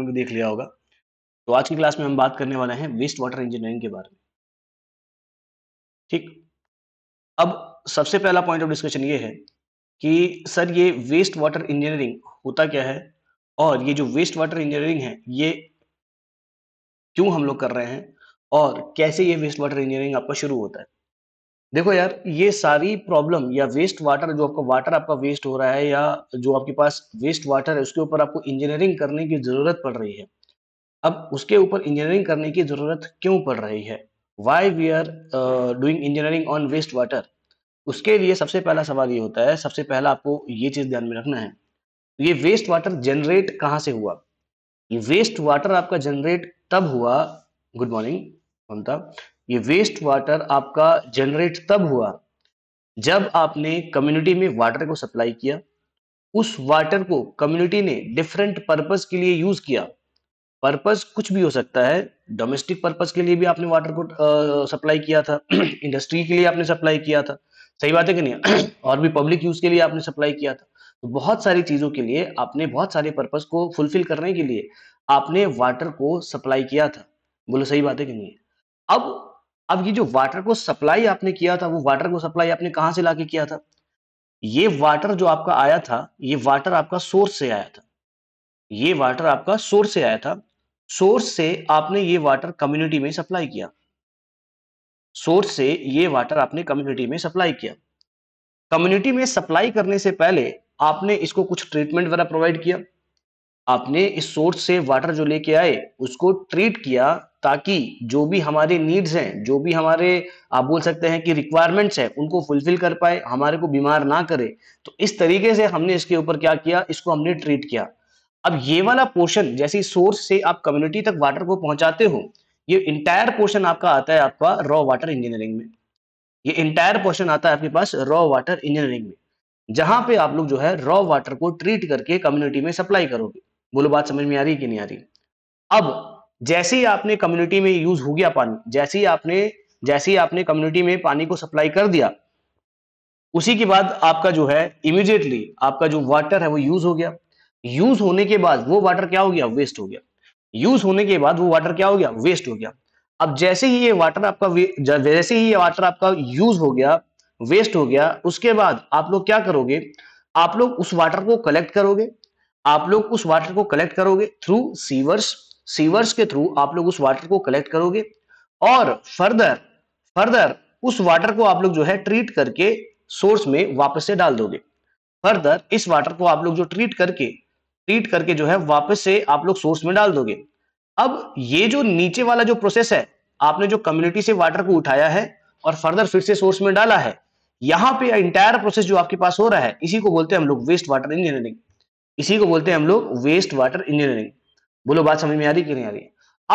में भी तो देख लिया होगा तो आज की क्लास में हम बात करने वाले हैं वेस्ट वाटर इंजीनियरिंग के बारे में ठीक अब सबसे पहला पॉइंट ऑफ डिस्कशन ये है कि सर ये वेस्ट वाटर इंजीनियरिंग होता क्या है और ये जो वेस्ट वाटर इंजीनियरिंग है ये क्यों हम लोग कर रहे हैं और कैसे ये वेस्ट वाटर इंजीनियरिंग आपका शुरू होता है देखो यार ये सारी प्रॉब्लम या वेस्ट वाटर जो आपका वाटर आपका वेस्ट हो रहा है या जो आपके पास वेस्ट वाटर है उसके ऊपर आपको इंजीनियरिंग करने की जरूरत पड़ रही है अब उसके ऊपर इंजीनियरिंग करने की जरूरत क्यों पड़ रही है why we are doing engineering on waste water उसके लिए सबसे पहला सवाल ये होता है सबसे पहला आपको ये चीज ध्यान में रखना है तो ये वेस्ट वाटर जनरेट कहाँ से हुआ ये वेस्ट वाटर आपका जनरेट तब हुआ गुड मॉर्निंग ममता ये वेस्ट वाटर आपका जनरेट तब हुआ जब आपने कम्युनिटी में वाटर को सप्लाई किया उस वाटर को कम्युनिटी ने डिफरेंट पर्पज के लिए यूज किया पर्पज कुछ भी हो सकता है डोमेस्टिक पर्पज के लिए भी आपने वाटर को सप्लाई किया था इंडस्ट्री के लिए आपने सप्लाई किया था सही बात है कि नहीं और भी पब्लिक यूज के लिए आपने सप्लाई किया था तो बहुत सारी चीजों के लिए आपने बहुत सारे पर्पज को फुलफिल करने के लिए आपने वाटर को सप्लाई किया था बोलो सही बात है कि नहीं अब अब ये जो वाटर को सप्लाई आपने किया था वो वाटर को सप्लाई आपने कहा से लाके किया था ये वाटर जो आपका आया था ये वाटर आपका सोर्स से आया था ये वाटर आपका सोर्स से आया था सोर्स से आपने ये वाटर कम्युनिटी में सप्लाई किया सोर्स से ये वाटर आपने कम्युनिटी में सप्लाई किया कम्युनिटी में सप्लाई करने से पहले आपने इसको कुछ ट्रीटमेंट वगैरह प्रोवाइड किया आपने इस सोर्स से वाटर जो लेके आए उसको ट्रीट किया ताकि जो भी हमारे नीड्स हैं जो भी हमारे आप बोल सकते हैं कि रिक्वायरमेंट्स हैं उनको फुलफिल कर पाए हमारे को बीमार ना करे तो इस तरीके से हमने इसके ऊपर क्या किया इसको हमने ट्रीट किया अब ये वाला पोर्शन जैसे सोर्स से आप कम्युनिटी तक वाटर को पहुंचाते हो ये इंटायर पोर्शन आपका आता है आपका रॉ वाटर इंजीनियरिंग में ये इंटायर पोर्शन आता है आपके पास रॉ वाटर इंजीनियरिंग में जहां पे आप लोग जो है रॉ वाटर को ट्रीट करके कम्युनिटी में सप्लाई करोगे बोलो बात समझ में आ रही है कि नहीं आ रही अब जैसे ही आपने कम्युनिटी में यूज हो गया पानी जैसे ही आपने जैसे ही आपने कम्युनिटी में पानी को सप्लाई कर दिया उसी के बाद आपका जो है इमीडिएटली आपका जो वाटर है वो यूज हो गया यूज होने के बाद वो वाटर क्या हो गया वेस्ट हो गया यूज होने के बाद वो वाटर क्या हो गया वेस्ट हो गया अब जैसे ही ये वाटर आपका जैसे ही ये वाटर आपका यूज हो गया वेस्ट हो गया उसके बाद आप लोग क्या करोगे आप लोग उस वाटर को कलेक्ट करोगे आप लोग उस वाटर को कलेक्ट करोगे थ्रू सीवर्स सीवर्स के थ्रू आप लोग उस वाटर को कलेक्ट करोगे और फर्दर फर्दर उस वाटर को आप लोग जो है ट्रीट करके सोर्स में वापस से डाल दोगे फर्दर इस वाटर को आप लोग जो ट्रीट करके ट्रीट करके जो है वापस से आप लोग सोर्स में डाल दोगे अब ये जो नीचे वाला जो प्रोसेस है आपने जो कम्युनिटी से वाटर को उठाया है और फर्दर फिर से सोर्स में डाला है यहाँ पे इंटायर प्रोसेस जो आपके पास हो रहा है इसी को बोलते हैं हम लोग वेस्ट वाटर इंजीनियरिंग इसी को बोलते हैं हम लोग वेस्ट वाटर इंजीनियरिंग बोलो बात समझ में आ रही कि नहीं आ रही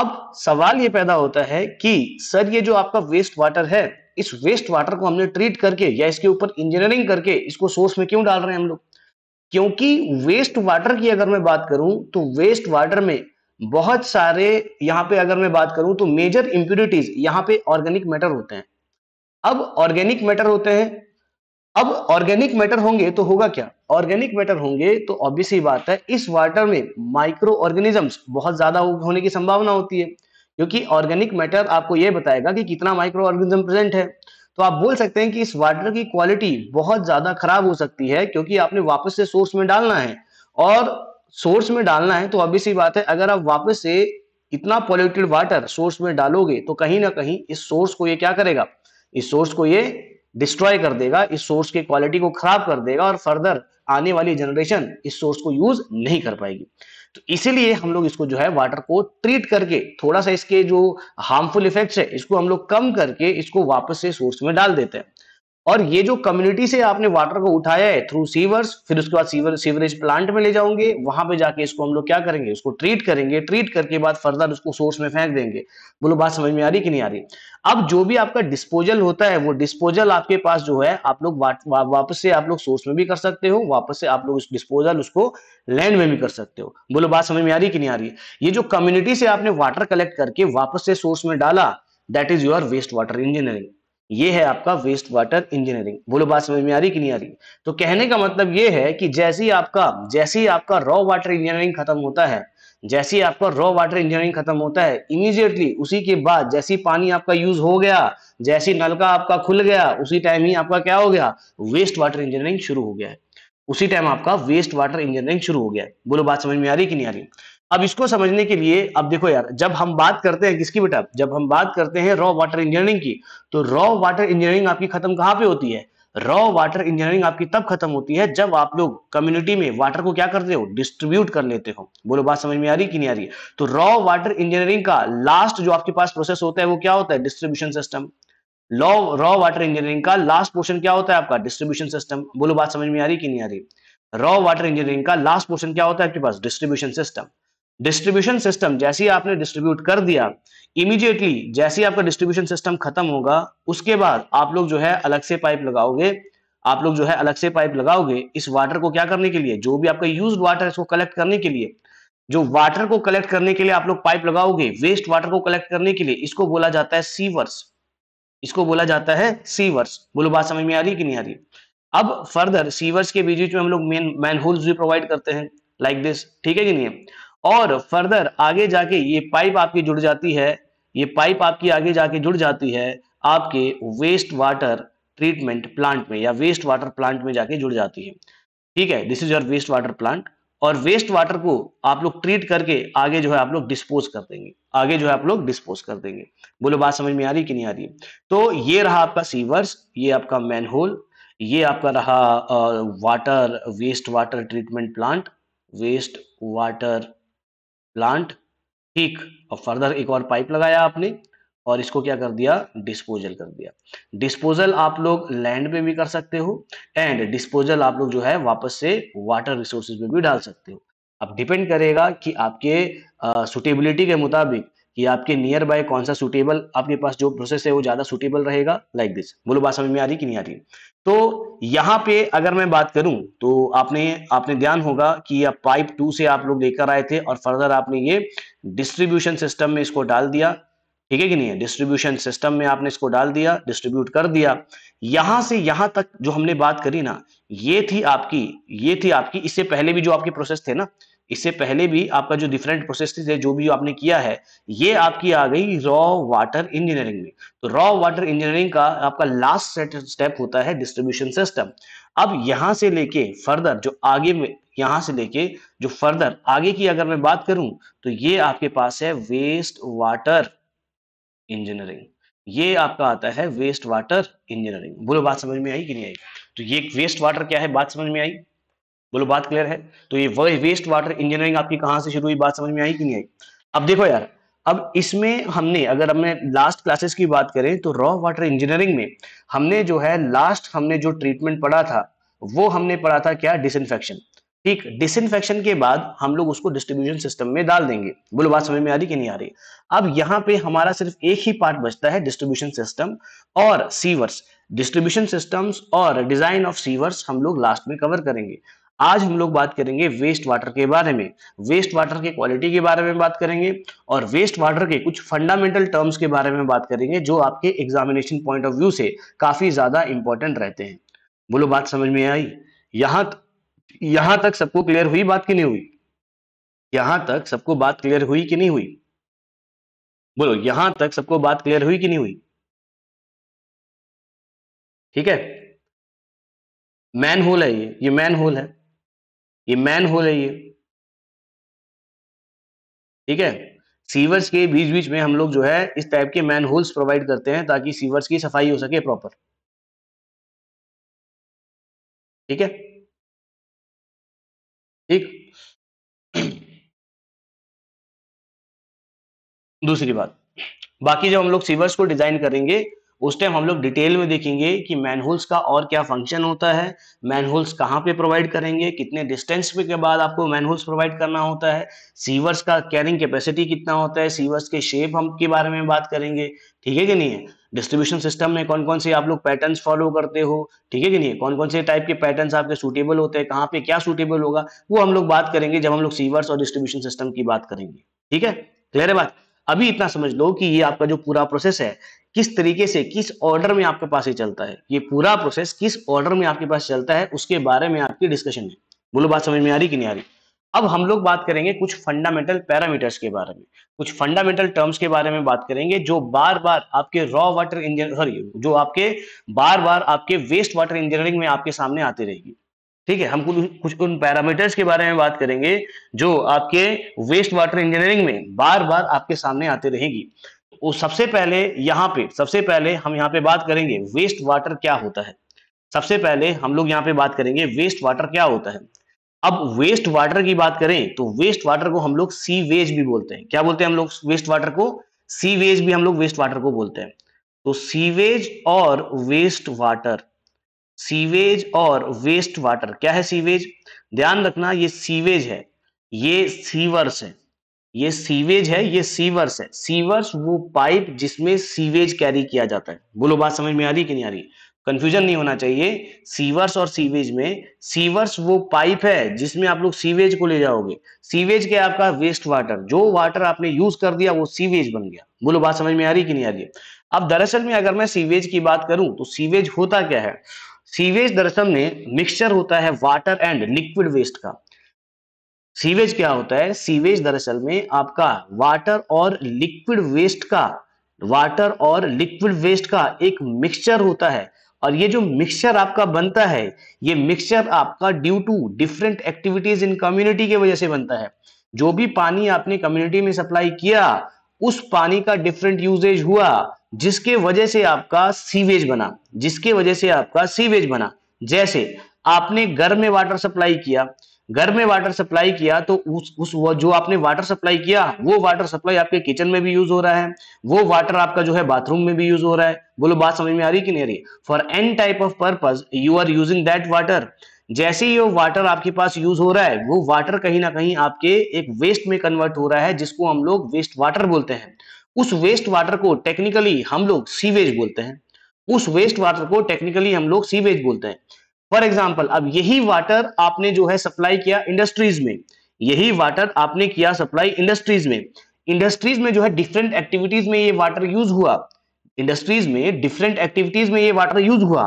अब सवाल ये पैदा होता है कि सर ये जो आपका वेस्ट वाटर है इस वेस्ट वाटर को हमने ट्रीट करके या इसके ऊपर इंजीनियरिंग करके इसको सोर्स में क्यों डाल रहे हैं हम लोग क्योंकि वेस्ट वाटर की अगर मैं बात करूं तो वेस्ट वाटर में बहुत सारे यहाँ पे अगर मैं बात करूं तो मेजर इंप्यूरिटीज यहाँ पे ऑर्गेनिक मैटर होते हैं अब ऑर्गेनिक मैटर होते हैं अब ऑर्गेनिक मैटर होंगे तो होगा क्या ऑर्गेनिक मैटर होंगे तो ऑब्वियस ही बात है इस वाटर में माइक्रो ऑर्गेनिजम्स बहुत ज्यादा होने की संभावना होती है क्योंकि ऑर्गेनिक मैटर आपको यह बताएगा कि कितना माइक्रो ऑर्गेनिज्म प्रेजेंट है तो आप बोल सकते हैं कि इस वाटर की क्वालिटी बहुत ज्यादा खराब हो सकती है क्योंकि आपने वापस से सोर्स में डालना है और सोर्स में डालना है तो ऑब्वियस ही बात है अगर आप वापस से इतना पॉल्यूटेड वाटर सोर्स में डालोगे तो कहीं ना कहीं इस सोर्स को ये क्या करेगा इस सोर्स को ये डिस्ट्रॉय कर देगा इस सोर्स की क्वालिटी को खराब कर देगा और फर्दर आने वाली जनरेशन इस सोर्स को यूज नहीं कर पाएगी तो इसीलिए हम लोग इसको जो है वाटर को ट्रीट करके थोड़ा सा इसके जो हार्मफुल इफेक्ट्स है इसको हम लोग कम करके इसको वापस से सोर्स में डाल देते हैं और ये जो कम्युनिटी से आपने वाटर को उठाया है थ्रू सीवर्स फिर उसके बाद सीवर सीवरेज प्लांट में ले जाओगे वहां पे जाके इसको हम लोग क्या करेंगे उसको ट्रीट करेंगे ट्रीट करके बाद फर्दर उसको सोर्स में फेंक देंगे बोलो बात समझ में आ रही कि नहीं आ रही अब जो भी आपका डिस्पोजल होता है वो डिस्पोजल आपके पास जो है आप लोग वा, वा, वापस से आप लोग सोर्स में भी कर सकते हो वापस से आप लोग उस डिस्पोजल उसको लैंड में भी कर सकते हो बोलो बात समझ में आ रही कि नहीं आ रही ये जो कम्युनिटी से आपने वाटर कलेक्ट करके वापस से सोर्स में डाला that is your waste water engineering ये है आपका वेस्ट वाटर इंजीनियरिंग बोलो बात समझ में आ रही कि नहीं आ रही तो कहने का मतलब ये है कि जैसे ही आपका जैसे ही आपका रॉ वाटर इंजीनियरिंग खत्म होता है जैसे ही आपका रॉ वाटर इंजीनियरिंग खत्म होता है इमीजिएटली उसी के बाद जैसे ही पानी आपका यूज हो गया जैसे ही नलका आपका खुल गया उसी टाइम ही आपका क्या हो गया वेस्ट वाटर इंजीनियरिंग शुरू हो गया है उसी टाइम आपका वेस्ट वाटर इंजीनियरिंग शुरू हो गया है बोलो बात समझ में आ रही कि नहीं आ रही अब इसको समझने के लिए अब देखो यार जब हम बात करते हैं किसकी बेटा जब हम बात करते हैं रॉ वाटर इंजीनियरिंग की तो रॉ वाटर इंजीनियरिंग आपकी खत्म कहां पे होती है रॉ वाटर इंजीनियरिंग आपकी तब खत्म होती है जब आप लोग कम्युनिटी में वाटर को क्या करते हो डिस्ट्रीब्यूट कर लेते हो बोलो बात समझ में आ रही कि नहीं आ रही तो रॉ वाटर इंजीनियरिंग का लास्ट जो आपके पास प्रोसेस होता है वो क्या होता है distribution system law raw water engineering का लास्ट पोर्शन क्या होता है आपका डिस्ट्रीब्यूशन सिस्टम बोलो बात समझ में आ रही कि नहीं आ रही रॉ वाटर इंजीनियरिंग का लास्ट पोर्शन क्या होता है आपके पास डिस्ट्रीब्यूशन सिस्टम डिस्ट्रीब्यूशन सिस्टम जैसे ही आपने डिस्ट्रीब्यूट कर दिया इमीडिएटली जैसे ही आपका डिस्ट्रीब्यूशन सिस्टम खत्म होगा उसके बाद आप लोग जो है अलग से पाइप लगाओगे आप लोग जो है अलग से पाइप लगाओगे इस वाटर को क्या करने के लिए जो भी आपका यूज वाटर इसको कलेक्ट करने के लिए जो वाटर को कलेक्ट करने के लिए आप लोग पाइप लगाओगे वेस्ट वाटर को कलेक्ट करने के लिए इसको बोला जाता है सीवर्स इसको बोला जाता है सीवर्स बोलो बात समझ में आ रही है कि नहीं आ रही अब फर्दर सीवर्स के बीच में हम लोग मेन मैन होल्स भी प्रोवाइड करते हैं लाइक दिस ठीक है कि नहीं है और फर्दर आगे जाके ये पाइप आपकी जुड़ जाती है ये पाइप आपकी आगे जाके जुड़ जाती है आपके वेस्ट वाटर ट्रीटमेंट प्लांट में या वेस्ट वाटर प्लांट में जाके जुड़ जाती है ठीक है this is your waste water plant और वेस्ट वाटर को आप लोग ट्रीट करके आगे जो है आप लोग डिस्पोज कर देंगे आगे जो है आप लोग डिस्पोज कर देंगे बोलो बात समझ में आ रही कि नहीं आ रही तो ये रहा आपका सीवर्स ये आपका मैनहोल ये आपका रहा water waste water treatment plant waste water plant ठीक और फर्दर एक और पाइप लगाया आपने और इसको क्या कर दिया डिस्पोजल कर दिया डिस्पोजल आप लोग लैंड में भी कर सकते हो एंड डिस्पोजल आप लोग जो है वापस से वाटर रिसोर्सेज में भी डाल सकते हो अब डिपेंड करेगा कि आपके सुटेबिलिटी के मुताबिक कि आपके नियर बाय कौन सा सुटेबल आपके पास जो प्रोसेस है वो ज्यादा सुटेबल रहेगा लाइक दिस बोलो बात समझ में आ रही कि नहीं आ रही तो यहाँ पे अगर मैं बात करूं तो आपने आपने ध्यान होगा कि यह पाइप टू से आप लोग लेकर आए थे और फर्दर आपने ये डिस्ट्रीब्यूशन सिस्टम में इसको डाल दिया ठीक है कि नहीं है डिस्ट्रीब्यूशन सिस्टम में आपने इसको डाल दिया डिस्ट्रीब्यूट कर दिया यहां से यहां तक जो हमने बात करी ना ये थी आपकी ये थी आपकी इससे पहले भी जो आपके प्रोसेस थे ना इससे पहले भी आपका जो डिफरेंट प्रोसेस है जो भी आपने किया है ये आपकी आ गई रॉ वाटर इंजीनियरिंग में तो रॉ वाटर इंजीनियरिंग का आपका लास्ट स्टेप होता है डिस्ट्रीब्यूशन सिस्टम अब यहां से लेके फर्दर जो आगे में यहां से लेके जो फर्दर आगे की अगर मैं बात करूं तो ये आपके पास है वेस्ट वाटर इंजीनियरिंग ये आपका आता है वेस्ट वाटर इंजीनियरिंग बोलो बात समझ में आई कि नहीं आई तो ये वेस्ट वाटर क्या है बात समझ में आई बोलो बात क्लियर है तो ये वेस्ट वाटर इंजीनियरिंग आपकी कहां से शुरू हुई बात समझ में आई कि नहीं आई अब देखो यार अब इसमें हमने अगर हमने लास्ट क्लासेस की बात करें तो रॉ वाटर इंजीनियरिंग में हमने जो है लास्ट हमने जो ट्रीटमेंट पढ़ा था वो हमने पढ़ा था क्या डिसइनफेक्शन ठीक डिसइनफेक्शन के बाद हम लोग उसको डिस्ट्रीब्यूशन सिस्टम में डाल देंगे बोलो बात समझ में आ रही कि नहीं आ रही अब यहाँ पे हमारा सिर्फ एक ही पार्ट बचता है डिस्ट्रीब्यूशन सिस्टम और सीवर्स डिस्ट्रीब्यूशन सिस्टम्स और डिजाइन ऑफ सीवर्स हम लोग लास्ट में कवर करेंगे आज हम लोग बात करेंगे वेस्ट वाटर के बारे में वेस्ट वाटर के क्वालिटी के बारे में बात करेंगे और वेस्ट वाटर के कुछ फंडामेंटल टर्म्स के बारे में बात करेंगे जो आपके एग्जामिनेशन पॉइंट ऑफ व्यू से काफी ज्यादा इंपॉर्टेंट रहते हैं बोलो बात समझ में आई यहां यहां तक सबको क्लियर हुई बात कि नहीं हुई यहां तक सबको बात क्लियर हुई कि नहीं हुई बोलो यहां तक सबको बात क्लियर हुई कि नहीं हुई ठीक है मैन होल है ये ये मैन होल है ये मैन होल है ये ठीक है सीवर्स के बीच बीच में हम लोग जो है इस टाइप के मैन होल्स प्रोवाइड करते हैं ताकि सीवर्स की सफाई हो सके प्रॉपर ठीक है ठीक दूसरी बात बाकी जब हम लोग सीवर्स को डिजाइन करेंगे उस टाइम हम लोग डिटेल में देखेंगे कि मैनहोल्स का और क्या फंक्शन होता है मैनहोल्स कहाँ पे प्रोवाइड करेंगे कितने डिस्टेंस पे के बाद आपको मैनहोल्स प्रोवाइड करना होता है सीवर्स का कैरिंग कैपेसिटी कितना होता है सीवर्स के शेप हम के बारे में बात करेंगे ठीक है कि नहीं है डिस्ट्रीब्यूशन सिस्टम में कौन कौन से आप लोग पैटर्न फॉलो करते हो ठीक है कि नहीं कौन कौन से टाइप के पैटर्न आपके सुटेबल होते हैं कहाँ पे क्या सुटेबल होगा वो हम लोग बात करेंगे जब हम लोग सीवर्स और डिस्ट्रीब्यूशन सिस्टम की बात करेंगे ठीक है क्लियर है बात अभी इतना समझ लो कि ये आपका जो पूरा प्रोसेस है किस तरीके से किस ऑर्डर में आपके पास ये चलता है ये पूरा प्रोसेस किस ऑर्डर में आपके पास चलता है उसके बारे में आपकी डिस्कशन है बोलो बात समझ में आ रही कि नहीं आ रही अब हम लोग बात करेंगे कुछ फंडामेंटल पैरामीटर्स के बारे में कुछ फंडामेंटल टर्म्स के बारे में बात करेंगे जो बार बार आपके रॉ वाटर इंजीनियर सॉरी जो आपके बार बार आपके वेस्ट वाटर इंजीनियरिंग में आपके सामने आती रहेगी ठीक है हम कुछ कुछ उन पैरामीटर्स के बारे में बात करेंगे जो आपके वेस्ट वाटर इंजीनियरिंग में बार बार आपके सामने आते रहेगी वो सबसे पहले यहाँ पे सबसे पहले हम यहाँ पे बात करेंगे वेस्ट वाटर क्या होता है सबसे पहले हम लोग यहाँ पे बात करेंगे वेस्ट वाटर क्या होता है अब वेस्ट वाटर की बात करें तो वेस्ट वाटर को हम लोग सीवेज भी बोलते हैं क्या बोलते हैं हम लोग वेस्ट वाटर को सीवेज भी हम लोग वेस्ट वाटर को बोलते हैं तो सीवेज और वेस्ट वाटर सीवेज और वेस्ट वाटर क्या है सीवेज ध्यान रखना ये सीवेज है ये सीवर्स है ये सीवेज है ये सीवर्स है सीवर्स वो पाइप जिसमें सीवेज कैरी किया जाता है बोलो बात समझ में आ रही कि नहीं आ रही कंफ्यूजन नहीं होना चाहिए सीवर्स और सीवेज में सीवर्स वो पाइप है जिसमें आप लोग सीवेज को ले जाओगे सीवेज के आपका वेस्ट वाटर जो वाटर आपने यूज कर दिया वो सीवेज बन गया बोलो बात समझ में आ रही कि नहीं आ रही अब दरअसल में अगर मैं सीवेज की बात करूं तो सीवेज होता क्या है सीवेज दरअसल में मिक्सचर होता है वाटर एंड लिक्विड वेस्ट का सीवेज क्या होता है सीवेज दरअसल में आपका वाटर और लिक्विड वेस्ट का वाटर और लिक्विड वेस्ट का एक मिक्सचर होता है और ये जो मिक्सचर आपका बनता है ये मिक्सचर आपका due to different activities in community की वजह से बनता है जो भी पानी आपने कम्युनिटी में सप्लाई किया उस पानी का डिफरेंट यूजेज हुआ जिसके वजह से आपका सीवेज बना जिसके वजह से आपका सीवेज बना जैसे आपने घर में वाटर सप्लाई किया घर में वाटर सप्लाई किया तो उस उस जो आपने वाटर सप्लाई किया वो वाटर सप्लाई आपके किचन में भी यूज हो रहा है वो वाटर आपका जो है बाथरूम में भी यूज हो रहा है बोलो बात समझ में आ रही कि नहीं आ रही for an type of purpose you are using that water जैसे ही वो वाटर आपके पास यूज हो रहा है वो वाटर कहीं ना कहीं आपके एक वेस्ट में कन्वर्ट हो रहा है जिसको हम लोग वेस्ट वाटर बोलते हैं उस वेस्ट वाटर को टेक्निकली हम लोग सीवेज बोलते हैं उस वेस्ट वाटर को टेक्निकली हम लोग सीवेज बोलते हैं फॉर एग्जाम्पल अब यही वाटर आपने जो है सप्लाई किया इंडस्ट्रीज में यही वाटर आपने किया सप्लाई इंडस्ट्रीज में इंडस्ट्रीज में जो है डिफरेंट एक्टिविटीज में ये वाटर यूज हुआ इंडस्ट्रीज में डिफरेंट एक्टिविटीज में ये वाटर यूज हुआ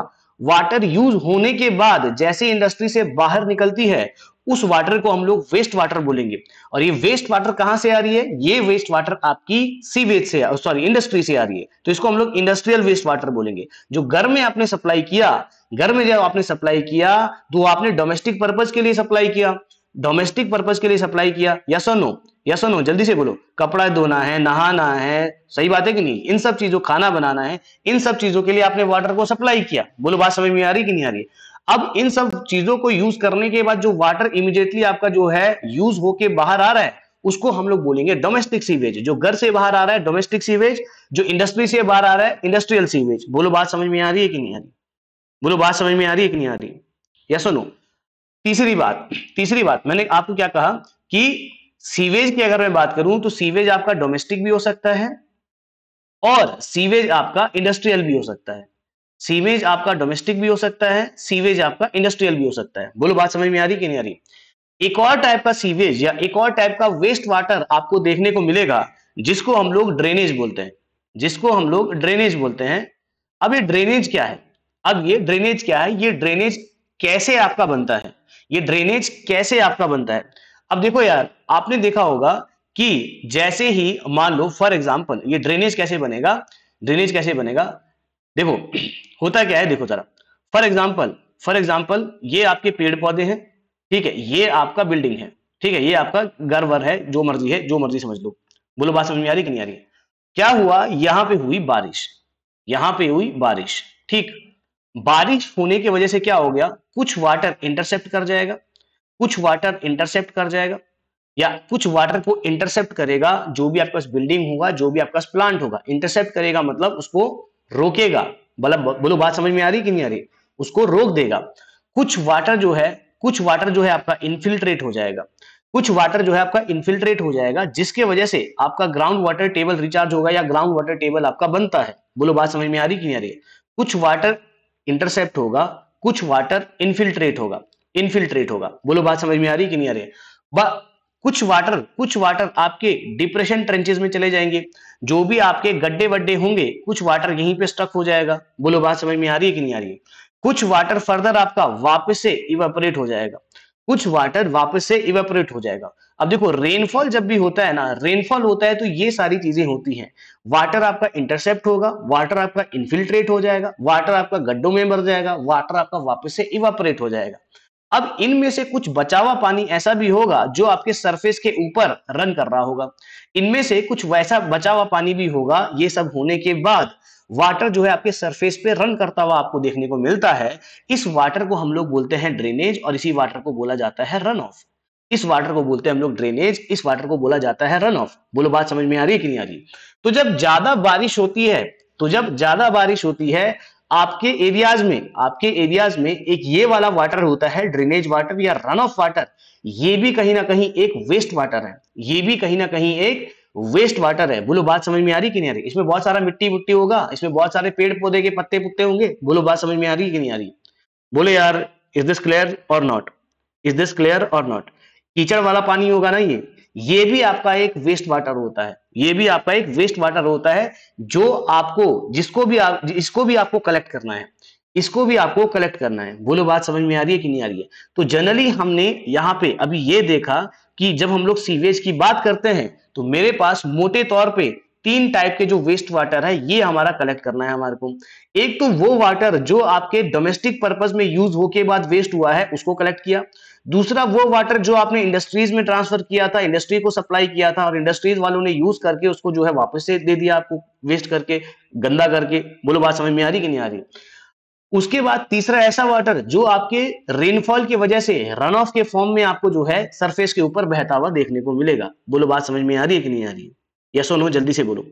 वाटर यूज होने के बाद जैसे इंडस्ट्री से बाहर निकलती है उस वाटर को हम लोग वेस्ट वाटर बोलेंगे और ये वेस्ट वाटर कहां से आ रही है ये वेस्ट वाटर आपकी सीवेज से सॉरी इंडस्ट्री से आ रही है तो इसको हम लोग इंडस्ट्रियल वेस्ट वाटर बोलेंगे जो घर में आपने सप्लाई किया घर में जब आपने सप्लाई किया तो आपने डोमेस्टिक पर्पज के लिए सप्लाई किया डोमेस्टिक पर्पज के लिए सप्लाई किया या और या यस जल्दी से बोलो कपड़ा धोना है नहाना है सही बात है कि नहीं इन सब चीजों खाना बनाना है इन सब चीजों के लिए आपने वाटर को सप्लाई किया बोलो बात समझ में आ रही कि नहीं आ रही अब इन सब चीजों को यूज करने के बाद जो वाटर इमीडिएटली आपका जो है यूज होके बाहर आ रहा है उसको हम लोग बोलेंगे डोमेस्टिक सीवेज जो घर से बाहर आ रहा है डोमेस्टिक सीवेज जो इंडस्ट्री से बाहर आ रहा है इंडस्ट्रियल सीवेज बोलो बात समझ में आ रही है कि नहीं आ रही बोलो बात समझ में आ रही है कि नहीं आ रही या सुनो तीसरी बात तीसरी बात मैंने आपको क्या कहा कि सीवेज की अगर मैं बात करूं तो सीवेज आपका डोमेस्टिक भी हो सकता है और सीवेज आपका इंडस्ट्रियल भी हो सकता है सीवेज आपका डोमेस्टिक भी हो सकता है सीवेज आपका इंडस्ट्रियल भी हो सकता है बोलो बात समझ में आ रही कि नहीं आ रही एक और टाइप का सीवेज या एक और टाइप का वेस्ट वाटर आपको देखने को मिलेगा जिसको हम लोग ड्रेनेज बोलते हैं जिसको हम लोग ड्रेनेज बोलते हैं अब ये ड्रेनेज क्या है अब ये ड्रेनेज क्या है ये ड्रेनेज कैसे आपका बनता है ये ड्रेनेज कैसे आपका बनता है अब देखो यार आपने देखा होगा कि जैसे ही मान लो फॉर एग्जाम्पल ये ड्रेनेज कैसे बनेगा ड्रेनेज कैसे बनेगा देखो होता क्या है देखो जरा फॉर एग्जाम्पल फॉर एग्जाम्पल ये आपके पेड़ पौधे हैं ठीक है ये आपका बिल्डिंग है ठीक है ये आपका घर वर है जो मर्जी है जो मर्जी समझ लो बोलो बात समझ में आ रही कि नहीं आ रही क्या हुआ यहाँ पे हुई बारिश यहाँ पे हुई बारिश ठीक बारिश होने की वजह से क्या हो गया कुछ वाटर इंटरसेप्ट कर जाएगा कुछ वाटर इंटरसेप्ट कर जाएगा या कुछ वाटर को इंटरसेप्ट करेगा जो भी आपके पास बिल्डिंग होगा जो भी आपके पास प्लांट होगा इंटरसेप्ट करेगा मतलब उसको रोकेगा मतलब बोलो बात समझ में आ रही कि नहीं आ रही उसको रोक देगा कुछ वाटर जो है कुछ वाटर जो है आपका इन्फिल्ट्रेट हो जाएगा कुछ वाटर जो है आपका इन्फिल्ट्रेट हो जाएगा जिसके वजह से आपका ग्राउंड वाटर टेबल रिचार्ज होगा या ग्राउंड वाटर टेबल आपका बनता है बोलो बात समझ में आ रही कि नहीं आ रही है कुछ वाटर इंटरसेप्ट होगा कुछ वाटर इन्फिल्ट्रेट होगा इन्फिल्ट्रेट होगा बोलो बात समझ में आ रही कि नहीं आ रही है कुछ वाटर कुछ वाटर आपके डिप्रेशन ट्रेंचेस में चले जाएंगे जो भी आपके गड्ढे वड्डे होंगे कुछ वाटर यहीं पे स्टक हो जाएगा बोलो बात समझ में आ रही है कि नहीं आ रही है कुछ वाटर फर्दर आपका वापस से इवेपोरेट हो जाएगा कुछ वाटर वापस से इवेपोरेट हो जाएगा अब देखो रेनफॉल जब भी होता है ना रेनफॉल होता है तो ये सारी चीजें होती हैं वाटर आपका इंटरसेप्ट होगा वाटर आपका इन्फिल्ट्रेट हो जाएगा वाटर आपका गड्ढों में भर जाएगा वाटर आपका वापस से इवेपोरेट हो जाएगा अब इनमें से कुछ बचावा पानी ऐसा भी होगा जो आपके सरफेस के ऊपर रन कर रहा होगा इनमें से कुछ वैसा बचा हुआ पानी भी होगा ये सब होने के बाद वाटर जो है आपके सरफेस पे रन करता हुआ आपको देखने को मिलता है इस वाटर को हम लोग बोलते हैं ड्रेनेज और इसी वाटर को बोला जाता है रन ऑफ इस वाटर को बोलते हैं हम लोग ड्रेनेज इस वाटर को बोला जाता है रन ऑफ बोलो बात समझ में आ रही है कि नहीं आ रही तो जब ज्यादा बारिश होती है तो जब ज्यादा बारिश होती है आपके एरियाज में आपके एरियाज में एक ये वाला वाटर होता है ड्रेनेज वाटर या रन ऑफ वाटर ये भी कहीं ना कहीं एक वेस्ट वाटर है ये भी कहीं ना कहीं एक वेस्ट वाटर है बोलो बात समझ में आ रही कि नहीं आ रही इसमें बहुत सारा मिट्टी मुट्टी होगा इसमें बहुत सारे पेड़ पौधे के पत्ते पुत्ते होंगे बोलो बात समझ में आ रही है कि नहीं आ रही बोले यार is this clear or not is this clear or not कीचड़ वाला पानी होगा ना ये ये भी आपका एक वेस्ट वाटर होता है ये भी आपका एक वेस्ट वाटर होता है जो आपको जिसको भी आप इसको भी आपको कलेक्ट करना है इसको भी आपको कलेक्ट करना है बोलो बात समझ में आ रही है कि नहीं आ रही है तो जनरली हमने यहाँ पे अभी ये देखा कि जब हम लोग सीवेज की बात करते हैं तो मेरे पास मोटे तौर पे तीन टाइप के जो वेस्ट वाटर है ये हमारा कलेक्ट करना है हमारे को एक तो वो वाटर जो आपके डोमेस्टिक पर्पज में यूज होके बाद वेस्ट हुआ है उसको कलेक्ट किया दूसरा वो वाटर जो आपने इंडस्ट्रीज में ट्रांसफर किया था इंडस्ट्री को सप्लाई किया था और इंडस्ट्रीज वालों ने यूज करके उसको जो है वापस से दे दिया आपको वेस्ट करके गंदा करके बोलो बात समझ में आ रही कि नहीं आ रही उसके बाद तीसरा ऐसा वाटर जो आपके रेनफॉल की वजह से रन ऑफ के फॉर्म में आपको जो है सरफेस के ऊपर बहता हुआ देखने को मिलेगा बोलो बात समझ में आ रही है कि नहीं आ रही यसो नो जल्दी से बोलो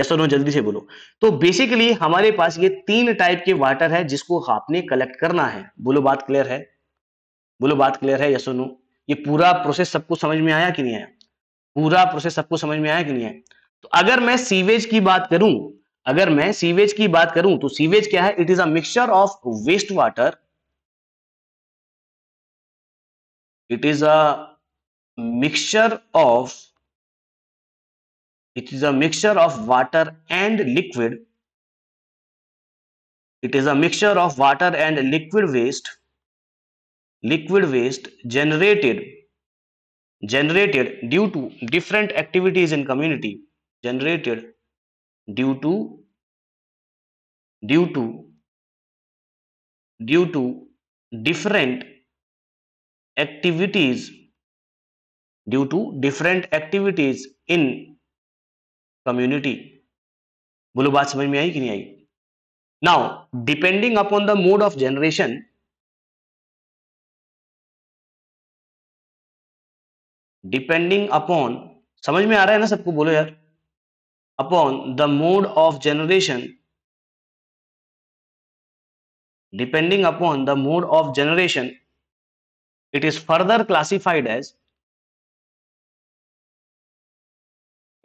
यस नो जल्दी से बोलो तो बेसिकली हमारे पास ये तीन टाइप के वाटर है जिसको आपने कलेक्ट करना है बोलो बात क्लियर है बोलो बात क्लियर है यस नो ये पूरा प्रोसेस सबको समझ में आया कि नहीं आया पूरा प्रोसेस सबको समझ में आया कि नहीं आया तो अगर मैं सीवेज की बात करूं अगर मैं सीवेज की बात करूं तो सीवेज क्या है it is a mixture of waste water it is a mixture of it is a mixture of water and liquid it is a mixture of water and liquid waste liquid waste generated generated due to different activities in community generated due to due to due to different activities due to different activities in community बोलो baat समझ में आई कि नहीं आई now depending upon the mode of depending upon समझ में आ रहा है ना सबको बोलो यार upon the mode of generation depending upon the mode of generation it is further classified as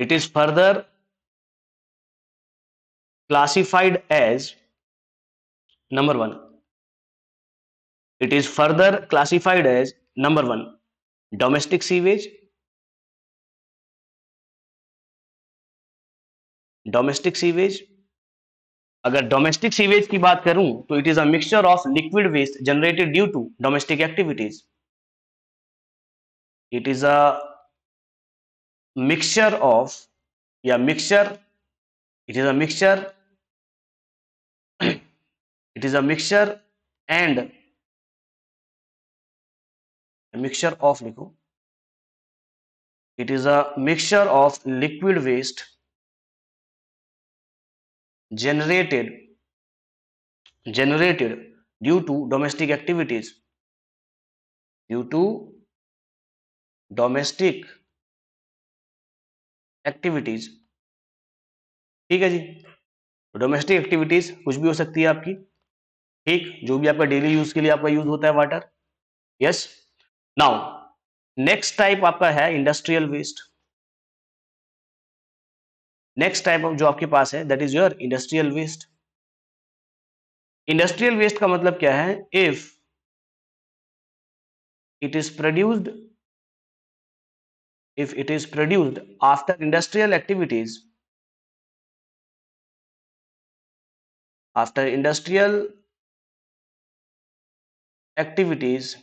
it is further classified as number one it is further classified as number one domestic sewage domestic sewage अगर domestic sewage की बात करूं तो it is a mixture of liquid waste generated due to domestic activities it is a mixture of या mixture it is a mixture it is a mixture and mixture of लिखो it is a mixture of liquid waste generated generated due to domestic activities due to domestic activities ठीक है जी domestic तो activities कुछ भी हो सकती है आपकी ठीक जो भी आपका डेली यूज के लिए आपका यूज होता है water yes yes? Now next type आपका है इंडस्ट्रियल वेस्ट नेक्स्ट टाइप जो आपके पास है that is your industrial waste industrial waste का मतलब क्या है if it is produced if it is produced after industrial activities after industrial activities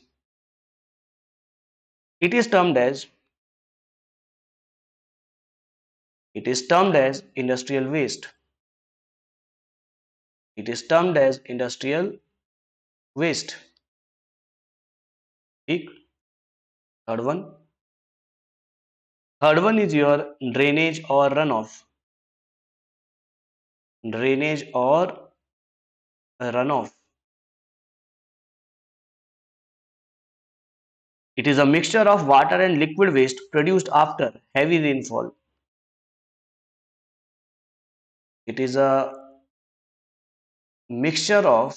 it is termed as it is termed as industrial waste it is termed as industrial waste third one third one is your drainage or runoff drainage or runoff It is a mixture of water and liquid waste produced after heavy rainfall. It is a mixture of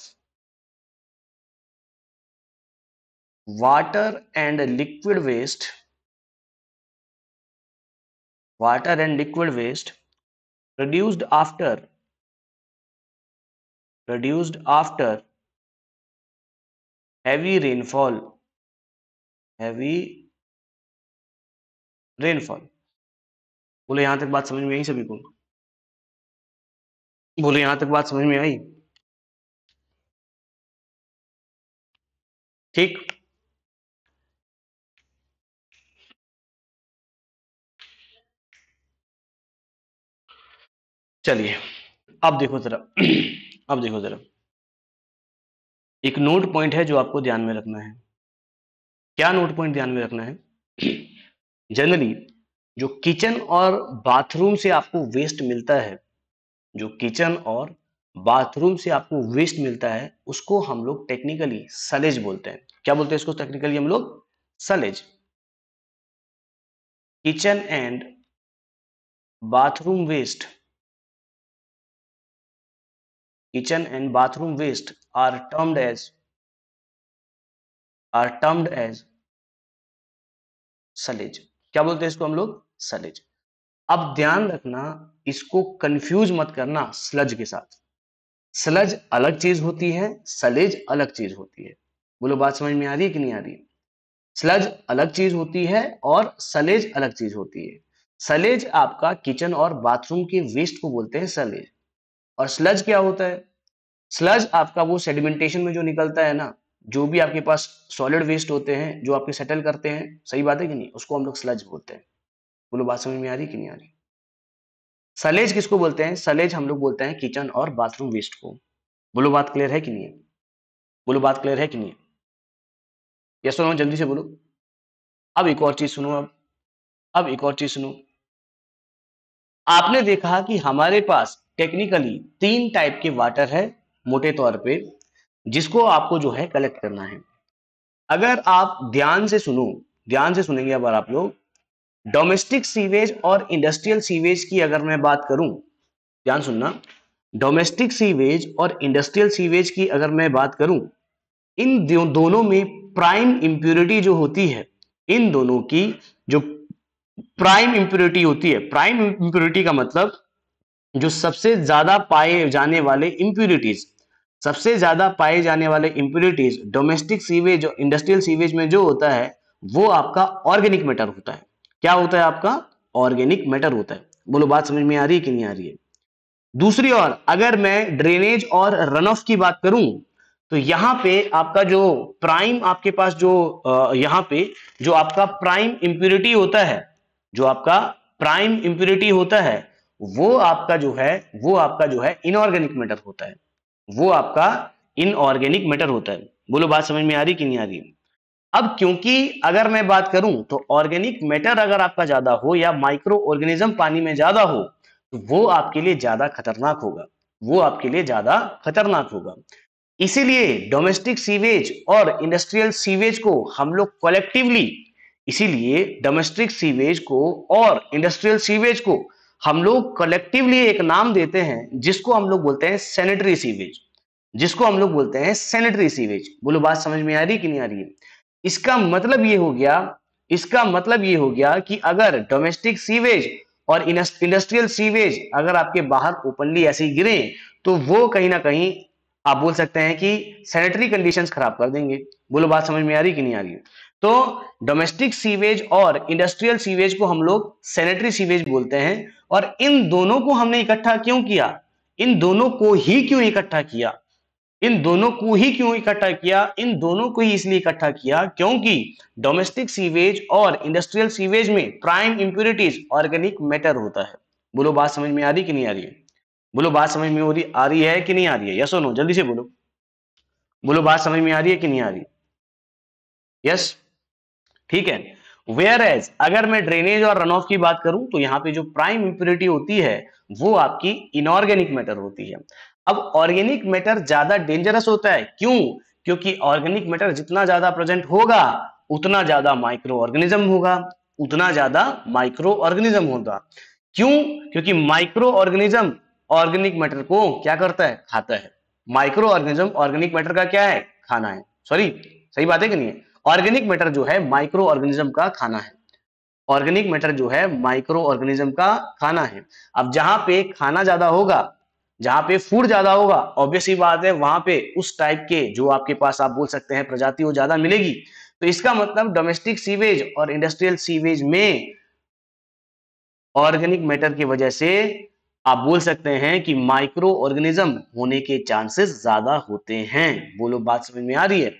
water and liquid waste water and liquid waste produced after produced after heavy rainfall heavy rainfall बोले यहां तक बात समझ में आई सभी को बोले यहां तक बात समझ में आई ठीक चलिए अब देखो जरा अब देखो जरा एक नोट पॉइंट है जो आपको ध्यान में रखना है क्या नोट पॉइंट ध्यान में रखना है जनरली जो किचन और बाथरूम से आपको वेस्ट मिलता है जो किचन और बाथरूम से आपको वेस्ट मिलता है उसको हम लोग टेक्निकली सलेज बोलते हैं क्या बोलते हैं इसको टेक्निकली हम लोग sullage kitchen and bathroom waste kitchen and bathroom waste are termed as are termed as sullage क्या बोलते हैं इसको हम लोग सलेज अब ध्यान रखना इसको कंफ्यूज मत करना स्लज के साथ स्लज अलग चीज होती है सलेज अलग चीज होती है बोलो बात समझ में आ रही है कि नहीं आ रही स्लज अलग चीज होती है और सलेज अलग चीज होती है सलेज आपका किचन और बाथरूम के वेस्ट को बोलते हैं सलेज और स्लज क्या होता है स्लज आपका वो सेडिमेंटेशन में जो निकलता है ना जो भी आपके पास सॉलिड वेस्ट होते हैं जो आपके सेटल करते हैं सही बात है कि नहीं उसको हम लोग स्लज बोलते हैं बोलो बात समझ में आ रही कि नहीं आ रही सलेज किसको बोलते हैं सलेज हम लोग बोलते हैं किचन और बाथरूम वेस्ट को बोलो बात क्लियर है कि नहीं है बोलो बात क्लियर है कि नहीं यस सुनो जल्दी से बोलो अब एक और चीज सुनो अब अब एक और चीज सुनो आपने देखा कि हमारे पास टेक्निकली तीन टाइप के वाटर है मोटे तौर पे जिसको आपको जो है कलेक्ट करना है अगर आप ध्यान से सुनो ध्यान से सुनेंगे अब आप लोग डोमेस्टिक सीवेज और इंडस्ट्रियल सीवेज की अगर मैं बात करूं ध्यान सुनना डोमेस्टिक सीवेज और इंडस्ट्रियल सीवेज की अगर मैं बात करूं इन दोनों में प्राइम इंप्योरिटी जो होती है इन दोनों की जो प्राइम इंप्योरिटी होती है प्राइम इंप्योरिटी का मतलब जो सबसे ज्यादा पाए जाने वाले इंप्योरिटीज सबसे ज़्यादा पाए जाने वाले इंप्योरिटीज डोमेस्टिक सीवेज और इंडस्ट्रियल सीवेज में जो होता है वो आपका ऑर्गेनिक मैटर होता है क्या होता है आपका ऑर्गेनिक मैटर होता है बोलो बात समझ में आ रही है कि नहीं आ रही है दूसरी ओर अगर मैं ड्रेनेज और रन ऑफ की बात करूं तो यहाँ पे आपका जो प्राइम आपके पास जो यहाँ पे जो आपका प्राइम इंप्यूरिटी होता है जो आपका प्राइम इंप्यूरिटी होता है वो आपका जो है वो आपका जो है इनऑर्गेनिक मैटर होता है वो आपका इनऑर्गेनिक मैटर होता है बोलो बात समझ में आ रही कि नहीं आ रही अब क्योंकि अगर मैं बात करूं तो ऑर्गेनिक मैटर अगर आपका ज्यादा हो या माइक्रो ऑर्गेनिज्म पानी में ज्यादा हो तो वो आपके लिए ज्यादा खतरनाक होगा वो आपके लिए ज्यादा खतरनाक होगा इसीलिए डोमेस्टिक सीवेज और इंडस्ट्रियल सीवेज को हम लोग कलेक्टिवली इसीलिए डोमेस्टिक सीवेज को और इंडस्ट्रियल सीवेज को हम लोग कलेक्टिवली एक नाम देते हैं जिसको हम लोग बोलते हैं सैनिटरी सीवेज जिसको हम लोग बोलते हैं सैनिटरी सीवेज बोलो बात समझ में आ रही कि नहीं आ रही है इसका मतलब ये हो गया इसका मतलब ये हो गया कि अगर डोमेस्टिक सीवेज और इंडस्ट्रियल सीवेज अगर आपके बाहर ओपनली ऐसे गिरे तो वो कहीं ना कहीं आप बोल सकते हैं कि सैनिटरी कंडीशन खराब कर देंगे बोलो बात समझ में आ रही कि नहीं आ रही तो डोमेस्टिक सीवेज और इंडस्ट्रियल सीवेज को हम लोग सैनिटरी सीवेज बोलते हैं और इन दोनों को हमने इकट्ठा क्यों किया इन दोनों को ही क्यों इकट्ठा किया इन दोनों को ही क्यों इकट्ठा किया इन दोनों को ही इसलिए इकट्ठा किया क्योंकि डोमेस्टिक सीवेज और इंडस्ट्रियल सीवेज में प्राइम इंप्योरिटीज ऑर्गेनिक मैटर होता है बोलो बात समझ में आ रही कि नहीं आ रही है बोलो बात समझ में आ रही है कि नहीं आ रही है यस और नो जल्दी से बोलो बोलो बात समझ में आ रही है कि नहीं आ रही यस ठीक है वेयर एज अगर मैं ड्रेनेज और रन ऑफ की बात करूं तो यहाँ पे जो प्राइम इंप्योरिटी होती है वो आपकी इनऑर्गेनिक मैटर होती है अब ऑर्गेनिक मैटर ज्यादा डेंजरस होता है क्यों क्योंकि ऑर्गेनिक मैटर जितना ज्यादा प्रेजेंट होगा उतना ज्यादा माइक्रो ऑर्गेनिज्म होगा उतना ज्यादा माइक्रो ऑर्गेनिज्म होगा क्यों क्योंकि माइक्रो ऑर्गेनिज्म ऑर्गेनिक मैटर को क्या करता है खाता है माइक्रो ऑर्गेनिज्म ऑर्गेनिक मैटर का क्या है खाना है सॉरी सही बात है कि नहीं है ऑर्गेनिक मैटर जो है माइक्रो ऑर्गेनिज्म का खाना है ऑर्गेनिक मैटर जो है माइक्रो ऑर्गेनिज्म का खाना है अब जहां पे खाना ज्यादा होगा जहां पे फूड ज्यादा होगा ऑब्वियसली बात है वहां पे उस टाइप के जो आपके पास आप बोल सकते हैं प्रजाति वो ज्यादा मिलेगी तो इसका मतलब डोमेस्टिक सीवेज और इंडस्ट्रियल सीवेज में ऑर्गेनिक मैटर की वजह से आप बोल सकते हैं कि माइक्रो ऑर्गेनिज्म होने के चांसेस ज्यादा होते हैं बोलो बात समझ में आ रही है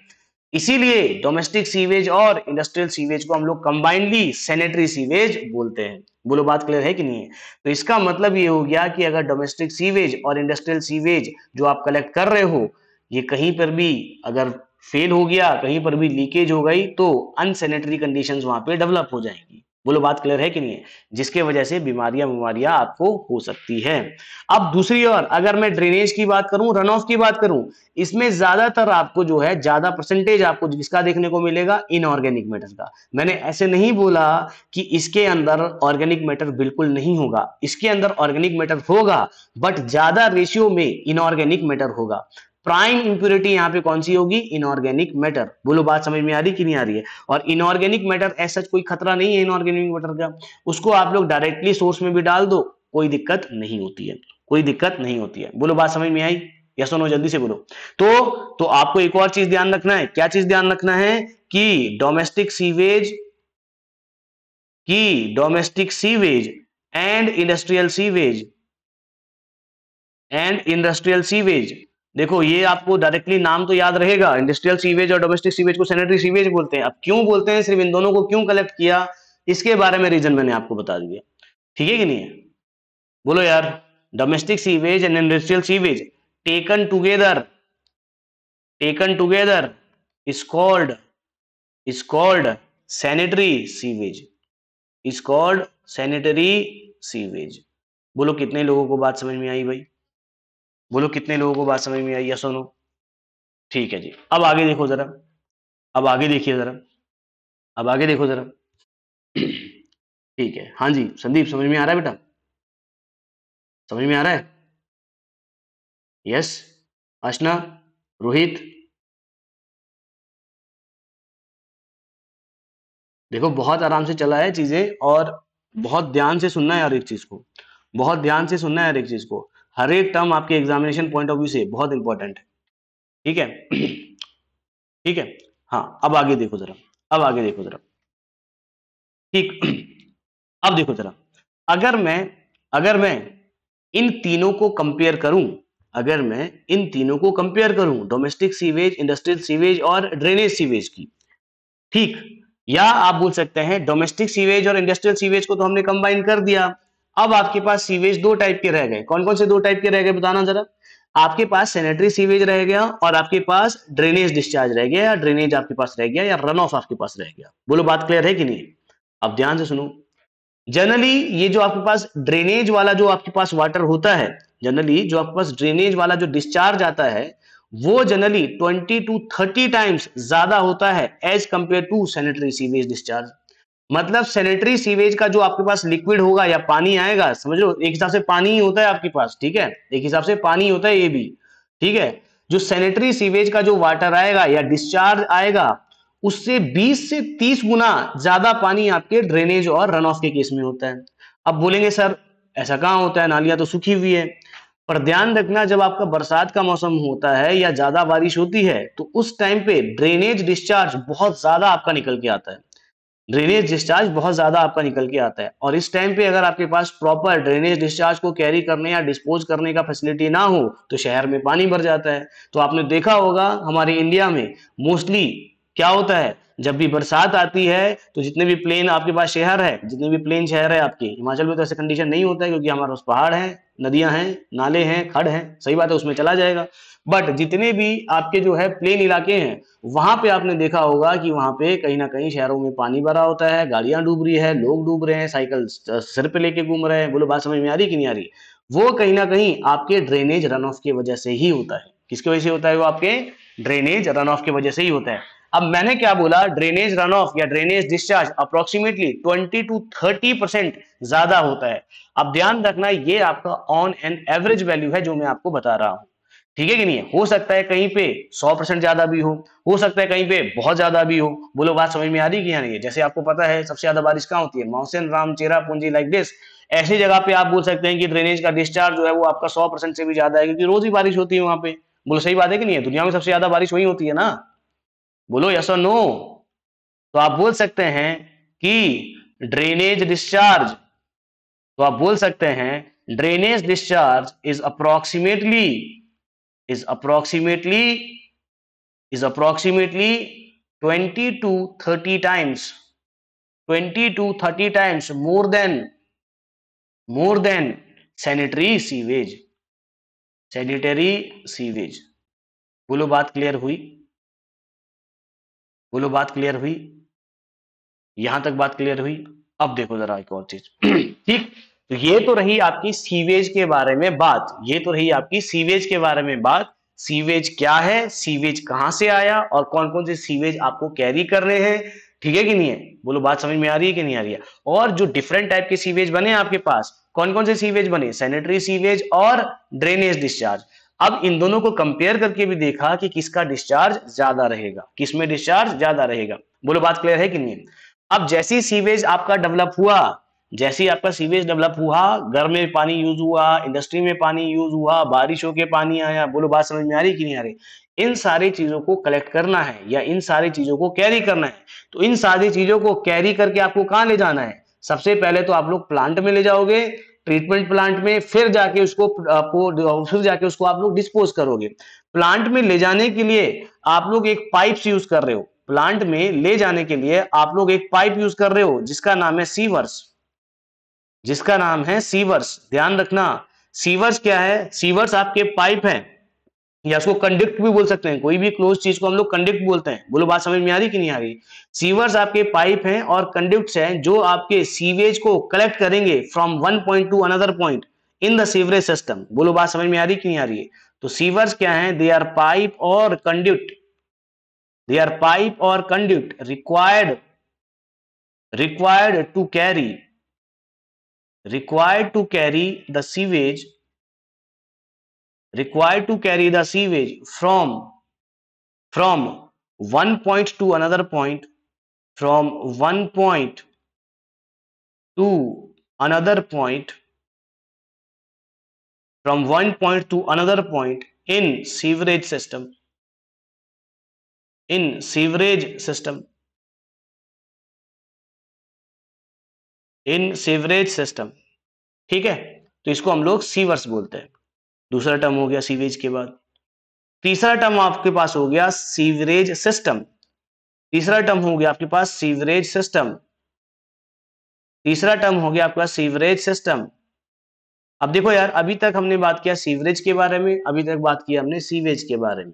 इसीलिए डोमेस्टिक सीवेज और इंडस्ट्रियल सीवेज को हम लोग कंबाइंडली सेनेटरी सीवेज बोलते हैं बोलो बात क्लियर है कि नहीं है तो इसका मतलब ये हो गया कि अगर डोमेस्टिक सीवेज और इंडस्ट्रियल सीवेज जो आप कलेक्ट कर रहे हो ये कहीं पर भी अगर फेल हो गया कहीं पर भी लीकेज हो गई तो अनसेनेटरी कंडीशंस वहां पे डेवलप हो जाएंगी बोलो बात क्लियर है कि नहीं है जिसके वजह से बीमारियां बीमारियां आपको हो सकती है अब दूसरी ओर अगर मैं ड्रेनेज की बात करूं रन ऑफ की बात करूं इसमें ज्यादातर आपको जो है ज्यादा परसेंटेज आपको किसका देखने को मिलेगा इनऑर्गेनिक मैटर का मैंने ऐसे नहीं बोला कि इसके अंदर ऑर्गेनिक मैटर बिल्कुल नहीं होगा इसके अंदर ऑर्गेनिक मैटर होगा बट ज्यादा रेशियो में इनऑर्गेनिक मैटर होगा प्राइम इंप्योरिटी यहाँ पे कौन सी होगी इनऑर्गेनिक मैटर बोलो बात समझ में आ रही कि नहीं आ रही है और इनऑर्गेनिक मैटर ऐसा कोई खतरा नहीं है इनऑर्गेनिक मैटर का उसको आप लोग डायरेक्टली सोर्स में भी डाल दो कोई दिक्कत नहीं होती है कोई दिक्कत नहीं होती है बोलो बात समझ में आई यस नो जल्दी से बोलो तो तो आपको एक और चीज ध्यान रखना है क्या चीज ध्यान रखना है कि डोमेस्टिक सीवेज की domestic sewage and industrial sewage and industrial sewage देखो ये आपको डायरेक्टली नाम तो याद रहेगा इंडस्ट्रियल सीवेज और डोमेस्टिक सीवेज को सैनिटरी सीवेज बोलते हैं अब क्यों बोलते हैं सिर्फ इन दोनों को क्यों कलेक्ट किया इसके बारे में रीजन मैंने आपको बता दिया ठीक है कि नहीं बोलो यार domestic sewage and industrial sewage taken together taken together is called is called sanitary sewage is called sanitary sewage बोलो कितने लोगों को बात समझ में आई भाई बोलो कितने लोगों को बात समझ में आई या सुनो ठीक है जी अब आगे देखो जरा अब आगे देखिए जरा अब आगे देखो जरा ठीक है हाँ जी संदीप समझ में आ रहा है बेटा समझ में आ रहा है यस अशना रोहित देखो बहुत आराम से चला है चीजें और बहुत ध्यान से सुनना है हर एक चीज को बहुत ध्यान से सुनना है हर एक चीज को हर एक टर्म आपके एग्जामिनेशन पॉइंट ऑफ व्यू से बहुत इंपॉर्टेंट है ठीक है ठीक है हाँ अब आगे देखो जरा अब आगे देखो जरा ठीक अब देखो जरा अगर मैं अगर मैं इन तीनों को कंपेयर करूं अगर मैं इन तीनों को कंपेयर करूं डोमेस्टिक सीवेज इंडस्ट्रियल सीवेज और ड्रेनेज सीवेज की ठीक या आप बोल सकते हैं डोमेस्टिक सीवेज और इंडस्ट्रियल सीवेज को तो हमने कंबाइन कर दिया अब आपके पास सीवेज दो टाइप के रह गए कौन कौन से दो टाइप के रह गए बताना जरा आपके पास सेनेटरी सीवेज रह गया और आपके पास ड्रेनेज डिस्चार्ज रह गया या ड्रेनेज आपके पास रह गया या रन ऑफ आपके पास रह गया बोलो बात क्लियर है कि नहीं अब ध्यान से सुनो जनरली ये जो आपके पास ड्रेनेज वाला जो आपके पास वाटर होता है जनरली जो आपके पास ड्रेनेज वाला जो डिस्चार्ज आता है वो जनरली 20 टू 30 टाइम्स ज्यादा होता है as compare to sanitary sewage discharge मतलब सेनेटरी सीवेज का जो आपके पास लिक्विड होगा या पानी आएगा समझ लो एक हिसाब से पानी ही होता है आपके पास ठीक है एक हिसाब से पानी होता है ये भी ठीक है जो सेनेटरी सीवेज का जो वाटर आएगा या डिस्चार्ज आएगा उससे 20 से 30 गुना ज्यादा पानी आपके ड्रेनेज और रन ऑफ के केस में होता है अब बोलेंगे सर ऐसा कहाँ होता है नालियां तो सूखी हुई है पर ध्यान रखना जब आपका बरसात का मौसम होता है या ज्यादा बारिश होती है तो उस टाइम पे ड्रेनेज डिस्चार्ज बहुत ज्यादा आपका निकल के आता है ड्रेनेज डिस्चार्ज बहुत ज्यादा आपका निकल के आता है और इस टाइम पे अगर आपके पास प्रॉपर ड्रेनेज डिस्चार्ज को कैरी करने या डिस्पोज करने का फैसिलिटी ना हो तो शहर में पानी भर जाता है तो आपने देखा होगा हमारे इंडिया में मोस्टली क्या होता है जब भी बरसात आती है तो जितने भी प्लेन आपके पास शहर है जितने भी प्लेन शहर है आपके हिमाचल में तो ऐसे कंडीशन नहीं होता है क्योंकि हमारे पास पहाड़ है नदियां हैं नाले हैं खड़ हैं सही बात है उसमें चला जाएगा बट जितने भी आपके जो है प्लेन इलाके हैं वहां पे आपने देखा होगा कि वहां पे कहीं ना कहीं शहरों में पानी भरा होता है गाड़ियां डूब रही है लोग डूब रहे हैं साइकिल सिर पे लेके घूम रहे हैं बोलो बात समझ में आ रही कि नहीं आ रही वो कहीं ना कहीं आपके ड्रेनेज रन ऑफ की वजह से ही होता है किसकी वजह से होता है वो आपके ड्रेनेज रन ऑफ की वजह से ही होता है अब मैंने क्या बोला ड्रेनेज रन ऑफ या drainage discharge approximately 20 to 30 percent ज्यादा होता है अब ध्यान रखना ये आपका ऑन एन एवरेज वैल्यू है जो मैं आपको बता रहा हूं ठीक है कि नहीं हो सकता है कहीं पे 100 परसेंट ज्यादा भी हो हो सकता है कहीं पे बहुत ज्यादा भी हो बोलो बात समझ में आ रही कि या नहीं है जैसे आपको पता है सबसे ज्यादा बारिश कहाँ होती है मौसम राम चेरा पूंजी लाइक दिस ऐसी जगह पे आप बोल सकते हैं कि ड्रेनेज का डिस्चार्ज जो है वो आपका सौ से भी ज्यादा है क्योंकि रोज ही बारिश होती है वहां पे बोलो सही बात है कि नहीं है दुनिया में सबसे ज्यादा बारिश वही होती है ना बोलो यस और नो तो आप बोल सकते हैं कि ड्रेनेज डिस्चार्ज तो आप बोल सकते हैं drainage discharge is approximately is approximately is approximately 20 to 30 times 20 to 30 times more than more than sanitary sewage sanitary sewage बोलो बात क्लियर हुई बोलो बात क्लियर हुई यहां तक बात क्लियर हुई अब देखो जरा एक और चीज ठीक तो ये तो रही आपकी सीवेज के बारे में बात ये तो रही आपकी सीवेज के बारे में बात सीवेज क्या है सीवेज कहां से आया और कौन कौन से सीवेज आपको कैरी कर रहे हैं ठीक है कि नहीं है बोलो बात समझ में आ रही है कि नहीं आ रही है और जो डिफरेंट टाइप के सीवेज बने आपके पास कौन कौन से सीवेज बने सैनिटरी सीवेज और ड्रेनेज डिस्चार्ज अब इन दोनों को कंपेयर करके भी देखा कि किसका डिस्चार्ज ज्यादा रहेगा किसमें डिस्चार्ज ज्यादा रहेगा बोलो बात क्लियर है कि नहीं अब जैसी सीवेज आपका डेवलप हुआ जैसे ही आपका सीवेज डेवलप हुआ घर में पानी यूज हुआ इंडस्ट्री में पानी यूज हुआ बारिश के पानी आया बोलो बात समझ में आ रही कि नहीं आ रही इन सारी चीजों को कलेक्ट करना है या इन सारी चीजों को कैरी करना है तो इन सारी चीजों को कैरी करके आपको कहाँ ले जाना है सबसे पहले तो आप लोग प्लांट में ले जाओगे ट्रीटमेंट प्लांट में फिर जाके उसको आपको फिर जाके उसको आप लोग डिस्पोज करोगे प्लांट में ले जाने के लिए आप लोग एक पाइप यूज कर रहे हो प्लांट में ले जाने के लिए आप लोग एक पाइप यूज कर रहे हो जिसका नाम है सीवर्स जिसका नाम है सीवर्स ध्यान रखना सीवर्स क्या है सीवर्स आपके पाइप है या उसको कंडक्ट भी बोल सकते हैं कोई भी क्लोज चीज को हम लोग कंडक्ट बोलते हैं बोलो बात समझ में आ रही कि नहीं आ रही सीवर्स आपके पाइप हैं और कंडक्ट्स हैं जो आपके सीवेज को कलेक्ट करेंगे from one point to another point in the sewerage system बोलो बात समझ में आ रही कि नहीं आ रही है तो सीवर्स क्या है दे आर पाइप और कंड्यूट दे आर पाइप और conduit required required to carry required to carry the sewage required to carry the sewage from from one point to another point from one point to another point from one point to another point in sewerage system in sewerage system in sewerage system ठीक है तो इसको हम लोग sewers बोलते हैं दूसरा term हो गया सीवेज के बाद तीसरा टर्म आपके पास हो गया सीवरेज सिस्टम तीसरा टर्म हो गया आपके पास सीवरेज सिस्टम तीसरा टर्म हो गया पास सीवरेज सिस्टम अब देखो यार अभी तक हमने बात किया सीवरेज के बारे में अभी तक बात किया हमने सीवेज के बारे में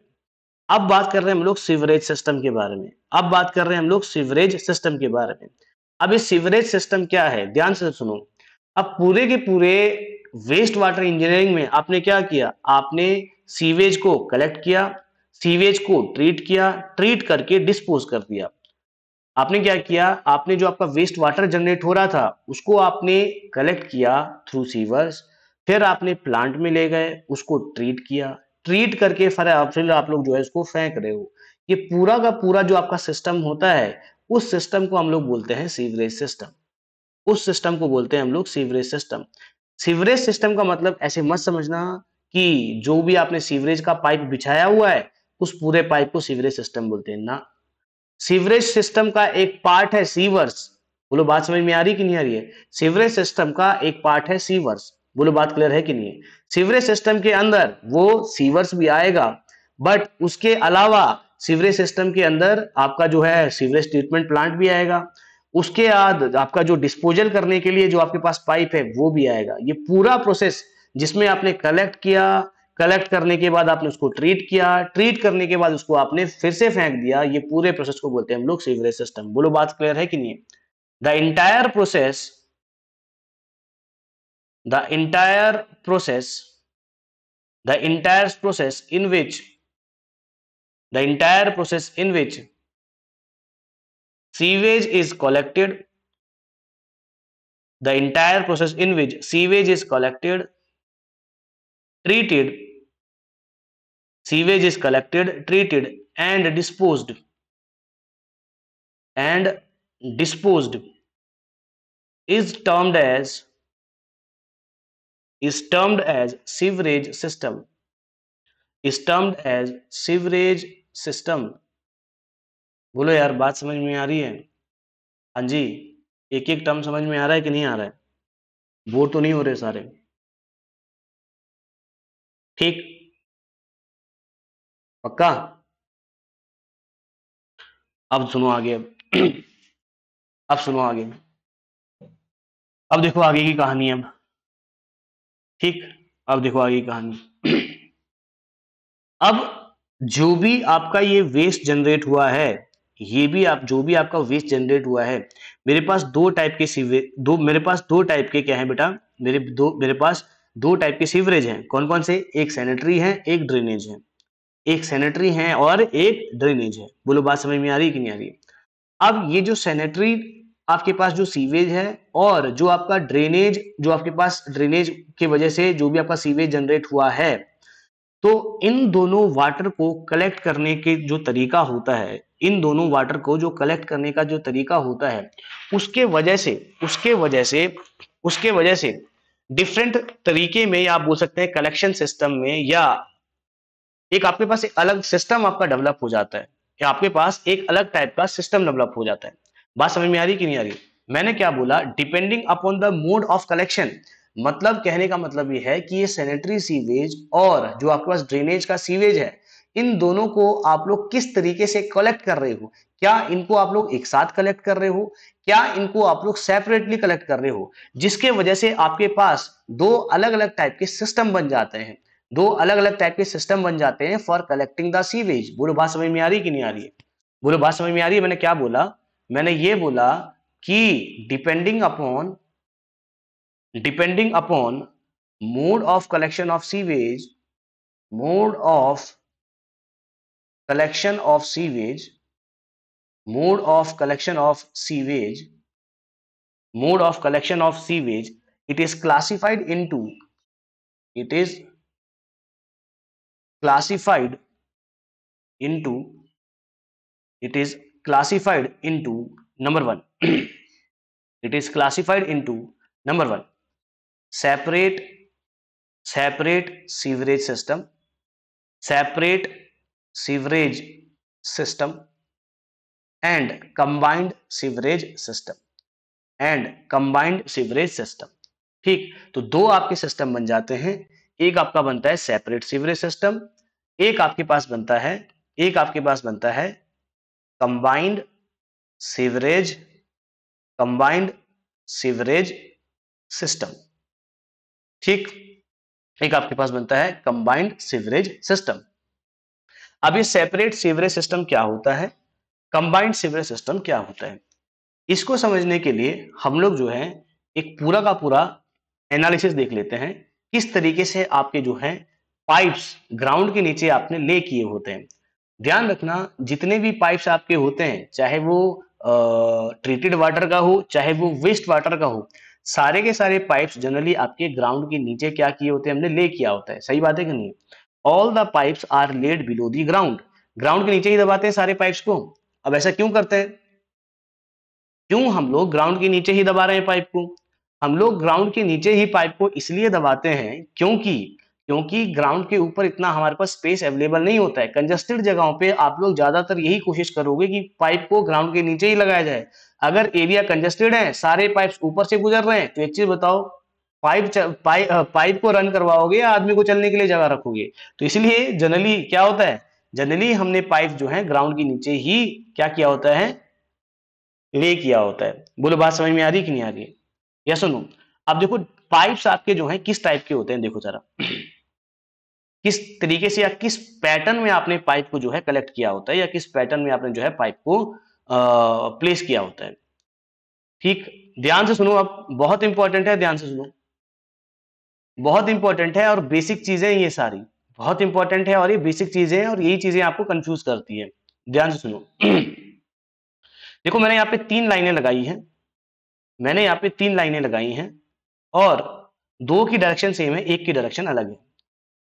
अब बात कर रहे हैं हम लोग सीवरेज सिस्टम के बारे में अब बात कर रहे हैं हम लोग सीवरेज सिस्टम के बारे में अब ये सीवरेज सिस्टम क्या है ध्यान से सुनो अब पूरे के पूरे वेस्ट वाटर इंजीनियरिंग में आपने क्या किया आपने सीवेज को कलेक्ट किया सीवेज को ट्रीट किया ट्रीट करके डिस्पोज कर दिया आपने क्या किया आपने जो आपका वेस्ट वाटर जनरेट हो रहा था उसको आपने कलेक्ट किया थ्रू सीवर्स फिर आपने प्लांट में ले गए उसको ट्रीट किया ट्रीट करके फिर आप लोग जो है उसको फेंक रहे हो ये पूरा का पूरा जो आपका सिस्टम होता है उस सिस्टम को हम लोग बोलते हैं सीवरेज सिस्टम उस सिस्टम को बोलते हैं हम लोग सीवरेज सिस्टम सीवरेज सिस्टम का मतलब ऐसे मत समझना कि जो भी आपने सीवरेज का पाइप बिछाया हुआ है उस पूरे पाइप को सीवरेज सिस्टम बोलते हैं ना सीवरेज सिस्टम का एक पार्ट है सीवर्स बोलो बात समझ में आ रही कि नहीं आ रही है सीवरेज सिस्टम का एक पार्ट है सीवर्स बोलो बात क्लियर है कि नहीं है सीवरेज सिस्टम के अंदर वो सीवर्स भी आएगा बट उसके अलावा सीवरेज सिस्टम के अंदर आपका जो है सीवरेज ट्रीटमेंट प्लांट भी आएगा उसके बाद आपका जो डिस्पोजल करने के लिए जो आपके पास पाइप है वो भी आएगा ये पूरा प्रोसेस जिसमें आपने कलेक्ट किया कलेक्ट करने के बाद आपने उसको ट्रीट किया ट्रीट करने के बाद उसको आपने फिर से फेंक दिया ये पूरे प्रोसेस को बोलते हैं हम लोग सीवरेज सिस्टम बोलो बात क्लियर है कि नहीं the entire process the entire process the entire process in which the entire process in which sewage is collected the entire process in which sewage is collected treated sewage is collected treated and disposed and disposed is termed as is termed as sewerage system is termed as sewerage system बोलो यार बात समझ में आ रही है हाँ जी एक एक टर्म समझ में आ रहा है कि नहीं आ रहा है वो तो नहीं हो रहे सारे ठीक पक्का अब सुनो आगे अब अब सुनो आगे अब देखो आगे की कहानी अब ठीक अब देखो आगे की कहानी अब जो भी आपका ये वेस्ट जनरेट हुआ है ये भी आप जो भी आपका वेस्ट जनरेट हुआ है मेरे पास दो टाइप के सीवरेज दो मेरे पास दो टाइप के क्या है बेटा मेरे दो मेरे पास दो टाइप के सीवरेज हैं कौन कौन से एक सैनिटरी है एक ड्रेनेज है एक सैनिटरी है और एक ड्रेनेज है बोलो बात समझ में आ रही है कि नहीं आ रही अब ये जो सैनिटरी आपके पास जो सीवेज है और जो आपका ड्रेनेज जो आपके पास ड्रेनेज की वजह से जो भी आपका सीवेज जनरेट हुआ है तो इन दोनों वाटर को कलेक्ट करने के जो तरीका होता है इन दोनों वाटर को जो कलेक्ट करने का जो तरीका होता है उसके वजह से उसके वजह से उसके वजह से डिफरेंट तरीके में या आप बोल सकते हैं कलेक्शन सिस्टम में या एक आपके पास एक अलग सिस्टम आपका डेवलप हो जाता है या आपके पास एक अलग टाइप का सिस्टम डेवलप हो जाता है बात समझ में आ रही कि नहीं आ रही मैंने क्या बोला depending upon the mode of collection मतलब कहने का मतलब ये है कि ये सैनिटरी सीवेज और जो आपके पास ड्रेनेज का सीवेज है इन दोनों को आप लोग किस तरीके से कलेक्ट कर रहे हो क्या इनको आप लोग एक साथ कलेक्ट कर रहे हो क्या इनको आप लोग सेपरेटली कलेक्ट कर रहे हो जिसके वजह से आपके पास दो अलग अलग टाइप के सिस्टम बन जाते हैं दो अलग अलग टाइप के सिस्टम बन जाते हैं फॉर कलेक्टिंग द सीवेज बोलो बात समझ में आ रही कि नहीं आ रही है बोलो बात समझ में आ रही है मैंने क्या बोला मैंने ये बोला कि depending upon depending upon mode of collection of sewage, mode of collection of sewage, mode of collection of sewage, mode of collection of sewage, it is classified into, it is classified into, it is classified into number one. it is classified into number one separate separate sewage system separate sewage system and combined sewage system and combined sewage system ठीक तो दो आपके system बन जाते हैं एक आपका बनता है सेपरेट सीवरेज सिस्टम एक आपके पास बनता है एक आपके पास बनता है combined sewerage combined sewerage system ठीक एक आपके पास बनता है कंबाइंड सीवरेज सिस्टम अब ये सेपरेट सीवरेज सिस्टम क्या होता है कंबाइंड सीवरेज सिस्टम क्या होता है इसको समझने के लिए हम लोग जो है एक पूरा का पूरा एनालिसिस देख लेते हैं किस तरीके से आपके जो है पाइप्स ग्राउंड के नीचे आपने ले किए होते हैं ध्यान रखना जितने भी पाइप्स आपके होते हैं चाहे वो ट्रीटेड वाटर का हो चाहे वो वेस्ट वाटर का हो सारे के सारे पाइप्स जनरली आपके ग्राउंड के नीचे क्या किए होते हैं हमने ले किया होता है सही बात है कि नहीं all the pipes are laid below the ground ground के नीचे ही दबाते हैं सारे पाइप्स को अब ऐसा क्यों करते हैं क्यों हम लोग ग्राउंड के नीचे ही दबा रहे हैं पाइप को हम लोग ग्राउंड के नीचे ही पाइप को इसलिए दबाते हैं क्योंकि क्योंकि ग्राउंड के ऊपर इतना हमारे पास स्पेस अवेलेबल नहीं होता है कंजस्टेड जगहों पे आप लोग ज्यादातर यही कोशिश करोगे कि पाइप को ग्राउंड के नीचे ही लगाया जाए अगर एरिया कंजेस्टेड है सारे पाइप ऊपर से गुजर रहे हैं तो एक चीज बताओ पाइप पाइप को रन करवाओगे या आदमी को चलने के लिए जगह रखोगे तो इसलिए जनरली क्या होता है जनरली हमने पाइप जो है ग्राउंड के नीचे ही क्या किया होता है ले किया होता है बोलो बात समझ में आ रही कि नहीं आ रही है या सुनो अब देखो पाइप्स आपके जो है किस टाइप के होते हैं देखो जरा किस तरीके से या किस पैटर्न में आपने पाइप को जो है कलेक्ट किया होता है या किस पैटर्न में आपने जो है पाइप को प्लेस किया होता है ठीक ध्यान से सुनो आप बहुत इंपॉर्टेंट है ध्यान से सुनो बहुत इंपॉर्टेंट है और बेसिक चीजें ये सारी बहुत इंपॉर्टेंट है और ये बेसिक चीजें और यही चीजें आपको कंफ्यूज करती है ध्यान से सुनो देखो मैंने यहाँ पे तीन लाइनें लगाई हैं मैंने यहाँ पे तीन लाइनें लगाई हैं और दो की डायरेक्शन सेम है एक की डायरेक्शन अलग है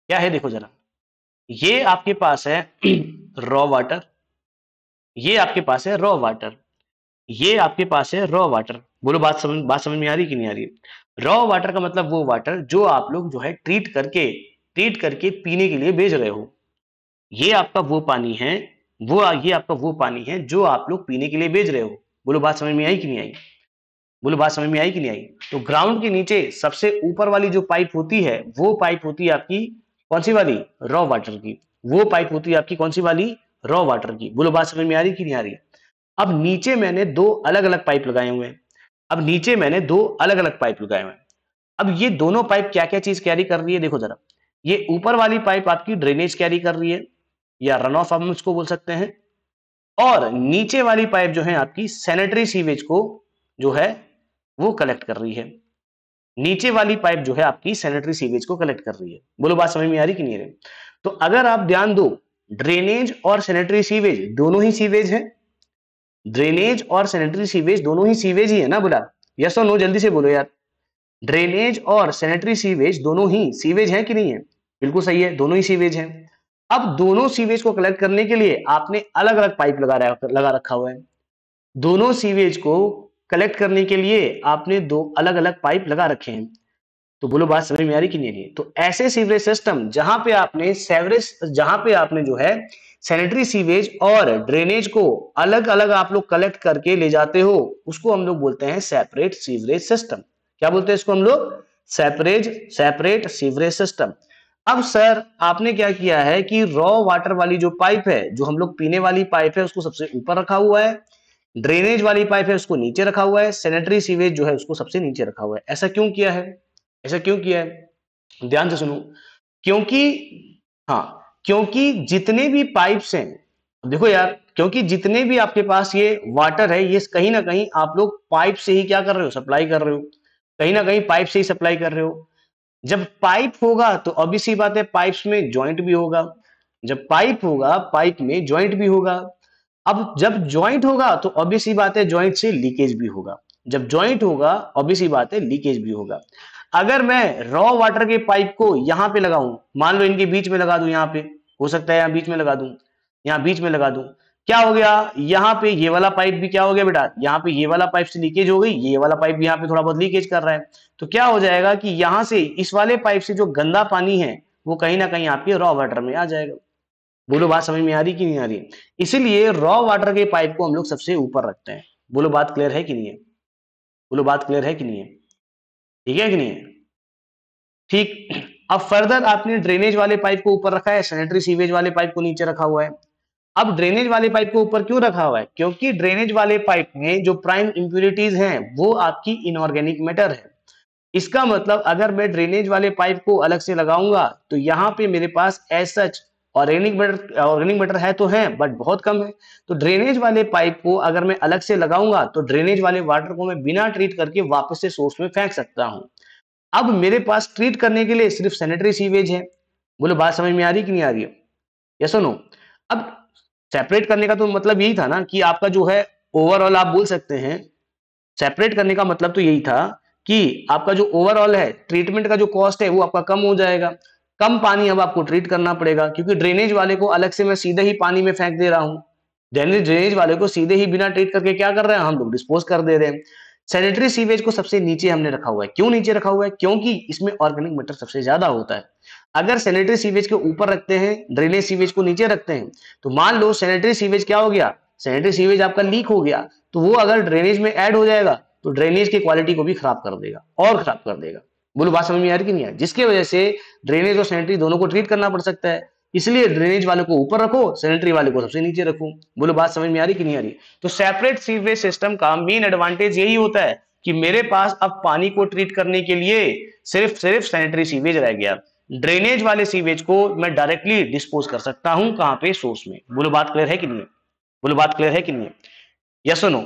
क्या है देखो जरा ये आपके पास है रॉ वाटर ये आपके पास है रॉ वाटर ये आपके पास है रॉ वाटर बोलो बात समझ बात समझ में आ रही कि नहीं आ रही रॉ वाटर का मतलब वो वाटर जो आप लोग जो है ट्रीट करके ट्रीट करके पीने के लिए भेज रहे हो ये आपका वो पानी है वो ये आपका वो पानी है जो आप लोग पीने के लिए भेज रहे हो बोलो बात समझ में आई कि नहीं आई बोलो बात समझ में आई कि नहीं आई तो ग्राउंड के नीचे सबसे ऊपर वाली जो पाइप होती है वो पाइप होती है आपकी कौन सी वाली रॉ वाटर की वो पाइप होती है आपकी कौन सी वाली रॉ वाटर की बोलो बात समझ में आ रही कि नहीं आ रही अब नीचे मैंने दो अलग अलग पाइप लगाए हुए हैं अब नीचे मैंने दो अलग अलग पाइप लगाए हुए हैं अब ये दोनों पाइप क्या क्या चीज कैरी कर रही है देखो जरा ये ऊपर वाली पाइप आपकी ड्रेनेज कैरी कर रही है या रन ऑफ हम उसको बोल सकते हैं और नीचे वाली पाइप जो है आपकी सैनिटरी सीवेज को जो है वो कलेक्ट कर रही है नीचे वाली पाइप जो है आपकी सैनिटरी सीवेज को कलेक्ट कर रही है बोलो बात समझ में आ रही कि नहीं रही तो अगर आप ध्यान दो ड्रेनेज और सैनिटरी सीवेज दोनों ही सीवेज है ड्रेनेज और सैनिटरी सीवेज दोनों ही सीवेज ही है ना बोला यस और नो जल्दी से बोलो यार ड्रेनेज और सैनिटरी सीवेज दोनों ही सीवेज है कि नहीं है बिल्कुल सही है दोनों ही सीवेज है अब दोनों सीवेज को कलेक्ट करने के लिए आपने अलग अलग पाइप लगा लगा रखा हुआ है दोनों सीवेज को कलेक्ट करने के लिए आपने दो अलग अलग पाइप लगा रखे हैं तो बोलो बात समझ में आ रही कि नहीं तो ऐसे सीवरेज सिस्टम जहां पे आपने सेवरेज जहां पे आपने जो है सैनिटरी सीवेज और ड्रेनेज को अलग अलग आप लोग कलेक्ट करके ले जाते हो उसको हम लोग बोलते हैं सेपरेट सीवरेज सिस्टम क्या बोलते हैं इसको हम लोग सेपरेज सेपरेट सीवरेज सिस्टम अब सर आपने क्या किया है कि रॉ वाटर वाली जो पाइप है जो हम लोग पीने वाली पाइप है उसको सबसे ऊपर रखा हुआ है ड्रेनेज वाली पाइप है उसको नीचे रखा हुआ है सैनिटरी सीवेज जो है उसको सबसे नीचे रखा हुआ है ऐसा क्यों किया है ऐसा क्यों किया है ध्यान से सुनो क्योंकि हाँ क्योंकि जितने भी पाइप्स हैं देखो यार क्योंकि जितने भी आपके पास ये वाटर है ये कहीं ना कहीं आप लोग पाइप से ही क्या कर रहे हो सप्लाई कर रहे हो कहीं ना कहीं पाइप से ही सप्लाई कर रहे हो जब पाइप होगा तो अभी सी बात है पाइप्स में ज्वाइंट भी होगा जब पाइप होगा पाइप में ज्वाइंट भी होगा अब जब ज्वाइंट होगा तो अभी सी बात है ज्वाइंट से लीकेज भी होगा जब ज्वाइंट होगा अभी सी बात है लीकेज भी होगा अगर मैं रॉ वाटर के पाइप को यहां पे लगाऊं मान लो इनके बीच में लगा दूं यहां पे हो सकता है यहां बीच में लगा दूं यहां बीच में लगा दूं क्या हो गया यहाँ पे ये वाला पाइप भी क्या हो गया बेटा यहाँ पे ये वाला पाइप से लीकेज हो गई ये वाला पाइप भी यहाँ पे थोड़ा बहुत लीकेज कर रहा है तो क्या हो जाएगा कि यहां से इस वाले पाइप से जो गंदा पानी है वो कहीं ना कहीं आपके रॉ वाटर में आ जाएगा बोलो बात समझ में आ रही कि नहीं आ रही इसीलिए रॉ वाटर के पाइप को हम लोग सबसे ऊपर रखते हैं बोलो बात क्लियर है कि नहीं है बोलो बात क्लियर है कि नहीं है ठीक है कि नहीं ठीक अब फर्दर आपने ड्रेनेज वाले पाइप को ऊपर रखा है सैनिटरी सीवेज वाले पाइप को नीचे रखा हुआ है अब ड्रेनेज वाले पाइप को ऊपर क्यों रखा हुआ है क्योंकि ड्रेनेज वाले पाइप में जो प्राइम इंप्यूरिटीज हैं वो आपकी इनऑर्गेनिक मैटर है इसका मतलब अगर मैं ड्रेनेज वाले पाइप को अलग से लगाऊंगा तो यहाँ पे मेरे पास as organic matter organic matter है तो है बट बहुत कम है तो ड्रेनेज वाले पाइप को अगर मैं अलग से लगाऊंगा तो ड्रेनेज वाले वाटर को मैं बिना ट्रीट करके वापस से सोर्स में फेंक सकता हूँ अब मेरे पास ट्रीट करने के लिए सिर्फ सैनिटरी सीवेज है बोले बात समझ में आ रही कि नहीं आ रही है यस नो अब सेपरेट करने का तो मतलब यही था ना कि आपका जो है ओवरऑल आप बोल सकते हैं सेपरेट करने का मतलब तो यही था कि आपका जो ओवरऑल है ट्रीटमेंट का जो कॉस्ट है वो आपका कम हो जाएगा कम पानी अब आपको ट्रीट करना पड़ेगा क्योंकि ड्रेनेज वाले को अलग से मैं सीधे ही पानी में फेंक दे रहा हूँ ड्रेनेज ड्रेनेज वाले को सीधे ही बिना ट्रीट करके क्या कर रहे हैं हम लोग डिस्पोज कर दे रहे हैं सैनिटरी सीवेज को सबसे नीचे हमने रखा हुआ है क्यों नीचे रखा हुआ है क्योंकि इसमें ऑर्गेनिक मटर सबसे ज्यादा होता है अगर सैनिटरी सीवेज के ऊपर रखते हैं ड्रेनेज सीवेज को नीचे रखते हैं तो मान लो सैनिटरी सीवेज क्या हो गया सैनिटरी सीवेज आपका लीक हो गया तो वो अगर ड्रेनेज में एड हो जाएगा तो ड्रेनेज की क्वालिटी को भी खराब कर देगा और खराब कर देगा बोलो बात समझ में आ रही कि नहीं है जिसकी वजह से ड्रेनेज और सैनिटरी दोनों को ट्रीट करना पड़ सकता है इसलिए ड्रेनेज वाले को ऊपर रखो सैनिटरी वाले को सबसे नीचे रखो बोलो बात समझ में आ रही कि नहीं आ रही तो सेपरेट सीवेज सिस्टम का मेन एडवांटेज यही होता है कि मेरे पास अब पानी को ट्रीट करने के लिए सिर्फ सिर्फ सैनिटरी सीवेज रह गया ड्रेनेज वाले सीवेज को मैं डायरेक्टली डिस्पोज कर सकता हूं कहां पे सोर्स में बोलो बात क्लियर है कि नहीं बोलो बात क्लियर है कि नहीं यस सुनो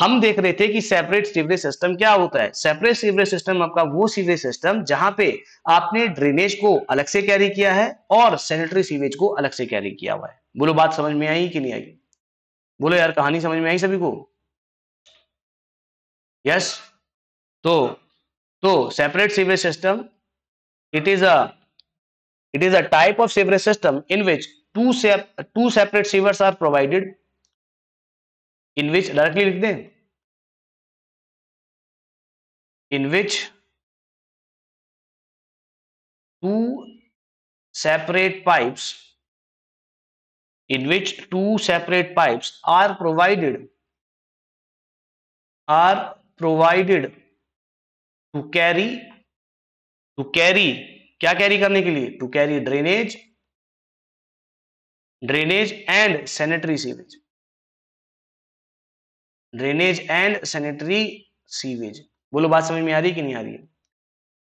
हम देख रहे थे कि सेपरेट सीवरेज सिस्टम क्या होता है सेपरेट सीवरेज सिस्टम आपका वो सीवरेज सिस्टम जहां पे आपने ड्रेनेज को अलग से कैरी किया है और सैनिटरी सीवेज को अलग से कैरी किया हुआ है बोलो बात समझ में आई कि नहीं आई बोलो यार कहानी समझ में आई सभी को यस तो तो separate sewerage system it is a it is a type of sewerage system in which two two separate sewers are provided in which directly लिख दें in which two separate pipes in which two separate pipes are provided are provided to carry to carry क्या carry करने के लिए to carry drainage drainage and sanitary sewage drainage and sanitary sewage बोलो बात समझ में आ रही है कि नहीं आ रही है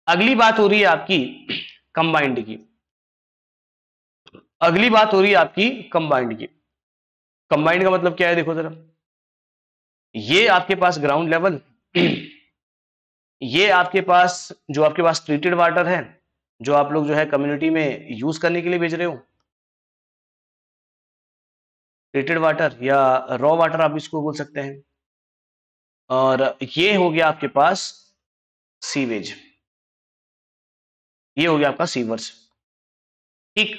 अगली बात हो रही है आपकी कंबाइंड की अगली बात हो रही है आपकी कंबाइंड की कंबाइंड का मतलब क्या है देखो जरा ये आपके पास ग्राउंड लेवल ये आपके पास जो आपके पास ट्रीटेड वाटर है जो आप लोग जो है कम्युनिटी में यूज करने के लिए भेज रहे हो ट्रीटेड वाटर या रॉ वाटर आप इसको बोल सकते हैं और ये हो गया आपके पास सीवेज ये हो गया आपका सीवर्स ठीक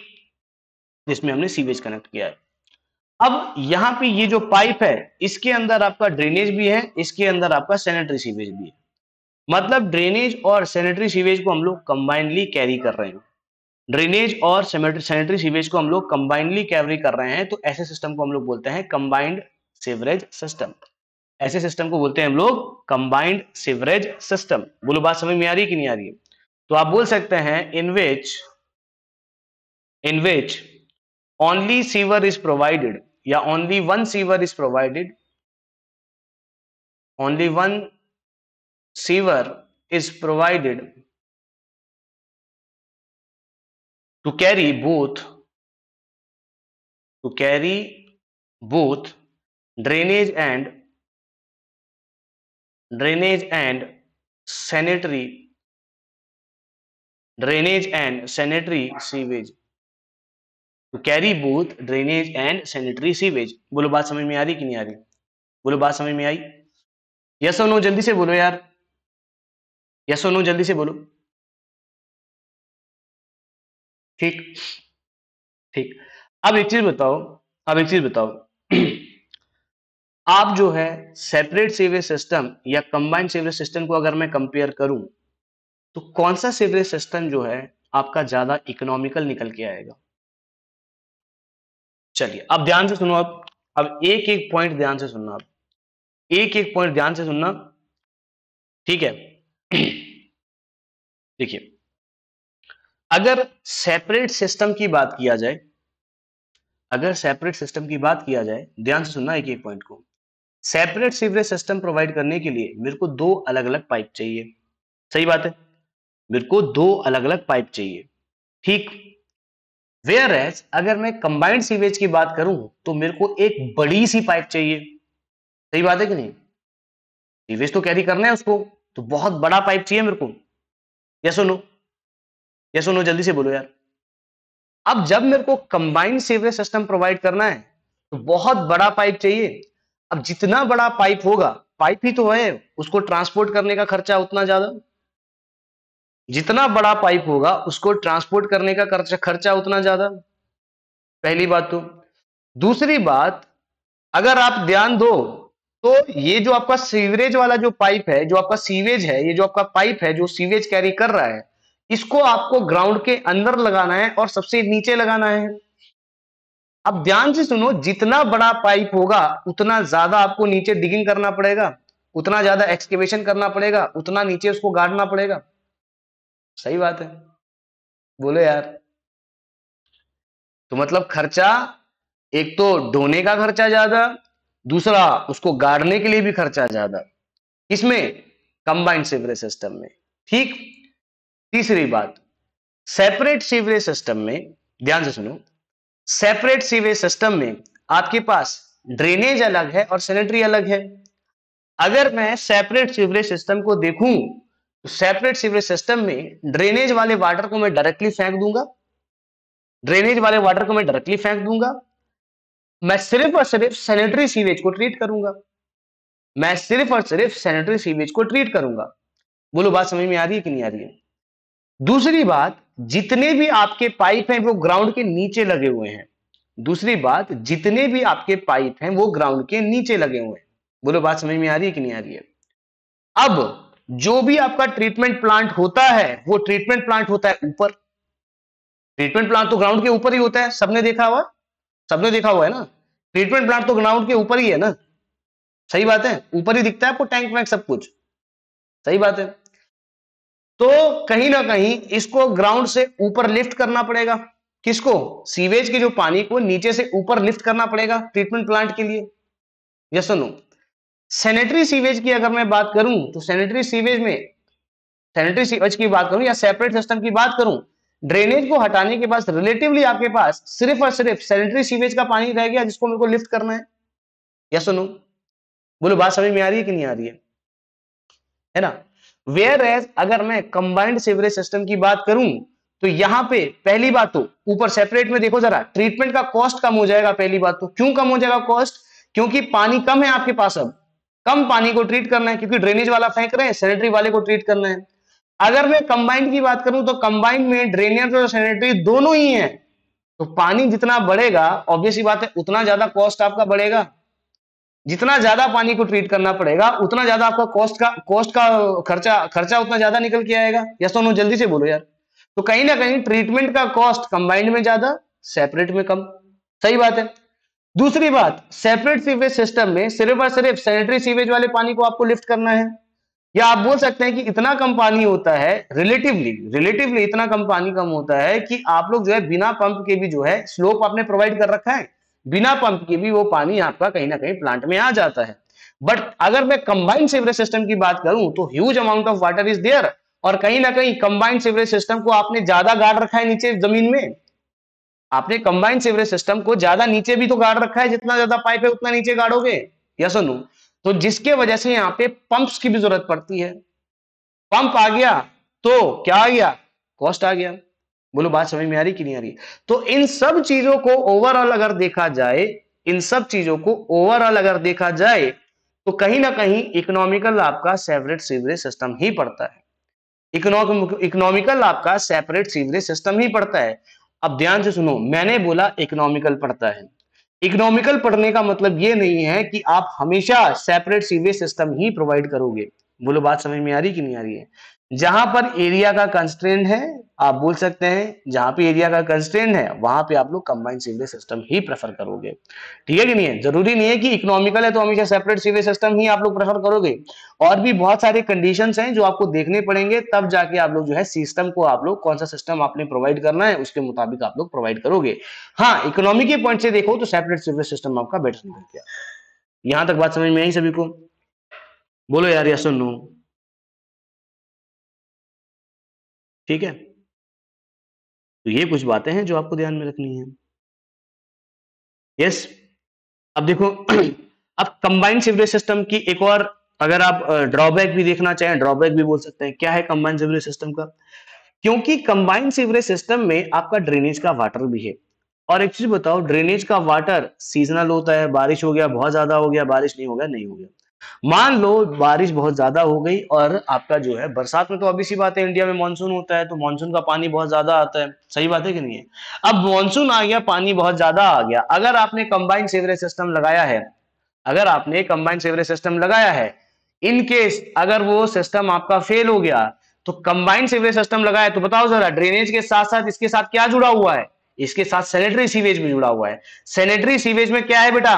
जिसमें हमने सीवेज कनेक्ट किया है अब यहां पे ये जो पाइप है इसके अंदर आपका ड्रेनेज भी है इसके अंदर आपका सैनिटरी सीवेज भी है मतलब ड्रेनेज और सैनिटरी सीवेज को हम लोग कंबाइनली कैरी कर रहे हैं ड्रेनेज और सैनिटरी सीवेज को हम लोग कंबाइनली कैरी कर रहे हैं तो ऐसे सिस्टम को हम लोग बोलते हैं कंबाइंड सीवरेज सिस्टम ऐसे सिस्टम को बोलते हैं हम लोग कंबाइंड सिवरेज सिस्टम बोलो बात समझ में आ रही है कि नहीं आ रही है तो आप बोल सकते हैं in which in which only sewer is provided या only one sewer is provided only one sewer is provided to carry both to carry both drainage and drainage and sanitary drainage and sanitary sewage carry both drainage and sanitary sewage बोलो बात समझ में आ रही कि नहीं आ रही बोलो बात समझ में आई यस और नो जल्दी से बोलो यार यस और नो जल्दी से बोलो ठीक ठीक अब एक चीज बताओ अब एक चीज बताओ आप जो है सेपरेट सीवरेज सिस्टम या कंबाइंड सीवरेज सिस्टम को अगर मैं कंपेयर करूं तो कौन सा सीवरेज सिस्टम जो है आपका ज्यादा इकोनॉमिकल निकल के आएगा चलिए अब ध्यान से सुनो आप अब एक एक पॉइंट ध्यान से सुनना आप एक एक पॉइंट ध्यान से सुनना ठीक है देखिए अगर सेपरेट सिस्टम की बात किया जाए अगर सेपरेट सिस्टम की बात किया जाए ध्यान से सुनना एक एक पॉइंट को सेपरेट सीवरेज सिस्टम प्रोवाइड करने के लिए मेरे को दो अलग अलग पाइप चाहिए सही बात है मेरे को दो अलग अलग पाइप चाहिए ठीक वेयर एज अगर मैं कंबाइंड सीवेज की बात करूं तो मेरे को एक बड़ी सी पाइप चाहिए सही बात है कि नहीं सीवेज तो कैरी करना है उसको तो बहुत बड़ा पाइप चाहिए मेरे को यह सुनो ये सुनो जल्दी से बोलो यार अब जब मेरे को कंबाइंड सीवरेज सिस्टम प्रोवाइड करना है तो बहुत बड़ा पाइप चाहिए अब जितना बड़ा पाइप होगा पाइप ही तो है उसको ट्रांसपोर्ट करने का खर्चा उतना ज्यादा जितना बड़ा पाइप होगा उसको ट्रांसपोर्ट करने का खर्चा खर्चा उतना ज्यादा पहली बात तो दूसरी बात अगर आप ध्यान दो तो ये जो आपका सीवरेज वाला जो पाइप है जो आपका सीवेज है ये जो आपका पाइप है जो सीवेज कैरी कर रहा है इसको आपको ग्राउंड के अंदर लगाना है और सबसे नीचे लगाना है अब ध्यान से सुनो जितना बड़ा पाइप होगा उतना ज्यादा आपको नीचे डिगिंग करना पड़ेगा उतना ज्यादा एक्सकेवेशन करना पड़ेगा उतना नीचे उसको गाड़ना पड़ेगा सही बात है बोलो यार तो मतलब खर्चा एक तो ढोने का खर्चा ज्यादा दूसरा उसको गाड़ने के लिए भी खर्चा ज्यादा इसमें कंबाइंड सीवरेज सिस्टम में ठीक तीसरी बात सेपरेट सीवरेज सिस्टम में ध्यान से सुनो सेपरेट सीवेज सिस्टम में आपके पास ड्रेनेज अलग है और सैनिटरी अलग है अगर मैं सेपरेट सीवरेज सिस्टम को देखूं तो सेपरेट सीवरेज सिस्टम में ड्रेनेज वाले वाटर को मैं डायरेक्टली फेंक दूंगा ड्रेनेज वाले वाटर को मैं डायरेक्टली फेंक दूंगा मैं सिर्फ और सिर्फ सैनिटरी सीवेज को ट्रीट करूंगा मैं सिर्फ और सिर्फ सैनिटरी सीवेज को ट्रीट करूंगा बोलो बात समझ में आ रही है कि नहीं आ रही है दूसरी बात जितने भी आपके पाइप हैं वो ग्राउंड के नीचे लगे हुए हैं दूसरी बात जितने भी आपके पाइप हैं वो ग्राउंड के नीचे लगे हुए हैं बोलो बात समझ में आ रही है कि नहीं आ रही है अब जो भी आपका ट्रीटमेंट प्लांट होता है वो ट्रीटमेंट प्लांट होता है ऊपर ट्रीटमेंट प्लांट तो ग्राउंड के ऊपर ही होता है सबने देखा हुआ सबने देखा हुआ है ना ट्रीटमेंट प्लांट तो ग्राउंड के ऊपर ही है ना सही बात है ऊपर ही दिखता है आपको टैंक वैंक सब कुछ सही बात है तो कहीं ना कहीं इसको ग्राउंड से ऊपर लिफ्ट करना पड़ेगा किसको सीवेज के जो पानी को नीचे से ऊपर लिफ्ट करना पड़ेगा ट्रीटमेंट प्लांट के लिए यस सुनो सैनिटरी सीवेज की अगर मैं बात करूं तो सैनिटरी सीवेज में सैनिटरी सीवेज की बात करूं या सेपरेट सिस्टम की बात करूं ड्रेनेज को हटाने के बाद रिलेटिवली आपके पास सिर्फ और सिर्फ सैनिटरी सीवेज का पानी रह गया जिसको मेरे को लिफ्ट करना है या सुनो बोलो बात समझ में आ रही है कि नहीं आ रही है है ना वेयर एज अगर मैं कंबाइंड सीवरेज सिस्टम की बात करूं तो यहां पे पहली बात तो ऊपर सेपरेट में देखो जरा ट्रीटमेंट का कॉस्ट कम हो जाएगा पहली बात तो क्यों कम हो जाएगा कॉस्ट क्योंकि पानी कम है आपके पास अब कम पानी को ट्रीट करना है क्योंकि ड्रेनेज वाला फेंक रहे हैं सैनिटरी वाले को ट्रीट करना है अगर मैं कंबाइंड की बात करूं तो कंबाइंड में ड्रेनेज और सैनिटरी दोनों ही है तो पानी जितना बढ़ेगा ऑब्वियसली बात है उतना ज्यादा कॉस्ट आपका बढ़ेगा जितना ज्यादा पानी को ट्रीट करना पड़ेगा उतना ज्यादा आपका कॉस्ट का कॉस्ट का खर्चा खर्चा उतना ज्यादा निकल के आएगा या सोनो जल्दी से बोलो यार तो कहीं ना कहीं ट्रीटमेंट का कॉस्ट कंबाइंड में ज्यादा सेपरेट में कम सही बात है दूसरी बात सेपरेट सीवेज सिस्टम में सिर्फ और सिर्फ सैनिटरी सीवेज वाले पानी को आपको लिफ्ट करना है या आप बोल सकते हैं कि इतना कम पानी होता है रिलेटिवली रिलेटिवली इतना कम पानी कम होता है कि आप लोग जो है बिना पंप के भी जो है स्लोप आपने प्रोवाइड कर रखा है बिना पंप के भी वो पानी आपका कहीं ना कहीं प्लांट में आ जाता है बट अगर मैं कंबाइंड सीवरेज सिस्टम की बात करूं तो huge amount of water is there और कहीं ना कहीं कंबाइंड सीवरेज सिस्टम को आपने ज्यादा गाड़ रखा है नीचे जमीन में आपने कंबाइंड सीवरेज सिस्टम को ज्यादा नीचे भी तो गाड़ रखा है जितना ज्यादा पाइप है उतना नीचे गाड़ोगे यस नो तो जिसके वजह से यहाँ पे पंप्स की भी जरूरत पड़ती है पंप आ गया तो क्या आ गया कॉस्ट आ गया बोलो बात समझ में आ रही कि नहीं आ रही तो इन सब चीजों को ओवरऑल अगर देखा जाए इन सब चीजों को ओवरऑल अगर देखा जाए तो कहीं ना कहीं इकोनॉमिकल आपका सेपरेट सीवरेज सिस्टम ही पड़ता है इकोनॉमिकल आपका सेपरेट सीवरेज सिस्टम ही पड़ता है अब ध्यान से सुनो मैंने बोला इकोनॉमिकल पड़ता है इकोनॉमिकल पढ़ने का मतलब ये नहीं है कि आप हमेशा सेपरेट सीवरेज सिस्टम ही प्रोवाइड करोगे बोलो बात समझ में आ रही कि नहीं आ रही है जहां पर एरिया का कंस्ट्रेंट है आप बोल सकते हैं जहां पे एरिया का कंस्ट्रेंट है वहां पे आप लोग कंबाइंड सीवेज सिस्टम ही प्रेफर करोगे ठीक है कि नहीं है जरूरी नहीं है कि इकोनॉमिकल है तो हमेशा सेपरेट सीवेज सिस्टम ही आप लोग प्रेफर करोगे और भी बहुत सारे कंडीशंस हैं जो आपको देखने पड़ेंगे तब जाके आप लोग जो है सिस्टम को आप लोग कौन सा सिस्टम आपने प्रोवाइड करना है उसके मुताबिक आप लोग प्रोवाइड करोगे हाँ इकोनॉमी के पॉइंट से देखो तो सेपरेट सीवेज सिस्टम आपका बेटर यहां तक बात समझ में आई सभी को बोलो यार यस नो ठीक है तो ये कुछ बातें हैं जो आपको ध्यान में रखनी है यस अब देखो अब कंबाइंड सिवरेज सिस्टम की एक और अगर आप ड्रॉबैक भी देखना चाहें ड्रॉबैक भी बोल सकते हैं क्या है कंबाइंड सीवरेज सिस्टम का क्योंकि कंबाइंड सीवरेज सिस्टम में आपका ड्रेनेज का वाटर भी है और एक चीज बताओ ड्रेनेज का वाटर सीजनल होता है बारिश हो गया बहुत ज्यादा हो गया बारिश नहीं हो गया नहीं हो गया मान लो बारिश बहुत ज्यादा हो गई और आपका जो है बरसात में तो अभी सी बात है इंडिया में मानसून होता है तो मानसून का पानी बहुत ज्यादा आता है सही बात है कि नहीं है अब मानसून आ गया पानी बहुत ज्यादा आ गया अगर आपने कंबाइंड सीवरेज सिस्टम लगाया है अगर आपने कंबाइंड सीवरेज सिस्टम लगाया है इनकेस अगर वो सिस्टम आपका फेल हो गया तो कंबाइंड सीवरेज सिस्टम लगाया तो बताओ जरा ड्रेनेज के साथ साथ इसके साथ क्या जुड़ा हुआ है इसके साथ सैनिटरी सीवेज भी जुड़ा हुआ है सैनिटरी सीवेज में क्या है बेटा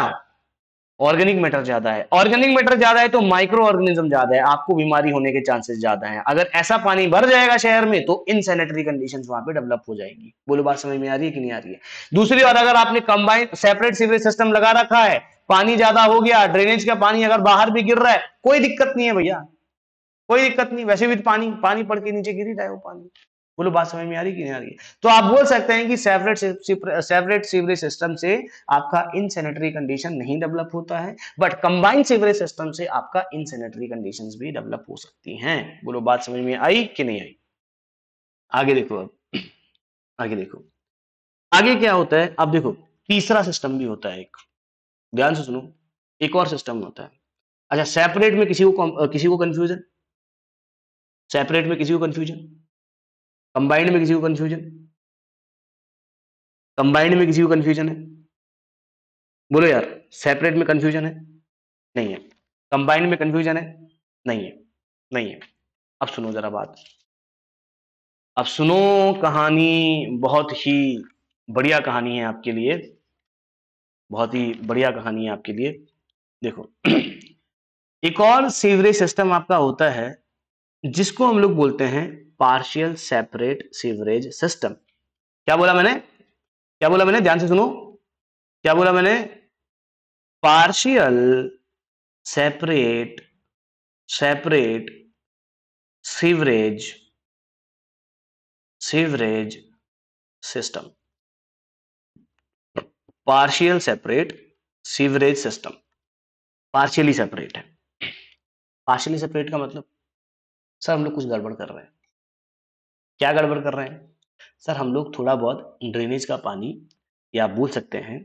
ऑर्गेनिक मैटर ज्यादा है ऑर्गेनिक मैटर ज्यादा है तो माइक्रो ऑर्गेनिज्म ज्यादा है आपको बीमारी होने के चांसेस ज्यादा हैं अगर ऐसा पानी भर जाएगा शहर में तो इनसेनेटरी कंडीशन वहां पे डेवलप हो जाएगी बोलो बात समझ में आ रही है कि नहीं आ रही है दूसरी और अगर आपने कंबाइंड सेपरेट सीवरेज सिस्टम लगा रखा है पानी ज्यादा हो गया ड्रेनेज का पानी अगर बाहर भी गिर रहा है कोई दिक्कत नहीं है भैया कोई दिक्कत नहीं वैसे भी तो पानी पानी पड़ के नीचे गिर ही रहा है वो पानी बोलो बात समझ में आ रही कि नहीं आ रही तो आप बोल सकते हैं कि सेवरेट सेवरेट सीवरेज सिस्टम से आपका इनसेनेटरी कंडीशन नहीं डेवलप होता है बट कंबाइंड सीवरेज सिस्टम से आपका इनसेनेटरी कंडीशन भी डेवलप हो सकती हैं बोलो बात समझ में आई कि नहीं आई आगे देखो अब आगे देखो आगे क्या होता है अब देखो तीसरा सिस्टम भी होता है एक ध्यान से सुनो एक और सिस्टम होता है अच्छा सेपरेट में किसी को किसी को कंफ्यूजन सेपरेट में किसी को कंफ्यूजन कंबाइंड में किसी को कंफ्यूजन कंबाइंड में किसी को कंफ्यूजन है बोलो यार सेपरेट में कंफ्यूजन है नहीं है कंबाइंड में कंफ्यूजन है नहीं है नहीं है अब सुनो जरा बात अब सुनो कहानी बहुत ही बढ़िया कहानी है आपके लिए बहुत ही बढ़िया कहानी है आपके लिए देखो एक और सीवरेज सिस्टम आपका होता है जिसको हम लोग बोलते हैं पार्शियल सेपरेट सीवरेज सिस्टम क्या बोला मैंने क्या बोला मैंने ध्यान से सुनो क्या बोला मैंने partial separate separate sewerage sewerage system partial separate sewerage system partially separate है पार्शियली सेपरेट का मतलब सर हम लोग कुछ गड़बड़ कर रहे हैं क्या गड़बड़ कर रहे हैं सर हम लोग थोड़ा बहुत ड्रेनेज का पानी या बोल सकते हैं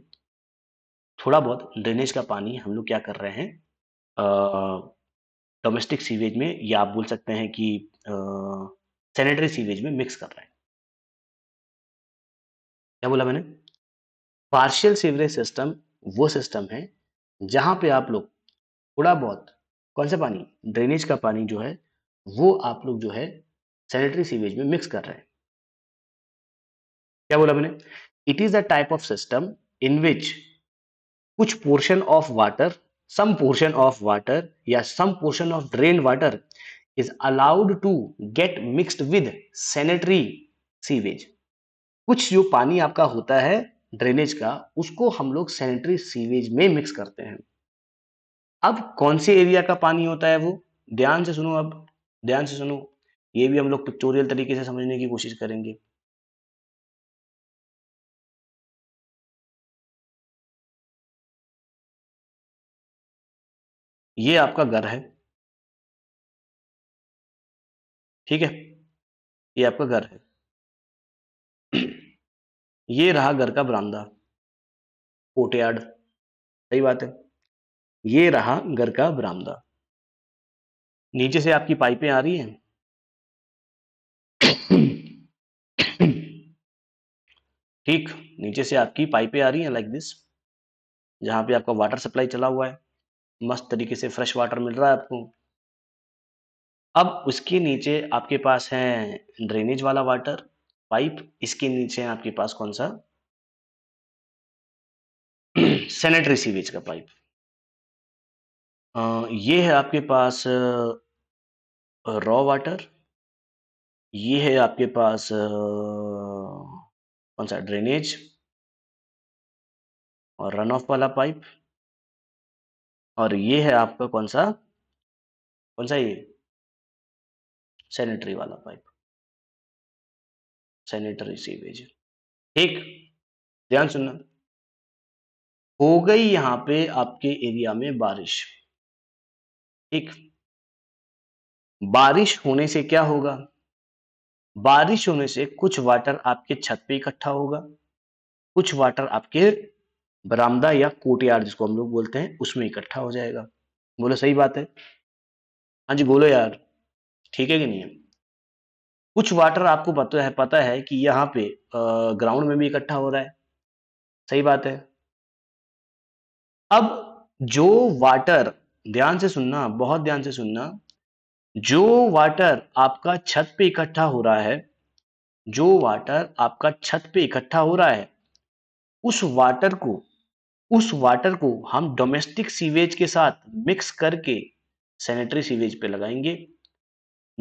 थोड़ा बहुत ड्रेनेज का पानी हम लोग क्या कर रहे हैं डोमेस्टिक सीवेज में या आप बोल सकते हैं कि सैनिटरी सीवेज में मिक्स कर रहे हैं क्या बोला मैंने पार्शियल सीवरेज सिस्टम वो सिस्टम है जहां पे आप लोग थोड़ा बहुत कौन सा पानी ड्रेनेज का पानी जो है वो आप लोग जो है सैनिटरी सीवेज में मिक्स कर रहे हैं क्या बोला मैंने it is a type of system in which कुछ portion of water some portion of water या some portion of drain water is allowed to get mixed with sanitary sewage कुछ जो पानी आपका होता है ड्रेनेज का उसको हम लोग सैनिटरी सीवेज में मिक्स करते हैं अब कौन से एरिया का पानी होता है वो ध्यान से सुनो अब ध्यान से सुनो ये भी हम लोग पिक्टोरियल तरीके से समझने की कोशिश करेंगे ये आपका घर है ठीक है ये आपका घर है ये रहा घर का बरामदा कोटयार्ड सही बात है ये रहा घर का बरामदा नीचे से आपकी पाइपें आ रही हैं ठीक नीचे से आपकी पाइपें आ रही हैं लाइक दिस जहाँ पे आपका वाटर सप्लाई चला हुआ है मस्त तरीके से फ्रेश वाटर मिल रहा है आपको अब उसके नीचे आपके पास है ड्रेनेज वाला वाटर पाइप इसके नीचे है आपके पास कौन सा सैनिटरी सीवेज का पाइप ये है आपके पास रॉ वाटर ये है आपके पास आ, कौन सा ड्रेनेज और रन ऑफ वाला पाइप और ये है आपका कौन सा कौन सा ये सैनिटरी वाला पाइप सैनिटरी सीवेज ठीक ध्यान सुनना हो गई यहां पे आपके एरिया में बारिश ठीक बारिश होने से क्या होगा बारिश होने से कुछ वाटर आपके छत पे इकट्ठा होगा कुछ वाटर आपके बरामदा या कोटयार जिसको हम लोग बोलते हैं उसमें इकट्ठा हो जाएगा बोलो सही बात है हाँ जी बोलो यार ठीक है कि नहीं है कुछ वाटर आपको पता है पता है कि यहाँ पे ग्राउंड में भी इकट्ठा हो रहा है सही बात है अब जो वाटर ध्यान से सुनना बहुत ध्यान से सुनना जो वाटर आपका छत पे इकट्ठा हो रहा है जो वाटर आपका छत पे इकट्ठा हो रहा है उस वाटर को उस वाटर को हम डोमेस्टिक सीवेज के साथ मिक्स करके सैनिटरी सीवेज पे लगाएंगे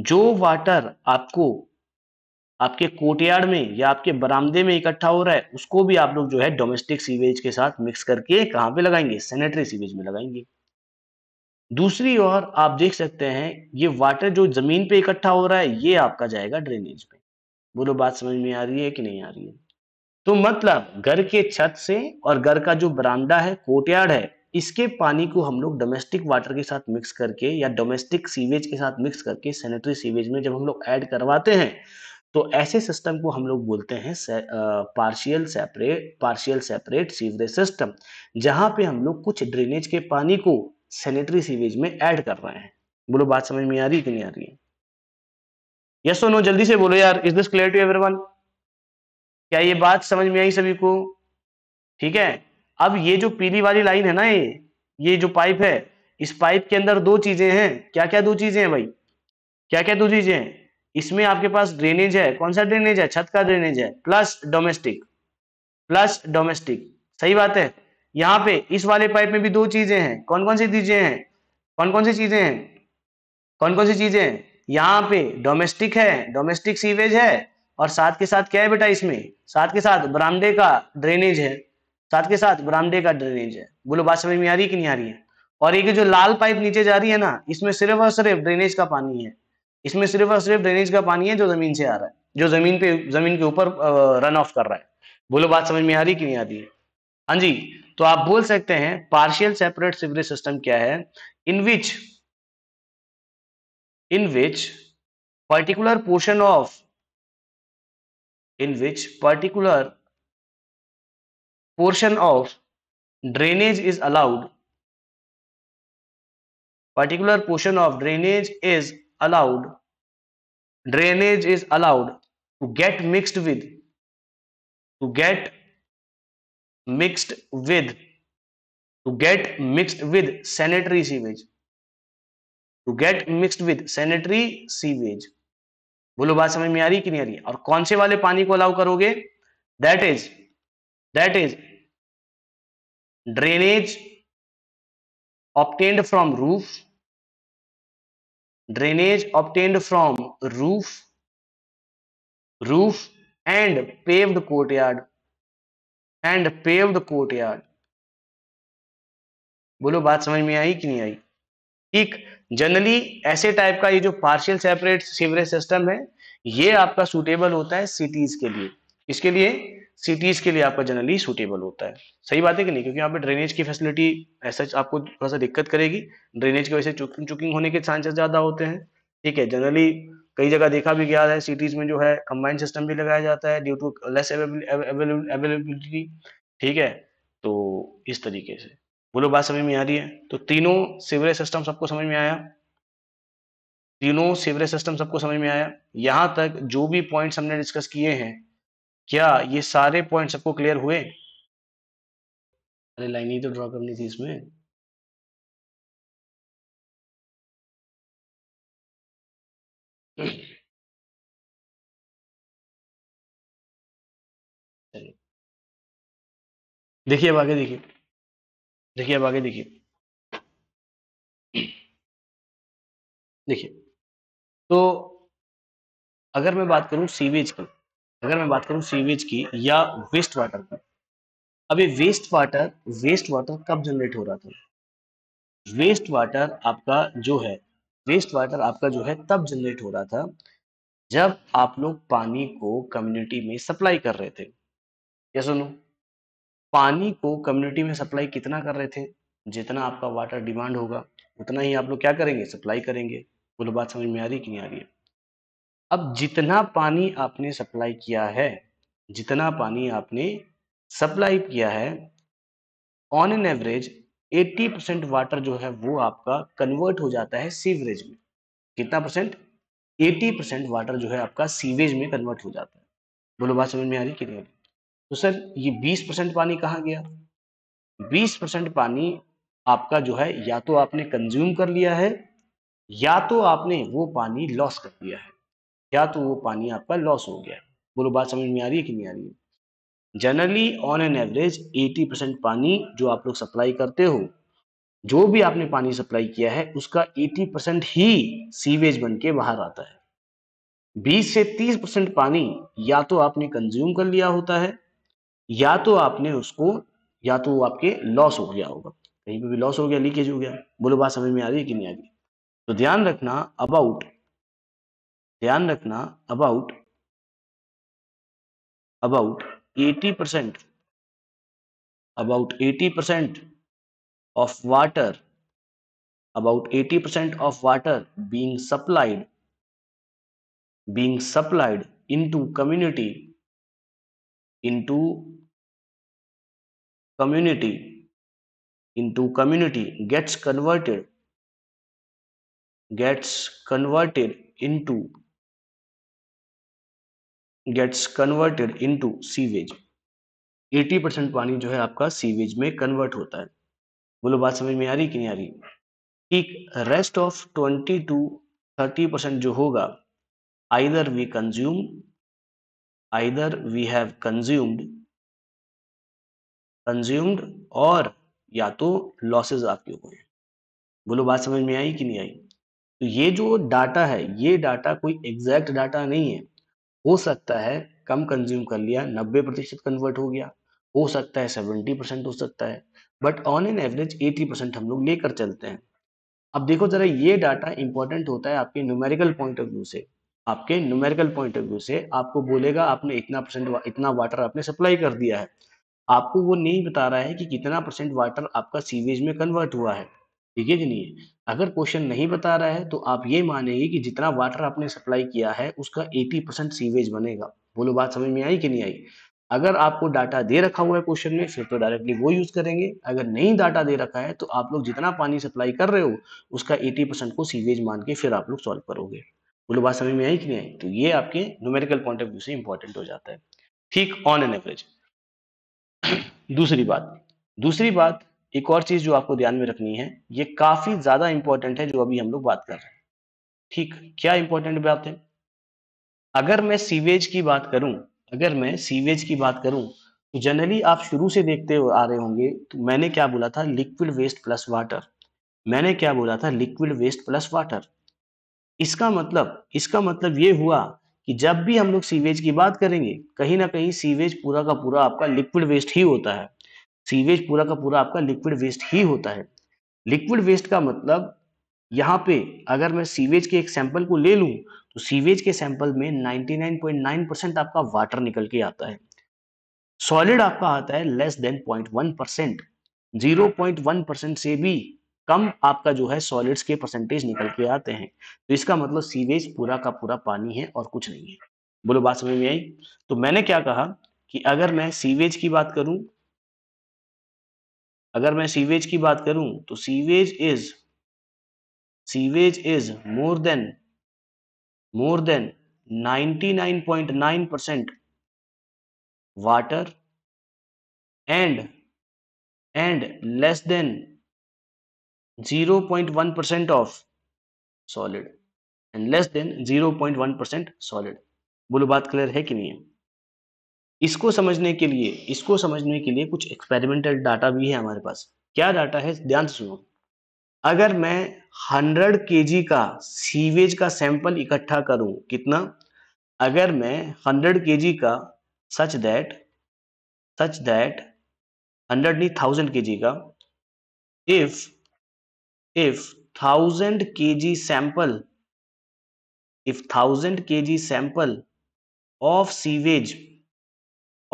जो वाटर आपको आपके कोटयार्ड में या आपके बरामदे में इकट्ठा हो रहा है उसको भी आप लोग जो है डोमेस्टिक सीवेज के साथ मिक्स करके कहां पे लगाएंगे सैनिटरी सीवेज में लगाएंगे दूसरी ओर आप देख सकते हैं ये वाटर जो जमीन पे इकट्ठा हो रहा है ये आपका जाएगा ड्रेनेज में बोलो बात समझ में आ रही है कि नहीं आ रही है तो मतलब घर के छत से और घर का जो बरामदा है कोटयार्ड है इसके पानी को हम लोग डोमेस्टिक वाटर के साथ मिक्स करके या डोमेस्टिक सीवेज के साथ मिक्स करके सैनिटरी सीवेज में जब हम लोग ऐड करवाते हैं तो ऐसे सिस्टम को हम लोग बोलते हैं से, partial separate partial separate sewerage system जहां पे हम लोग कुछ ड्रेनेज के पानी को सैनिटरी सीवेज में ऐड कर रहे हैं बोलो बात समझ में आ रही है कि नहीं आ रही है यस सो नो जल्दी से बोलो यार is this clear to everyone क्या ये बात समझ में आई सभी को ठीक है अब ये जो पीली वाली लाइन है ना ये ये जो पाइप है इस पाइप के अंदर दो चीजें हैं क्या क्या दो चीजें हैं भाई क्या क्या दो चीजें हैं इसमें आपके पास ड्रेनेज है कौन सा ड्रेनेज है छत का ड्रेनेज है प्लस डोमेस्टिक प्लस डोमेस्टिक सही बात है यहाँ पे इस वाले पाइप में भी दो चीजें हैं कौन कौन सी चीजें हैं कौन कौन सी चीजें हैं कौन कौन सी चीजें हैं यहाँ पे डोमेस्टिक है डोमेस्टिक सीवेज है और साथ के साथ क्या है बेटा इसमें साथ के साथ बरामदे का ड्रेनेज है साथ के साथ बरामदे का ड्रेनेज है बोलो बात समझ में आ रही है कि नहीं आ रही है और ये जो लाल पाइप नीचे जा रही है ना इसमें सिर्फ और सिर्फ ड्रेनेज का पानी है इसमें सिर्फ और सिर्फ ड्रेनेज का पानी है जो जमीन से आ रहा है जो जमीन पे जमीन के ऊपर रन ऑफ कर रहा है बोलो बात समझ में आ रही कि नहीं रही है हाँ जी तो आप बोल सकते हैं पार्शियल सेपरेट सिवरेज सिस्टम क्या है in which in which particular portion of in which particular portion of drainage is allowed particular portion of drainage is allowed drainage is allowed to get mixed with to get mixed with to get mixed with sanitary sewage to get mixed with sanitary sewage बोलो बात समझ में आ रही कि नहीं आ रही और कौन से वाले पानी को अलाउ करोगे that is that is drainage obtained from roof drainage obtained from roof roof and paved courtyard and paved courtyard बोलो बात समझ में आई कि नहीं आई ठीक जनरली ऐसे टाइप का ये जो पार्शियल सेपरेट सीवरेज सिस्टम है ये आपका सूटेबल होता है सिटीज के लिए इसके लिए सिटीज के लिए आपका जनरली सूटेबल होता है सही बात है कि नहीं क्योंकि यहाँ पे ड्रेनेज की फैसिलिटी ऐसा आपको थोड़ा सा दिक्कत करेगी ड्रेनेज की वजह से चुकिंग होने के चांसेस ज्यादा होते हैं ठीक है जनरली कई जगह देखा भी गया है सिटीज में जो है कंबाइंड सिस्टम भी लगाया जाता है ड्यू टू लेस अवेलेबिलिटी ठीक है तो इस तरीके से बोलो बात समझ में आ रही है तो तीनों सीवरेज सिस्टम सबको समझ में आया तीनों सिवरेज सिस्टम सबको समझ में आया यहाँ तक जो भी पॉइंट्स हमने डिस्कस किए हैं क्या ये सारे पॉइंट सबको क्लियर हुए अरे लाइन ही तो ड्रॉ करनी थी इसमें देखिए अब आगे देखिए देखिए अब आगे देखिए देखिए तो अगर मैं बात करूं सीवेज की अगर मैं बात करूं सीवेज की या वेस्ट वाटर की अब वेस्ट वाटर वेस्ट वाटर कब जनरेट हो रहा था वेस्ट वाटर आपका जो है वेस्ट वाटर आपका जो है तब जनरेट हो रहा था जब आप लोग पानी को कम्युनिटी में सप्लाई कर रहे थे क्या सुनो पानी को कम्युनिटी में सप्लाई कितना कर रहे थे जितना आपका वाटर डिमांड होगा उतना ही आप लोग क्या करेंगे सप्लाई करेंगे बोलो बात समझ में आ रही कि नहीं आ रही है अब जितना पानी आपने सप्लाई किया है जितना पानी आपने सप्लाई किया है on an average 80 percent water जो है वो आपका कन्वर्ट हो जाता है सीवरेज में कितना परसेंट 80 परसेंट वाटर जो है आपका सीवेज में कन्वर्ट हो जाता है बोलो बात समझ में आ रही कि नहीं तो सर ये 20 परसेंट पानी कहाँ गया 20 परसेंट पानी आपका जो है या तो आपने कंज्यूम कर लिया है या तो आपने वो पानी लॉस कर दिया है या तो वो पानी आपका लॉस हो गया है बोलो बात समझ में आ रही है कि नहीं आ रही है generally on an average 80 percent पानी जो आप लोग सप्लाई करते हो जो भी आपने पानी सप्लाई किया है उसका 80 परसेंट ही सीवेज बन के बाहर आता है 20 से 30 परसेंट पानी या तो आपने कंज्यूम कर लिया होता है या तो आपने उसको या तो आपके लॉस हो गया होगा कहीं पे भी लॉस हो गया लीकेज हो गया बोलो बात समझ में आ रही है कि नहीं आ रही तो ध्यान रखना अबाउट ध्यान रखना about about 80 percent about 80 percent of water percent 80% water being supplied being supplied into community into community into community gets converted gets converted into gets converted into sewage eighty percent पानी जो है आपका sewage में convert होता है बोलो बात समझ में आ रही कि नहीं आ रही ठीक rest of twenty to thirty percent जो होगा either we consume either we have consumed consumed और या तो लॉसेज आपके हुए हैं बोलो बात समझ में आई कि नहीं आई तो ये जो डाटा है ये डाटा कोई एग्जैक्ट डाटा नहीं है हो सकता है कम कंज्यूम कर लिया नब्बे प्रतिशत कन्वर्ट हो गया हो सकता है सेवेंटी परसेंट हो सकता है but on an average eighty percent हम लोग लेकर चलते हैं अब देखो जरा ये डाटा इंपॉर्टेंट होता है आपके न्यूमेरिकल पॉइंट ऑफ व्यू से आपके न्यूमेरिकल पॉइंट ऑफ व्यू से आपको बोलेगा आपने इतना परसेंट इतना वाटर आपने सप्लाई कर दिया है आपको वो नहीं बता रहा है कि कितना परसेंट वाटर आपका सीवेज में कन्वर्ट हुआ है ठीक है कि नहीं अगर क्वेश्चन नहीं बता रहा है तो आप ये मानेंगे कि जितना वाटर आपने सप्लाई किया है उसका 80 परसेंट सीवेज बनेगा बोलो बात समझ में आई कि नहीं आई अगर आपको डाटा दे रखा हुआ है क्वेश्चन में फिर तो डायरेक्टली वो यूज करेंगे अगर नहीं डाटा दे रखा है तो आप लोग जितना पानी सप्लाई कर रहे हो उसका एटी परसेंट को सीवेज मान के फिर आप लोग सॉल्व करोगे बोलो बात समझ में आई कि नहीं आई तो ये आपके न्यूमेरिकल पॉइंट ऑफ व्यू से इंपॉर्टेंट हो जाता है ठीक ऑन एन एवरेज दूसरी बात दूसरी बात एक और चीज जो आपको ध्यान में रखनी है ये काफी ज्यादा इंपॉर्टेंट है जो अभी हम लोग बात कर रहे हैं ठीक क्या इंपॉर्टेंट बात है अगर मैं सीवेज की बात करूं अगर मैं सीवेज की बात करूं तो जनरली आप शुरू से देखते आ रहे होंगे तो मैंने क्या बोला था लिक्विड वेस्ट प्लस वाटर मैंने क्या बोला था लिक्विड वेस्ट प्लस वाटर इसका मतलब इसका मतलब ये हुआ कि जब भी हम लोग सीवेज की बात करेंगे कहीं ना कहीं सीवेज पूरा का पूरा आपका लिक्विड वेस्ट ही होता है सीवेज पूरा का पूरा आपका लिक्विड वेस्ट ही होता है लिक्विड वेस्ट का मतलब यहाँ पे अगर मैं सीवेज के एक सैंपल को ले लूँ तो सीवेज के सैंपल में 99.9 परसेंट आपका वाटर निकल के आता है सॉलिड आपका आता है लेस देन 0.1 परसेंट 0.1 परसेंट से भी कम आपका जो है सॉलिड्स के परसेंटेज निकल के आते हैं तो इसका मतलब सीवेज पूरा का पूरा पानी है और कुछ नहीं है बोलो बात समझ में आई तो मैंने क्या कहा कि अगर मैं सीवेज की बात करूं अगर मैं सीवेज की बात करूं तो sewage is sewage is more than more than 99.9 percent water and and less than 0.1 percent of solid and less than 0.1 percent solid बोलो बात क्लियर है कि नहीं है इसको समझने के लिए इसको समझने के लिए कुछ एक्सपेरिमेंटल डाटा भी है हमारे पास क्या डाटा है ध्यान से सुनो अगर मैं 100 केजी का सीवेज का सैंपल इकट्ठा करूं कितना अगर मैं 100 जी का सच दैट सच दैट 100 नहीं 1000 जी का if if 1000 kg sample if 1000 kg sample of sewage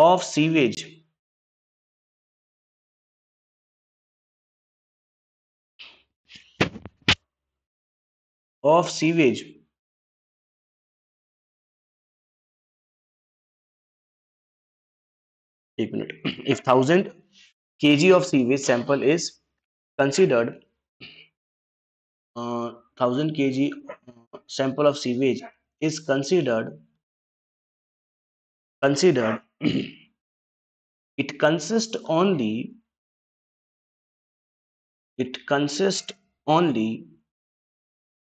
of sewage of sewage if 1000 kg of sewage sample is considered thousand kg sample of sewage is considered considered it consists only it consists only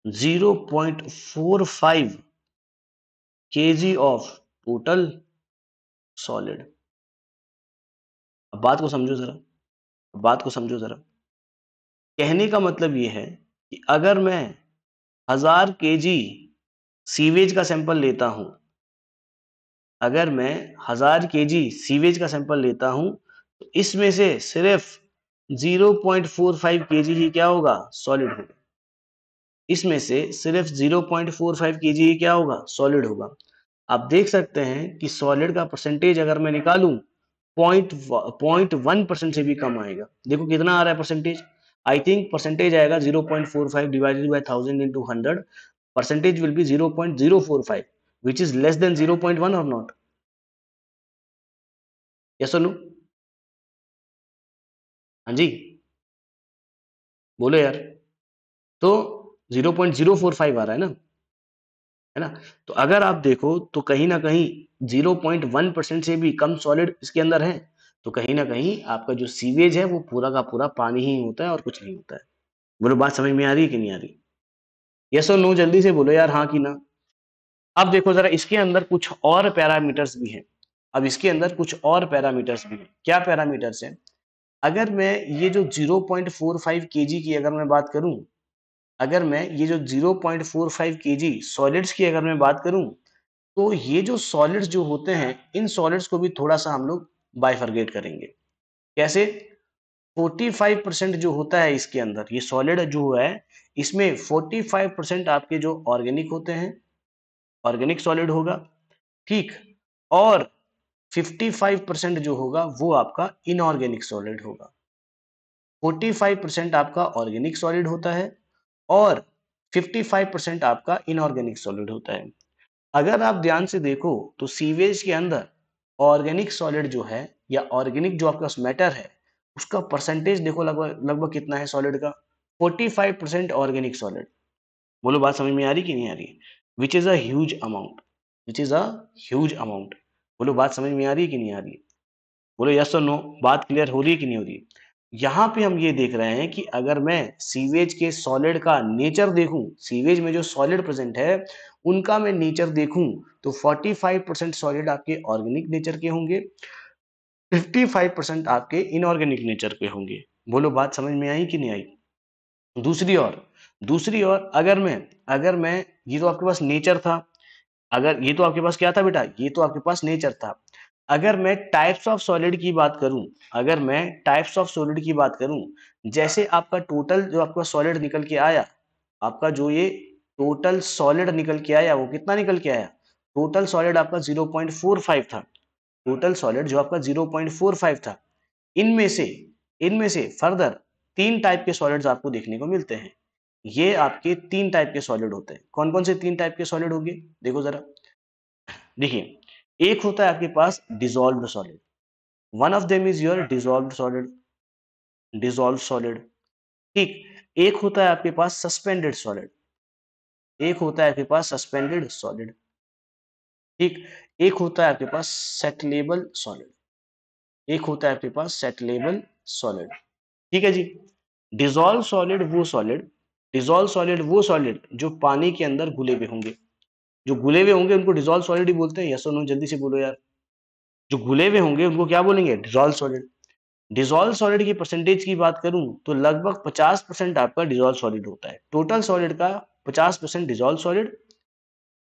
0.45 kg of total solid अब बात को समझो जरा बात को समझो जरा कहने का मतलब यह है कि अगर मैं हजार के जी सीवेज का सैंपल लेता हूं अगर मैं हजार के जी सीवेज का सैंपल लेता हूं तो इसमें से सिर्फ 0.45 केजी ही क्या होगा सॉलिड होगा इसमें से सिर्फ 0.45 केजी ही क्या होगा सॉलिड होगा आप देख सकते हैं कि सॉलिड का परसेंटेज अगर मैं निकालू पॉइंट पॉइंट वन परसेंट से भी कम आएगा देखो कितना आ रहा है परसेंटेज आई थिंक परसेंटेज आएगा zero point four five divided by thousand to hundred percentage will be zero point zero four five which is less than zero point one और नॉट यस नो हाँ जी बोलो यार तो zero zero point four five आ रहा है ना है ना तो अगर आप देखो तो कहीं ना कहीं जीरो पॉइंट वन परसेंट से भी कम सॉलिड इसके अंदर है तो कहीं ना कहीं आपका जो सीवेज है वो पूरा का पूरा पानी ही होता है और कुछ नहीं होता है बोलो बात समझ में आ रही है कि नहीं आ रही यस और नो जल्दी से बोलो यार हाँ कि ना अब देखो जरा इसके अंदर कुछ और पैरामीटर्स भी हैं अब इसके अंदर कुछ और पैरामीटर्स भी हैं क्या पैरामीटर्स हैं अगर मैं ये जो 0.45 पॉइंट की अगर मैं बात करूं अगर मैं ये जो 0.45 पॉइंट सॉलिड्स की अगर मैं बात करूं तो ये जो सॉलिड्स जो होते हैं इन सॉलिड्स को भी थोड़ा सा हम लोग बाइफर्गेट करेंगे कैसे 45 परसेंट जो होता है इसके अंदर ये सॉलिड जो है इसमें 45 परसेंट आपके जो ऑर्गेनिक होते हैं ऑर्गेनिक सॉलिड होगा ठीक और 55 परसेंट जो होगा वो आपका इनऑर्गेनिक सॉलिड होगा 45 परसेंट आपका ऑर्गेनिक सॉलिड होता है और 55 परसेंट आपका इनऑर्गेनिक सॉलिड होता है अगर आप ध्यान से देखो तो सीवेज के अंदर ऑर्गेनिक सॉलिड जो है या ऑर्गेनिक जो आपका मैटर है उसका परसेंटेज देखो लगभग लगभग कितना है सॉलिड का 45 परसेंट ऑर्गेनिक सॉलिड बोलो बात समझ में आ रही कि नहीं आ रही which is as amount which is as amount बोलो बात समझ में आ रही कि नहीं आ रही बोलो यस और नो बात क्लियर हो रही है कि नहीं हो रही यहाँ पे हम ये देख रहे हैं कि अगर मैं सीवेज के सॉलिड का नेचर देखूं सीवेज में जो सॉलिड प्रेजेंट है उनका मैं नेचर देखूं तो 45 परसेंट सॉलिड आपके ऑर्गेनिक नेचर के होंगे 55 परसेंट आपके इनऑर्गेनिक नेचर के होंगे बोलो बात समझ में आई कि नहीं आई दूसरी ओर दूसरी ओर अगर मैं अगर मैं ये तो आपके पास नेचर था अगर ये तो आपके पास क्या था बेटा ये तो आपके पास नेचर था अगर मैं टाइप्स ऑफ सॉलिड की बात करूं अगर मैं टाइप्स ऑफ सॉलिड की बात करूं जैसे आपका टोटल जो आपका सॉलिड निकल के आया आपका जो ये टोटल सॉलिड निकल के आया वो कितना निकल के आया टोटल सॉलिड आपका 0.45 था टोटल सॉलिड जो आपका 0.45 था इनमें से इनमें से फर्दर तीन टाइप के सॉलिड्स आपको देखने को मिलते हैं ये आपके तीन टाइप के सॉलिड होते हैं कौन कौन से तीन टाइप के सॉलिड होंगे देखो जरा देखिए एक होता है आपके पास dissolve solid one of them is your dissolve solid dissolve solid ठीक एक होता है आपके पास सस्पेंडेड सॉलिड एक होता है आपके पास सस्पेंडेड सॉलिड ठीक एक होता है आपके पास सेटलेबल सॉलिड एक होता है आपके पास सेटलेबल सॉलिड ठीक है जी डिजोल्व सॉलिड वो सॉलिड डिजोल्व सॉलिड वो सॉलिड जो पानी के अंदर घुले हुए होंगे जो घुले हुए होंगे उनको डिजोल्व सॉलिड ही बोलते हैं यस और जल्दी से बोलो यार जो घुले हुए होंगे उनको क्या बोलेंगे डिजोल्व सॉलिड डिजोल्व सॉलिड की परसेंटेज की बात करूं तो लगभग 50 परसेंट आपका डिजोल्व सॉलिड होता है टोटल सॉलिड का 50 परसेंट डिजोल्व सॉलिड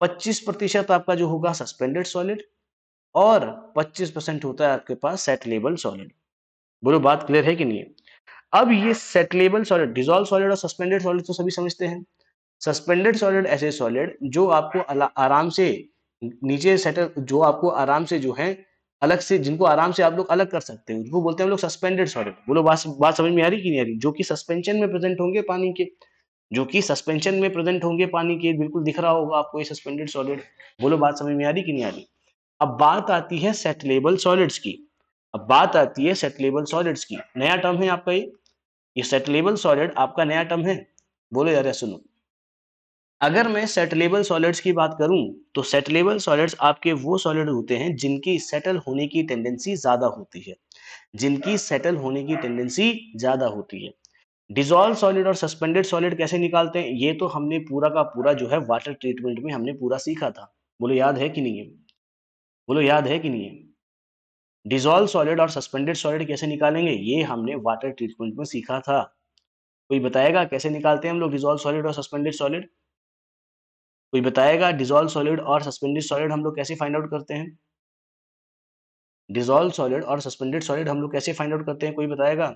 25 प्रतिशत आपका जो होगा सस्पेंडेड सॉलिड और 25 परसेंट होता है आपके पास सेटलेबल सॉलिड बोलो बात क्लियर है कि नहीं अब ये सेटलेबल सॉलिड डिजोल्व सॉलिड और सस्पेंडेड सॉलिड तो सभी समझते हैं सस्पेंडेड सॉलिड ऐसे सॉलिड जो आपको आराम से नीचे सेटल जो आपको आराम से जो है अलग से जिनको आराम से आप लोग अलग कर सकते हैं उनको बोलते हैं हम लोग सस्पेंडेड सॉलिड बोलो बात बात समझ में आ रही कि नहीं आ रही जो कि सस्पेंशन में प्रेजेंट होंगे पानी के जो कि सस्पेंशन में प्रेजेंट होंगे पानी के बिल्कुल दिख रहा होगा आपको ये सस्पेंडेड सॉलिड बोलो बात समझ में आ रही कि नहीं आ रही अब बात आती है सेटलेबल सॉलिड्स की अब बात आती है सेटलेबल सॉलिड्स की नया टर्म है आपका ये ये सेटलेबल सॉलिड आपका नया टर्म है बोलो यार सुनो अगर मैं सेटलेबल सॉलिड्स की बात करूं तो सेटलेबल सॉलिड्स आपके वो सॉलिड होते हैं जिनकी सेटल होने की टेंडेंसी ज्यादा होती है जिनकी सेटल होने की टेंडेंसी ज्यादा होती है डिजॉल्व सॉलिड और सस्पेंडेड सॉलिड कैसे निकालते हैं ये तो हमने पूरा का पूरा जो है वाटर ट्रीटमेंट में हमने पूरा सीखा था बोलो याद है कि नहीं है बोलो याद है कि नहीं है डिजॉल्व सॉलिड और सस्पेंडेड सॉलिड कैसे निकालेंगे ये हमने वाटर ट्रीटमेंट में सीखा था कोई बताएगा कैसे निकालते हैं हम लोग डिजॉल्व सॉलिड और सस्पेंडेड सॉलिड कोई बताएगा डिजॉल्व सॉलिड और सस्पेंडेड सॉलिड हम लोग कैसे फाइंड आउट करते हैं डिजॉल्व सॉलिड और सस्पेंडेड सॉलिड हम लोग कैसे फाइंड आउट करते हैं कोई बताएगा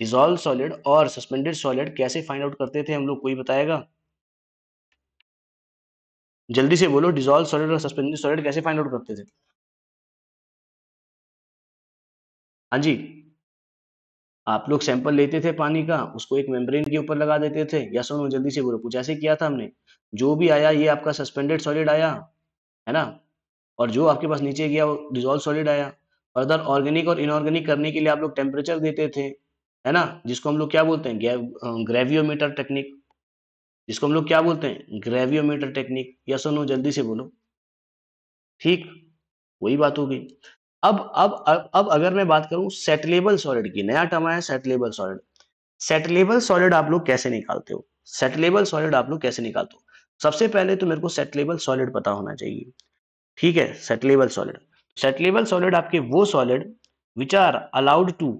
डिजोल्व सॉलिड और सस्पेंडेड सॉलिड कैसे फाइंड आउट करते थे हम लोग कोई बताएगा जल्दी से बोलो डिजोल्व सॉलिड और सस्पेंडेड सॉलिड कैसे फाइंड आउट करते थे हाँ जी आप लोग सैंपल लेते थे पानी का उसको एक मेम्ब्रेन के ऊपर लगा देते थे या सुनो जल्दी से बोलो कुछ ऐसे किया था हमने जो भी आया ये आपका सस्पेंडेड सॉलिड आया है ना और जो आपके पास नीचे गया वो डिजोल्व सॉलिड आया फर्दर ऑर्गेनिक और इनऑर्गेनिक करने के लिए आप लोग टेम्परेचर देते थे है ना जिसको हम लोग क्या बोलते हैं ग्रेवियोमीटर टेक्निक जिसको हम लोग क्या बोलते हैं ग्रेवियोमीटर टेक्निक या सुनो जल्दी से बोलो ठीक वही बात हो गई अब अब अब, अब अगर मैं बात करूं सेटलेबल सॉलिड की नया टर्म आया सेटलेबल सॉलिड सेटलेबल सॉलिड आप लोग कैसे निकालते हो सेटलेबल सॉलिड आप लोग कैसे निकालते हो सबसे पहले तो मेरे को सेटलेबल सॉलिड पता होना चाहिए ठीक है सेटलेबल सॉलिड सेटलेबल सॉलिड आपके वो solid which are allowed to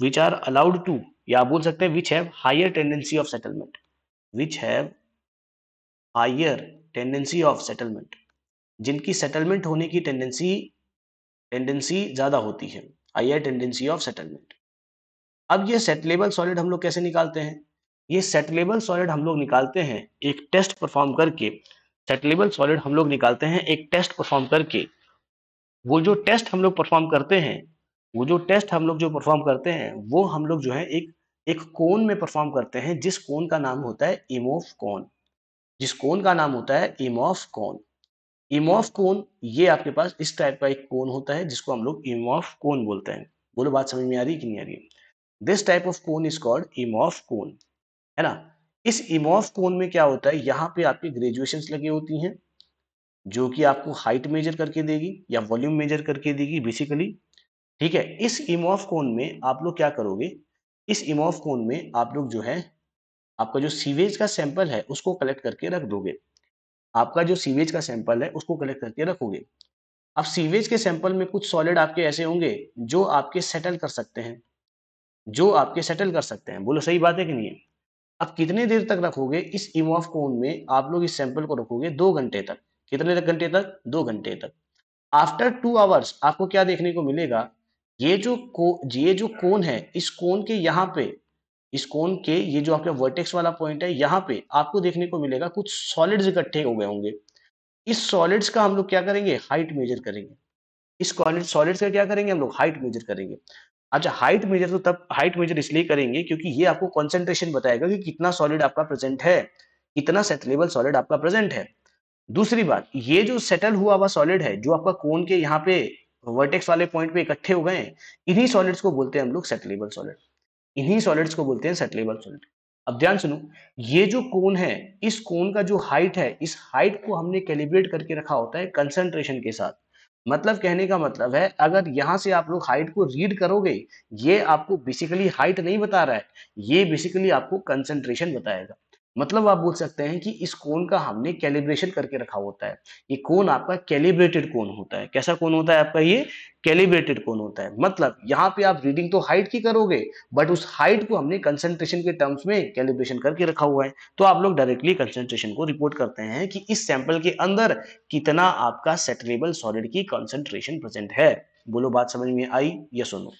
which are allowed to या बोल सकते हैं which have higher tendency of settlement which have higher tendency of settlement जिनकी सेटलमेंट होने की टेंडेंसी टेंडेंसी ज़्यादा होती है हायर टेंडेंसी ऑफ सेटलमेंट अब ये सेटलेबल सॉलिड हम लोग कैसे निकालते हैं ये सेटलेबल सॉलिड हम लोग निकालते हैं एक टेस्ट परफॉर्म करके सेटलेबल सॉलिड हम लोग निकालते हैं एक टेस्ट परफॉर्म करके वो जो टेस्ट हम लोग परफॉर्म करते हैं वो जो टेस्ट हम लोग जो परफॉर्म करते हैं वो हम लोग जो है एक एक कोन में परफॉर्म करते हैं जिस कोन का नाम होता है इमोफ कोन जिस कोन का नाम होता है इमोफ कोन इमोफ कोन ये आपके पास इस टाइप का एक कोन होता है जिसको हम लोग इमोफ कोन बोलते हैं बोलो बात समझ में आ रही है कि नहीं आ रही है this type of cone is called Imhoff cone है ना इस इमोफ कोन में क्या होता है यहाँ पे आपकी ग्रेजुएशन लगी होती हैं जो कि आपको हाइट मेजर करके देगी या वॉल्यूम मेजर करके देगी बेसिकली ठीक है इस इमोफ कोन में आप लोग क्या करोगे इस इमोफ कोन में आप लोग जो है आपका जो सीवेज का सैंपल है उसको कलेक्ट करके रख दोगे आपका जो सीवेज का सैंपल है उसको कलेक्ट करके रखोगे अब सीवेज के सैंपल में कुछ सॉलिड आपके ऐसे होंगे जो आपके सेटल कर सकते हैं जो आपके सेटल कर सकते हैं बोलो सही बात है कि नहीं अब कितने देर तक रखोगे इस इमोफ कोन में आप लोग इस सैंपल को रखोगे दो घंटे तक कितने घंटे तक दो घंटे तक आफ्टर टू आवर्स आपको क्या देखने को मिलेगा ये जो को ये जो कोन है इस कोन के यहाँ पे इस कोन के ये जो आपका वर्टेक्स वाला पॉइंट है यहाँ पे आपको देखने को मिलेगा कुछ सॉलिड्स इकट्ठे हो गए होंगे इस सॉलिड्स का हम लोग क्या करेंगे हाइट मेजर करेंगे इस सॉलिड्स का क्या करेंगे हम लोग हाइट मेजर करेंगे अच्छा हाइट मेजर तो तब हाइट मेजर इसलिए करेंगे क्योंकि ये आपको कॉन्सेंट्रेशन बताएगा कि कितना सॉलिड आपका प्रेजेंट है कितना सेटलेबल सॉलिड आपका प्रेजेंट है दूसरी बात ये जो सेटल हुआ हुआ सॉलिड है जो आपका कोन के यहाँ पे वर्टेक्स तो वाले पॉइंट पे इकट्ठे हो गए इन्हीं सॉलिड्स को बोलते हैं हम लोग सेटलेबल सॉलिड इन्हीं सॉलिड्स को बोलते हैं सेटलेबल सॉलिड अब ध्यान सुनो ये जो कोन है इस कोन का जो हाइट है इस हाइट को हमने कैलिब्रेट करके रखा होता है कंसंट्रेशन के साथ मतलब कहने का मतलब है अगर यहाँ से आप लोग हाइट को रीड करोगे ये आपको बेसिकली हाइट नहीं बता रहा है ये बेसिकली आपको कंसंट्रेशन बताएगा मतलब आप बोल सकते हैं कि इस कोन का हमने कैलिब्रेशन करके रखा होता है ये कोन आपका कैलिब्रेटेड कोन होता है कैसा कोन होता है आपका ये कैलिब्रेटेड कोन होता है मतलब यहाँ पे आप रीडिंग तो हाइट की करोगे बट उस हाइट को हमने कंसेंट्रेशन के टर्म्स में कैलिब्रेशन करके रखा हुआ है तो आप लोग डायरेक्टली कंसेंट्रेशन को रिपोर्ट करते हैं कि इस सैंपल के अंदर कितना आपका सेटरेबल सॉलिड की कंसेंट्रेशन प्रेजेंट है बोलो बात समझ में आई या सुनो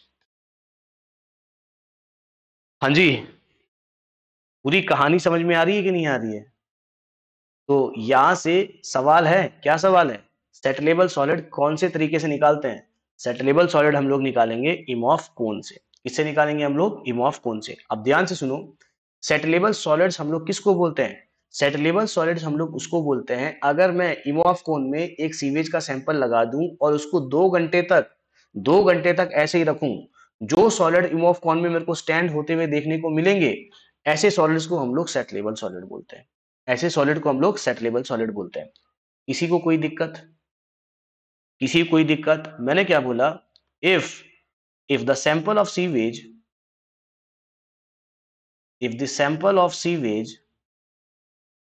हाँ जी पूरी कहानी समझ में आ रही है कि नहीं आ रही है तो यहां से सवाल है क्या सवाल है सेटलेबल सॉलिड कौन से तरीके से निकालते हैं सेटलेबल सॉलिड हम लोग निकालेंगे इमोफ कोन से इससे निकालेंगे हम लोग इमोफ कोन से अब ध्यान से सुनो सेटलेबल सॉलिड हम लोग किसको बोलते हैं सेटलेबल सॉलिड हम लोग उसको बोलते हैं अगर मैं इमोफ कोन में एक सीवेज का सैंपल लगा दू और उसको दो घंटे तक दो घंटे तक ऐसे ही रखू जो सॉलिड इमोफ कोन में मेरे को स्टैंड होते हुए देखने को मिलेंगे ऐसे सॉलिड्स को हम लोग सेट लेवल सॉलिड बोलते हैं ऐसे सॉलिड को हम लोग सेट लेवल सॉलिड बोलते हैं किसी को कोई दिक्कत किसी को कोई दिक्कत मैंने क्या बोला if if the sample of sewage if the sample of sewage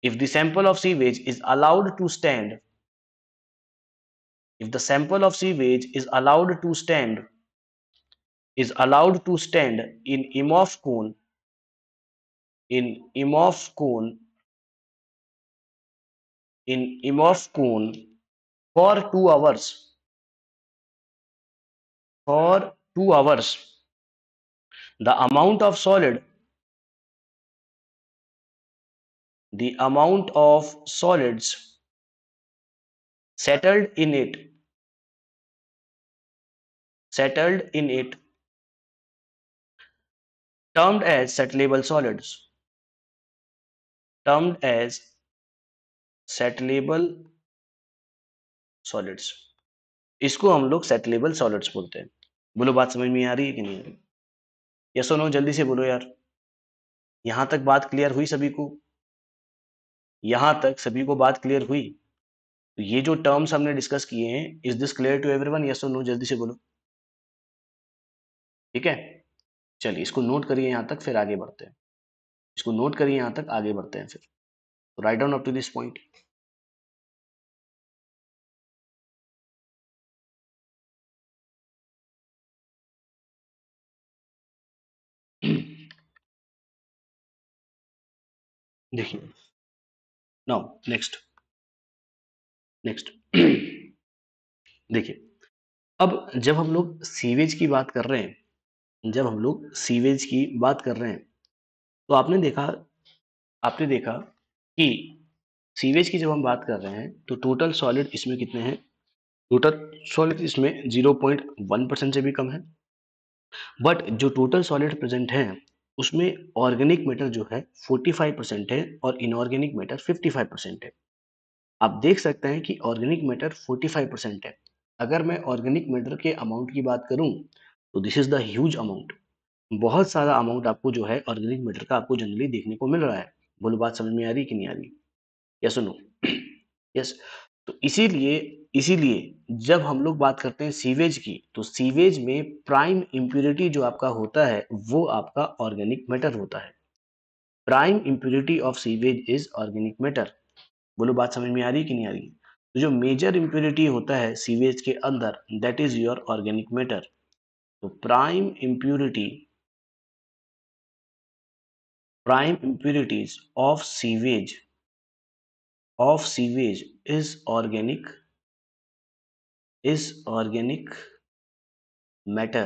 if the sample of sewage is allowed to stand if the sample of sewage is allowed to stand is allowed to stand in Imhoff cone in Imhoff cone, in Imhoff cone, for 2 hours for 2 hours the amount of solid the amount of solids settled in it settled in it termed as settleable solids termed as settleable solids. इसको हम लोग सेटलेबल solids बोलते हैं बोलो बात समझ में आ रही है कि नहीं या सुनो जल्दी से बोलो यार यहां तक बात क्लियर हुई सभी को यहां तक सभी को बात क्लियर हुई तो ये जो टर्म्स हमने डिस्कस किए हैं is this clear to everyone yes or no जल्दी से बोलो ठीक है चलिए इसको नोट करिए यहां तक फिर आगे बढ़ते हैं इसको नोट करिए यहां तक आगे बढ़ते हैं फिर right down up to this point देखिए नाउ नेक्स्ट नेक्स्ट देखिए अब जब हम लोग सीवेज की बात कर रहे हैं जब हम लोग सीवेज की बात कर रहे हैं तो आपने देखा आपने देखा कि सीवेज की जब हम बात कर रहे हैं तो टोटल सॉलिड इसमें कितने हैं टोटल सॉलिड इसमें 0.1 परसेंट से भी कम है बट जो टोटल सॉलिड प्रेजेंट हैं उसमें ऑर्गेनिक मैटर जो है 45 परसेंट है और इनऑर्गेनिक मैटर 55 परसेंट है आप देख सकते हैं कि ऑर्गेनिक मैटर 45 परसेंट है अगर मैं ऑर्गेनिक मैटर के अमाउंट की बात करूं तो this is the huge amount बहुत सारा अमाउंट आपको जो है ऑर्गेनिक मैटर का आपको जनरली देखने को मिल रहा है बोलो बात समझ में आ रही कि नहीं आ रही यस नो यस तो इसीलिए इसीलिए जब हम लोग बात करते हैं सीवेज की तो सीवेज में प्राइम इम्प्योरिटी जो आपका होता है वो आपका ऑर्गेनिक मैटर होता है prime impurity of sewage is organic matter बोलो बात समझ में आ रही कि नहीं आ रही तो जो मेजर इम्प्योरिटी होता है सीवेज के अंदर that is your organic matter तो prime impurity prime impurities of sewage of sewage is organic is organic matter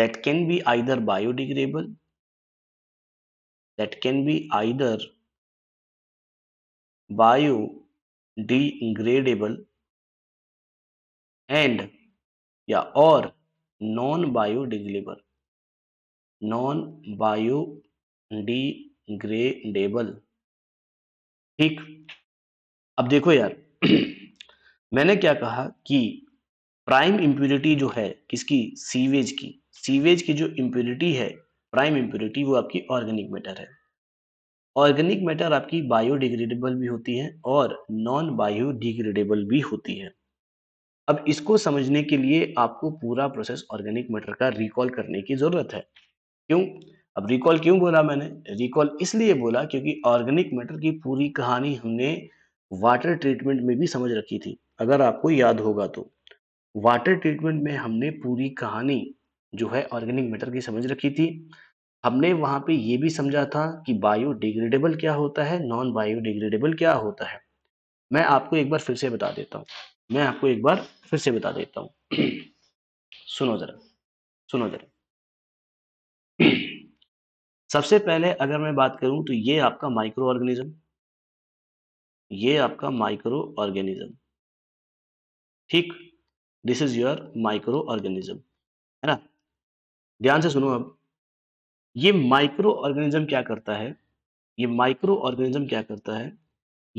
that can be either biodegradable that can be either biodegradable and yeah or non biodegradable non biodegradable ठीक अब देखो यार मैंने क्या कहा कि prime impurity जो है किसकी सीवेज की सीवेज की जो इम्प्योरिटी है प्राइम इम्प्योरिटी वो आपकी ऑर्गेनिक मैटर है ऑर्गेनिक मैटर आपकी बायोडिग्रेडेबल भी होती है और नॉन बायोडिग्रेडेबल भी होती है अब इसको समझने के लिए आपको पूरा प्रोसेस ऑर्गेनिक मैटर का रिकॉल करने की ज़रूरत है क्यों अब रिकॉल क्यों बोला मैंने रिकॉल इसलिए बोला क्योंकि ऑर्गेनिक मैटर की पूरी कहानी हमने वाटर ट्रीटमेंट में भी समझ रखी थी अगर आपको याद होगा तो वाटर ट्रीटमेंट में हमने पूरी कहानी जो है ऑर्गेनिक मैटर की समझ रखी थी हमने वहाँ पे ये भी समझा था कि बायोडिग्रेडेबल क्या होता है नॉन बायोडिग्रेडेबल क्या होता है मैं आपको एक बार फिर से बता देता हूँ मैं आपको एक बार फिर से बता देता हूँ सुनो जरा सुनो जरा सबसे पहले अगर मैं बात करूं तो ये आपका माइक्रो ऑर्गेनिज्म ये आपका माइक्रो ऑर्गेनिज्म ठीक this is your micro organism है ना ध्यान से सुनो अब ये माइक्रो ऑर्गेनिज्म क्या करता है ये माइक्रो ऑर्गेनिज्म क्या करता है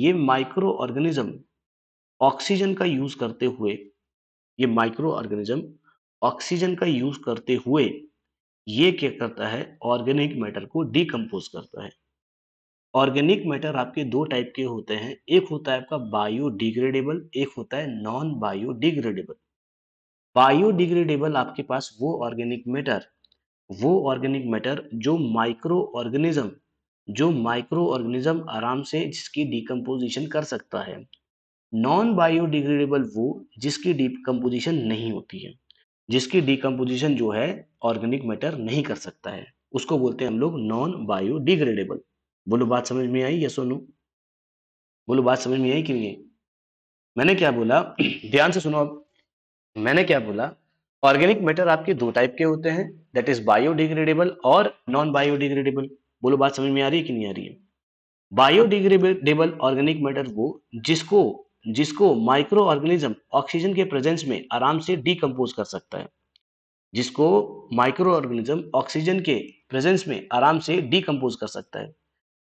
ये माइक्रो ऑर्गेनिज्म ऑक्सीजन का यूज करते हुए ये माइक्रो ऑर्गेनिज्म ऑक्सीजन का यूज करते हुए ये क्या करता है ऑर्गेनिक मैटर को डीकम्पोज करता है ऑर्गेनिक मैटर आपके दो टाइप के होते हैं एक होता है आपका बायोडिग्रेडेबल एक होता है नॉन बायोडिग्रेडेबल बायोडिग्रेडेबल आपके पास वो ऑर्गेनिक मैटर वो ऑर्गेनिक मैटर जो माइक्रो ऑर्गेनिज्म जो माइक्रो ऑर्गेनिज्म आराम से जिसकी डिकम्पोजिशन कर सकता है नॉन बायोडिग्रेडेबल वो जिसकी डीकम्पोजिशन नहीं होती है जिसकी डिकम्पोजिशन जो है ऑर्गेनिक मैटर नहीं कर सकता है उसको बोलते हैं हम लोग नॉन बायोडिग्रेडेबल बोलो बात समझ में आई या सोनू बोलो बात समझ में आई कि नहीं मैंने क्या बोला ध्यान से सुनो अब मैंने क्या बोला ऑर्गेनिक मैटर आपके दो टाइप के होते हैं दैट इज बायोडिग्रेडेबल और नॉन बायोडिग्रेडेबल बोलो बात समझ में आ रही है कि नहीं आ रही है बायोडिग्रेडेबल ऑर्गेनिक मैटर वो जिसको जिसको माइक्रो ऑर्गेनिज्म ऑक्सीजन के प्रेजेंस में आराम से डीकम्पोज कर सकता है जिसको माइक्रो ऑर्गेनिज्म ऑक्सीजन के प्रेजेंस में आराम से डीकम्पोज कर सकता है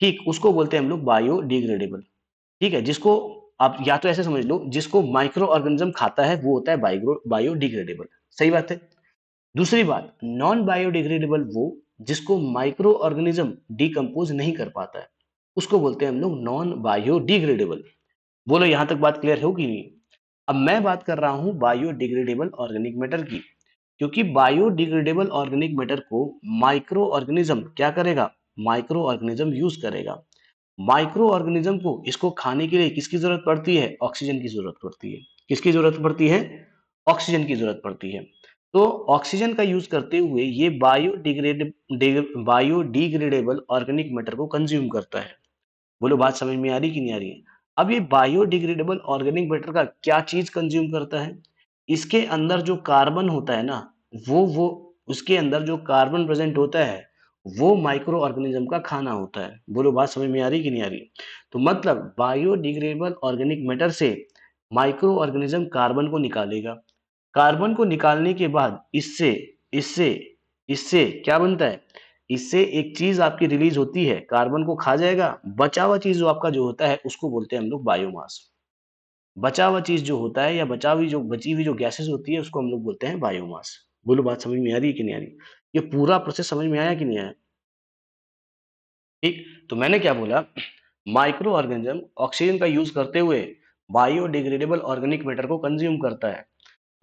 ठीक उसको बोलते हैं हम लोग बायो डिग्रेडेबल ठीक है जिसको आप या तो ऐसे समझ लो जिसको माइक्रो ऑर्गेनिज्म खाता है वो होता है बायो बायोडिग्रेडेबल सही बात है दूसरी बात नॉन बायोडिग्रेडेबल वो जिसको माइक्रो ऑर्गेनिज्म डीकम्पोज नहीं कर पाता है उसको बोलते हैं हम लोग नॉन बायोडिग्रेडेबल बोलो यहां तक बात क्लियर होगी नहीं अब मैं बात कर रहा हूं बायोडिग्रेडेबल ऑर्गेनिक मैटर की क्योंकि बायोडिग्रेडेबल ऑर्गेनिक मैटर को माइक्रो ऑर्गेनिज्म क्या करेगा माइक्रो ऑर्गेनिज्म यूज करेगा माइक्रो ऑर्गेनिज्म को इसको खाने के लिए किसकी जरूरत पड़ती है ऑक्सीजन की जरूरत पड़ती है किसकी जरूरत पड़ती है ऑक्सीजन की जरूरत पड़ती है तो ऑक्सीजन का यूज करते हुए ये बायोडिग्रेड बायोडिग्रेडेबल ऑर्गेनिक मैटर को कंज्यूम करता है बोलो बात समझ में आ रही कि नहीं आ रही है अब ये बायोडिग्रेडेबल ऑर्गेनिक मैटर का क्या चीज कंज्यूम करता है इसके अंदर जो कार्बन होता है ना वो वो उसके अंदर जो कार्बन प्रेजेंट होता है वो माइक्रो ऑर्गेनिज्म का खाना होता है बोलो बात समझ में आ रही कि नहीं आ रही तो मतलब बायोडिग्रेडेबल ऑर्गेनिक मैटर से माइक्रो ऑर्गेनिज्म कार्बन को निकालेगा कार्बन को निकालने के बाद इससे इससे इससे क्या बनता है इससे एक चीज आपकी रिलीज होती है कार्बन को खा जाएगा बचा हुआ चीज जो आपका जो होता है उसको बोलते हैं हम लोग बायोमास बचा हुआ चीज जो होता है या बचा हुई जो बची हुई जो गैसेस होती है उसको हम लोग बोलते हैं बायोमास बोलो बात समझ में आ रही है कि नहीं आ रही ये पूरा प्रोसेस समझ में आया कि नहीं आया ठीक तो मैंने क्या बोला माइक्रो ऑर्गेनिज्म ऑक्सीजन का यूज करते हुए बायोडिग्रेडेबल ऑर्गेनिक मैटर को कंज्यूम करता है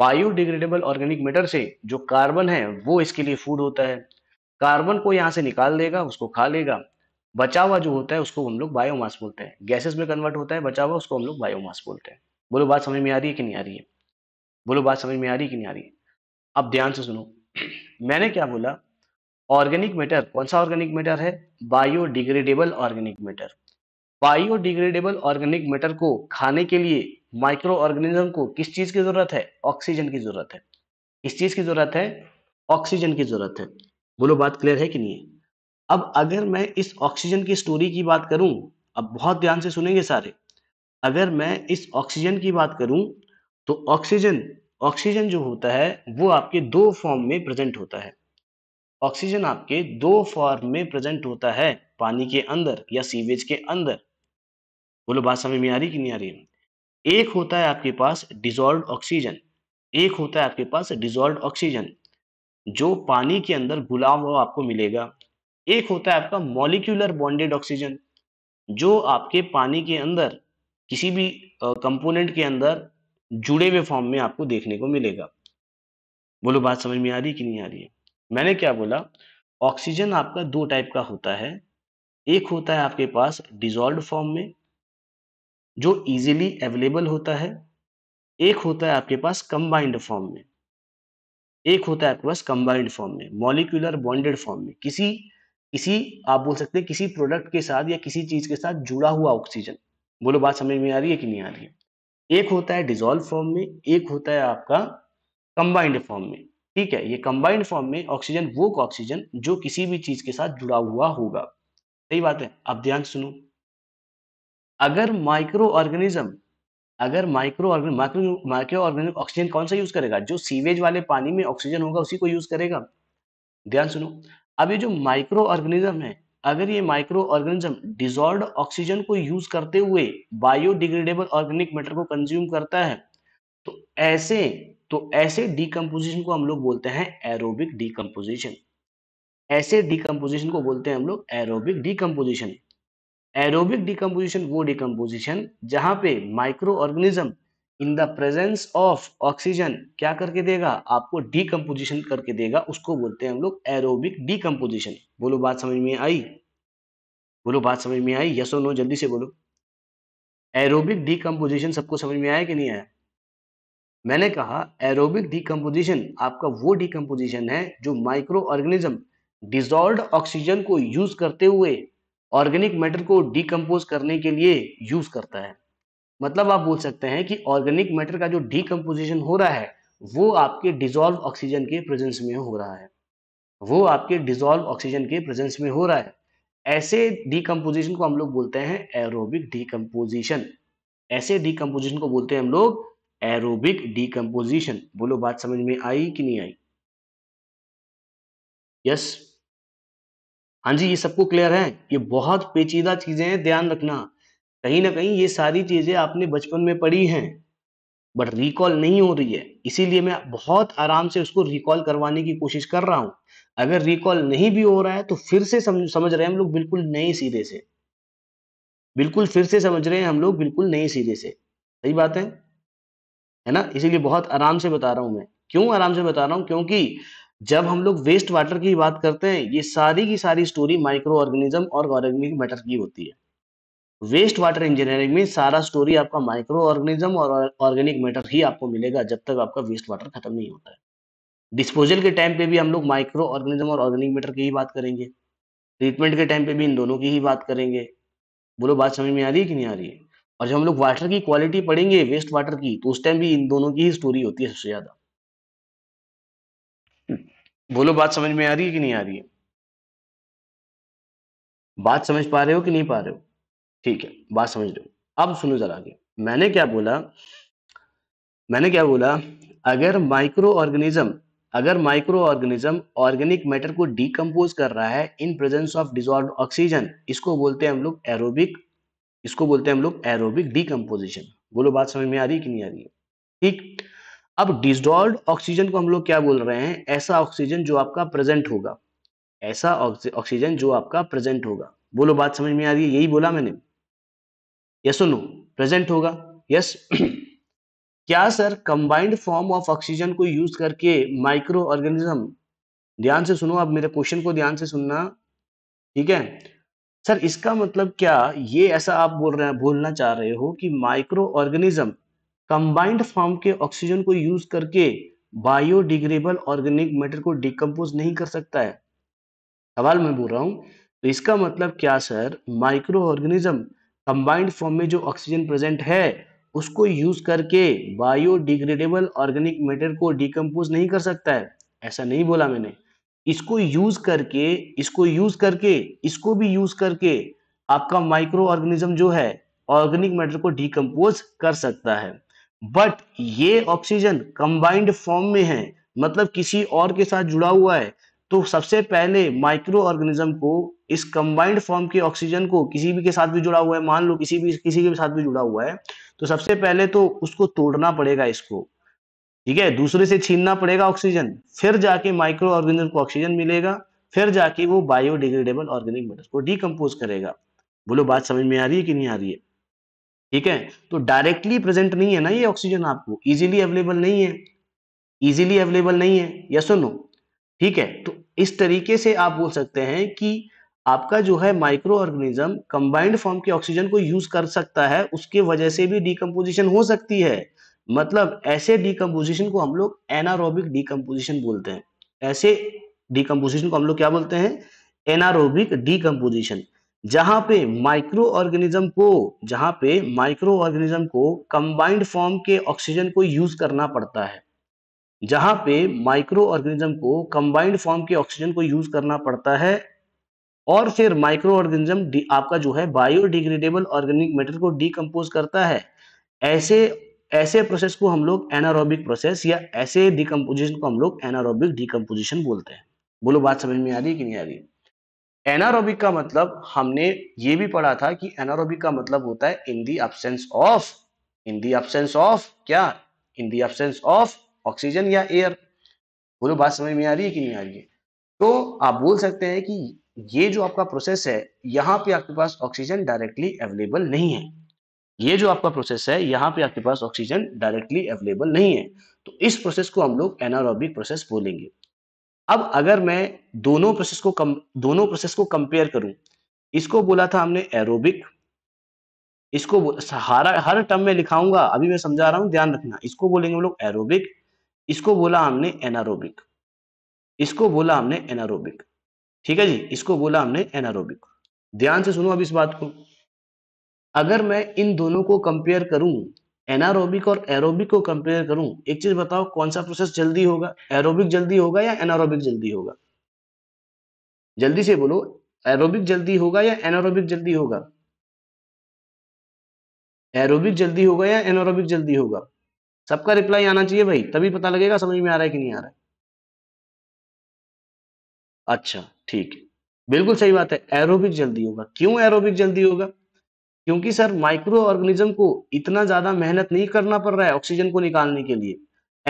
बायोडिग्रेडेबल ऑर्गेनिक मैटर से जो कार्बन है वो इसके लिए फूड होता है कार्बन को यहाँ से निकाल देगा उसको खा लेगा बचा हुआ जो होता है उसको हम लोग बायोमास बोलते हैं गैसेस में कन्वर्ट होता है बचा हुआ उसको हम लोग बायोमास बोलते हैं बोलो बात समझ में आ रही है कि नहीं आ रही है बोलो बात समझ में आ रही है कि नहीं आ रही है अब ध्यान से सुनो मैंने क्या बोला ऑर्गेनिक मैटर कौन सा ऑर्गेनिक मैटर है biodegradable organic matter biodegradable organic matter को खाने के लिए माइक्रो ऑर्गेनिज्म को किस चीज की जरूरत है ऑक्सीजन की जरूरत है किस चीज की जरूरत है ऑक्सीजन की जरूरत है बोलो बात क्लियर है कि नहीं अब अगर मैं इस ऑक्सीजन की स्टोरी की बात करूं अब बहुत ध्यान से सुनेंगे सारे अगर मैं इस ऑक्सीजन की बात करूं तो ऑक्सीजन ऑक्सीजन जो होता है वो आपके दो फॉर्म में प्रेजेंट होता है ऑक्सीजन आपके दो फॉर्म में प्रेजेंट होता है पानी के अंदर या सीवेज के अंदर बोलो बात समझ में आ रही कि नहीं आ रही है एक होता है आपके पास डिजोल्व ऑक्सीजन एक होता है आपके पास डिजोल्व ऑक्सीजन जो पानी के अंदर घुला हुआ आपको मिलेगा एक होता है आपका मॉलिक्यूलर बॉन्डेड ऑक्सीजन जो आपके पानी के अंदर किसी भी कंपोनेंट के अंदर जुड़े हुए फॉर्म में आपको देखने को मिलेगा बोलो बात समझ में आ रही कि नहीं आ रही है मैंने क्या बोला ऑक्सीजन आपका दो टाइप का होता है एक होता है आपके पास डिजॉल्व फॉर्म में जो इजीली अवेलेबल होता है एक होता है आपके पास कंबाइंड फॉर्म में एक होता है पास कंबाइंड फॉर्म में मॉलिकुलर बॉन्डेड फॉर्म में किसी किसी आप बोल सकते हैं किसी प्रोडक्ट के साथ या किसी चीज के साथ जुड़ा हुआ ऑक्सीजन बोलो बात समझ में आ रही है कि नहीं आ रही है एक होता है डिजोल्व फॉर्म में एक होता है आपका कंबाइंड फॉर्म में ठीक है ये कंबाइंड फॉर्म में ऑक्सीजन वो ऑक्सीजन जो किसी भी चीज के साथ जुड़ा हुआ होगा सही बात है अब ध्यान सुनो अगर माइक्रो ऑर्गेनिज्म अगर micro organic micro micro organic oxygen कौन सा यूज करेगा जो सीवेज वाले पानी में ऑक्सीजन होगा उसी को यूज करेगा ध्यान सुनो अब ये जो माइक्रो ऑर्गेनिज्म है अगर ये माइक्रो ऑर्गेनिज्म डिजॉल्व ऑक्सीजन को यूज करते हुए बायोडिग्रेडेबल ऑर्गेनिक मैटर को कंज्यूम करता है तो ऐसे तो ऐसे डीकम्पोजिशन को हम लोग बोलते हैं एरोबिक डीकम्पोजिशन ऐसे डीकम्पोजिशन को बोलते हैं हम लोग एरोबिक डीकम्पोजिशन एरोबिक डिकम्पोजिशन वो डिकम्पोजिशन जहां पे microorganism in the presence of oxygen क्या करके देगा आपको डिकम्पोजिशन करके देगा उसको बोलते हैं हम लोग एरोबिक डिकम्पोजिशन बोलो बात समझ में आई बोलो बात समझ में आई यस और नो जल्दी से बोलो एरोबिक डिकम्पोजिशन सबको समझ में आया कि नहीं आया मैंने कहा एरोबिक डिकम्पोजिशन आपका वो डिकम्पोजिशन है जो माइक्रो ऑर्गेनिज्म डिजॉल्व ऑक्सीजन को यूज करते हुए ऑर्गेनिक मैटर को डीकम्पोज करने के लिए यूज करता है मतलब आप बोल सकते हैं कि ऑर्गेनिक मैटर का जो डीकम्पोजिशन हो रहा है वो आपके डिजोल्व ऑक्सीजन के प्रेजेंस में हो रहा है वो आपके डिजोल्व ऑक्सीजन के प्रेजेंस में हो रहा है ऐसे डीकम्पोजिशन को हम लोग बोलते हैं एरोबिक डीकम्पोजिशन ऐसे डीकम्पोजिशन को बोलते हैं हम लोग एरोबिक डीकम्पोजिशन बोलो बात समझ में आई कि नहीं आई यस yes. हाँ जी ये सबको क्लियर है ये बहुत पेचीदा चीजें हैं ध्यान रखना कहीं ना कहीं ये सारी चीजें आपने बचपन में पढ़ी हैं बट रिकॉल नहीं हो रही है इसीलिए मैं बहुत आराम से उसको रिकॉल करवाने की कोशिश कर रहा हूं अगर रिकॉल नहीं भी हो रहा है तो फिर से समझ समझ रहे हैं हम लोग बिल्कुल नए सिरे से बिल्कुल फिर से समझ रहे हैं हम लोग बिल्कुल नए सिरे से सही बात है है ना इसीलिए बहुत आराम से बता रहा हूं मैं क्यों आराम से बता रहा हूं क्योंकि जब हम लोग वेस्ट वाटर की बात करते हैं ये सारी की सारी स्टोरी माइक्रो ऑर्गेनिज्म और ऑर्गेनिक मैटर की होती है वेस्ट वाटर इंजीनियरिंग में सारा स्टोरी आपका माइक्रो ऑर्गेनिज्म और ऑर्गेनिक मैटर ही आपको मिलेगा जब तक आपका वेस्ट वाटर खत्म नहीं होता है डिस्पोजल के टाइम पे भी हम लोग माइक्रो ऑर्गेनिज्म और ऑर्गेनिक मैटर की ही बात करेंगे ट्रीटमेंट के टाइम पे भी इन दोनों की ही बात करेंगे बोलो बात समझ में आ रही है कि नहीं आ रही है और जब हम लोग वाटर की क्वालिटी पढ़ेंगे वेस्ट वाटर की तो उस टाइम भी इन दोनों की ही स्टोरी होती है सबसे ज्यादा बोलो बात समझ में आ रही है कि नहीं आ रही है बात समझ पा रहे हो कि नहीं पा रहे हो ठीक है बात समझ लो अब सुनो जरा आगे मैंने क्या बोला मैंने क्या बोला अगर माइक्रो ऑर्गेनिज्म अगर माइक्रो ऑर्गेनिज्म ऑर्गेनिक मैटर को डीकम्पोज कर रहा है in presence of dissolve oxygen इसको बोलते हैं हम लोग एरोबिक इसको बोलते हैं हम लोग एरोबिक डीकम्पोजिशन बोलो बात समझ में आ रही है कि नहीं आ रही है ठीक अब डिजॉल्व ऑक्सीजन को हम लोग क्या बोल रहे हैं ऐसा ऑक्सीजन जो आपका प्रेजेंट होगा ऐसा ऑक्सीजन जो आपका प्रेजेंट होगा बोलो बात समझ में आ रही है यही बोला मैंने यस नो प्रेजेंट होगा यस क्या sir combined form of oxygen को यूज करके माइक्रो ऑर्गेनिज्म ध्यान से सुनो आप मेरे क्वेश्चन को ध्यान से सुनना ठीक है सर इसका मतलब क्या ये ऐसा आप बोल रहे हैं बोलना चाह रहे हो कि माइक्रो ऑर्गेनिज्म कंबाइंड फॉर्म के ऑक्सीजन को यूज करके बायोडिग्रेबल ऑर्गेनिक मैटर को डिकम्पोज नहीं कर सकता है सवाल मैं बोल रहा हूँ तो इसका मतलब क्या sir microorganism combined form में जो ऑक्सीजन प्रेजेंट है उसको यूज करके बायोडिग्रेडेबल ऑर्गेनिक मैटर को डिकम्पोज नहीं कर सकता है ऐसा नहीं बोला मैंने इसको यूज करके इसको यूज करके इसको भी यूज करके आपका माइक्रो ऑर्गेनिज्म जो है ऑर्गेनिक मैटर को डिकम्पोज कर सकता है बट ये ऑक्सीजन कंबाइंड फॉर्म में है मतलब किसी और के साथ जुड़ा हुआ है तो सबसे पहले माइक्रो ऑर्गेनिज्म को इस कंबाइंड फॉर्म के ऑक्सीजन को किसी भी के साथ भी जुड़ा हुआ है मान लो किसी भी किसी के साथ भी जुड़ा हुआ है तो सबसे पहले तो उसको तोड़ना पड़ेगा इसको ठीक है दूसरे से छीनना पड़ेगा ऑक्सीजन फिर जाके माइक्रो ऑर्गेनिज्म को ऑक्सीजन मिलेगा फिर जाके वो बायोडिग्रेडेबल ऑर्गेनिक मेटर को डिकम्पोज करेगा बोलो बात समझ में आ रही है कि नहीं आ रही है ठीक है तो डायरेक्टली प्रेजेंट नहीं है ना ये ऑक्सीजन आपको इजीली अवेलेबल नहीं है इजीली अवेलेबल नहीं है या सुनो ठीक है तो इस तरीके से आप बोल सकते हैं कि आपका जो है माइक्रो ऑर्गेनिज्म कंबाइंड फॉर्म के ऑक्सीजन को यूज कर सकता है उसके वजह से भी डिकम्पोजिशन हो सकती है मतलब ऐसे डिकम्पोजिशन को हम लोग एनारोबिक डिकम्पोजिशन बोलते हैं ऐसे डिकम्पोजिशन को हम लोग क्या बोलते हैं एनारोबिक डीकम्पोजिशन जहां पे माइक्रो ऑर्गेनिज्म को जहां पे माइक्रो ऑर्गेनिज्म को कंबाइंड फॉर्म के ऑक्सीजन को यूज करना पड़ता है जहां पे माइक्रो ऑर्गेनिज्म को कंबाइंड फॉर्म के ऑक्सीजन को यूज करना पड़ता है और फिर माइक्रो ऑर्गेनिज्म आपका जो है बायोडिग्रेडेबल ऑर्गेनिक मेटर को डिकम्पोज करता है ऐसे ऐसे प्रोसेस को हम लोग एनारोबिक प्रोसेस या ऐसे डिकम्पोजिशन को हम लोग एनारोबिक डिकम्पोजिशन बोलते हैं बोलो बात समझ में आ रही है कि नहीं आ रही है एनारोबिक का मतलब हमने ये भी पढ़ा था कि एनारोबिक का मतलब होता है in the absence of in the absence of क्या in the absence of oxygen या एयर बोलो बात समझ में आ रही है कि नहीं आ रही है तो आप बोल सकते हैं कि ये जो आपका प्रोसेस है यहाँ पे आपके पास ऑक्सीजन डायरेक्टली अवेलेबल नहीं है ये जो आपका प्रोसेस है यहाँ पे आपके पास ऑक्सीजन डायरेक्टली अवेलेबल नहीं है तो इस प्रोसेस को हम लोग एनारोबिक प्रोसेस बोलेंगे अब अगर मैं दोनों प्रोसेस को कम दोनों प्रोसेस को कंपेयर करूं इसको बोला था हमने एरोबिक इसको हर हर टर्म में लिखाऊंगा अभी मैं समझा रहा हूं ध्यान रखना इसको बोलेंगे हम लोग एरोबिक इसको बोला हमने एनारोबिक इसको बोला हमने एनारोबिक ठीक है जी इसको बोला हमने एनारोबिक ध्यान से सुनो अब इस बात को अगर मैं इन दोनों को कंपेयर करूं एनारोबिक और एरोबिक को कंपेयर करूं एक चीज बताओ कौन सा प्रोसेस जल्दी होगा एरोबिक जल्दी होगा या एनारोबिक जल्दी होगा जल्दी से बोलो एरोबिक जल्दी होगा या एनारोबिक जल्दी होगा एरोबिक जल्दी होगा या एनारोबिक जल्दी होगा सबका रिप्लाई आना चाहिए भाई तभी पता लगेगा समझ में आ रहा है कि नहीं आ रहा है अच्छा ठीक है बिल्कुल सही बात है एरोबिक जल्दी होगा क्यों एरोबिक जल्दी होगा क्योंकि सर माइक्रो ऑर्गेनिज्म को इतना ज्यादा मेहनत नहीं करना पड़ रहा है ऑक्सीजन को निकालने के लिए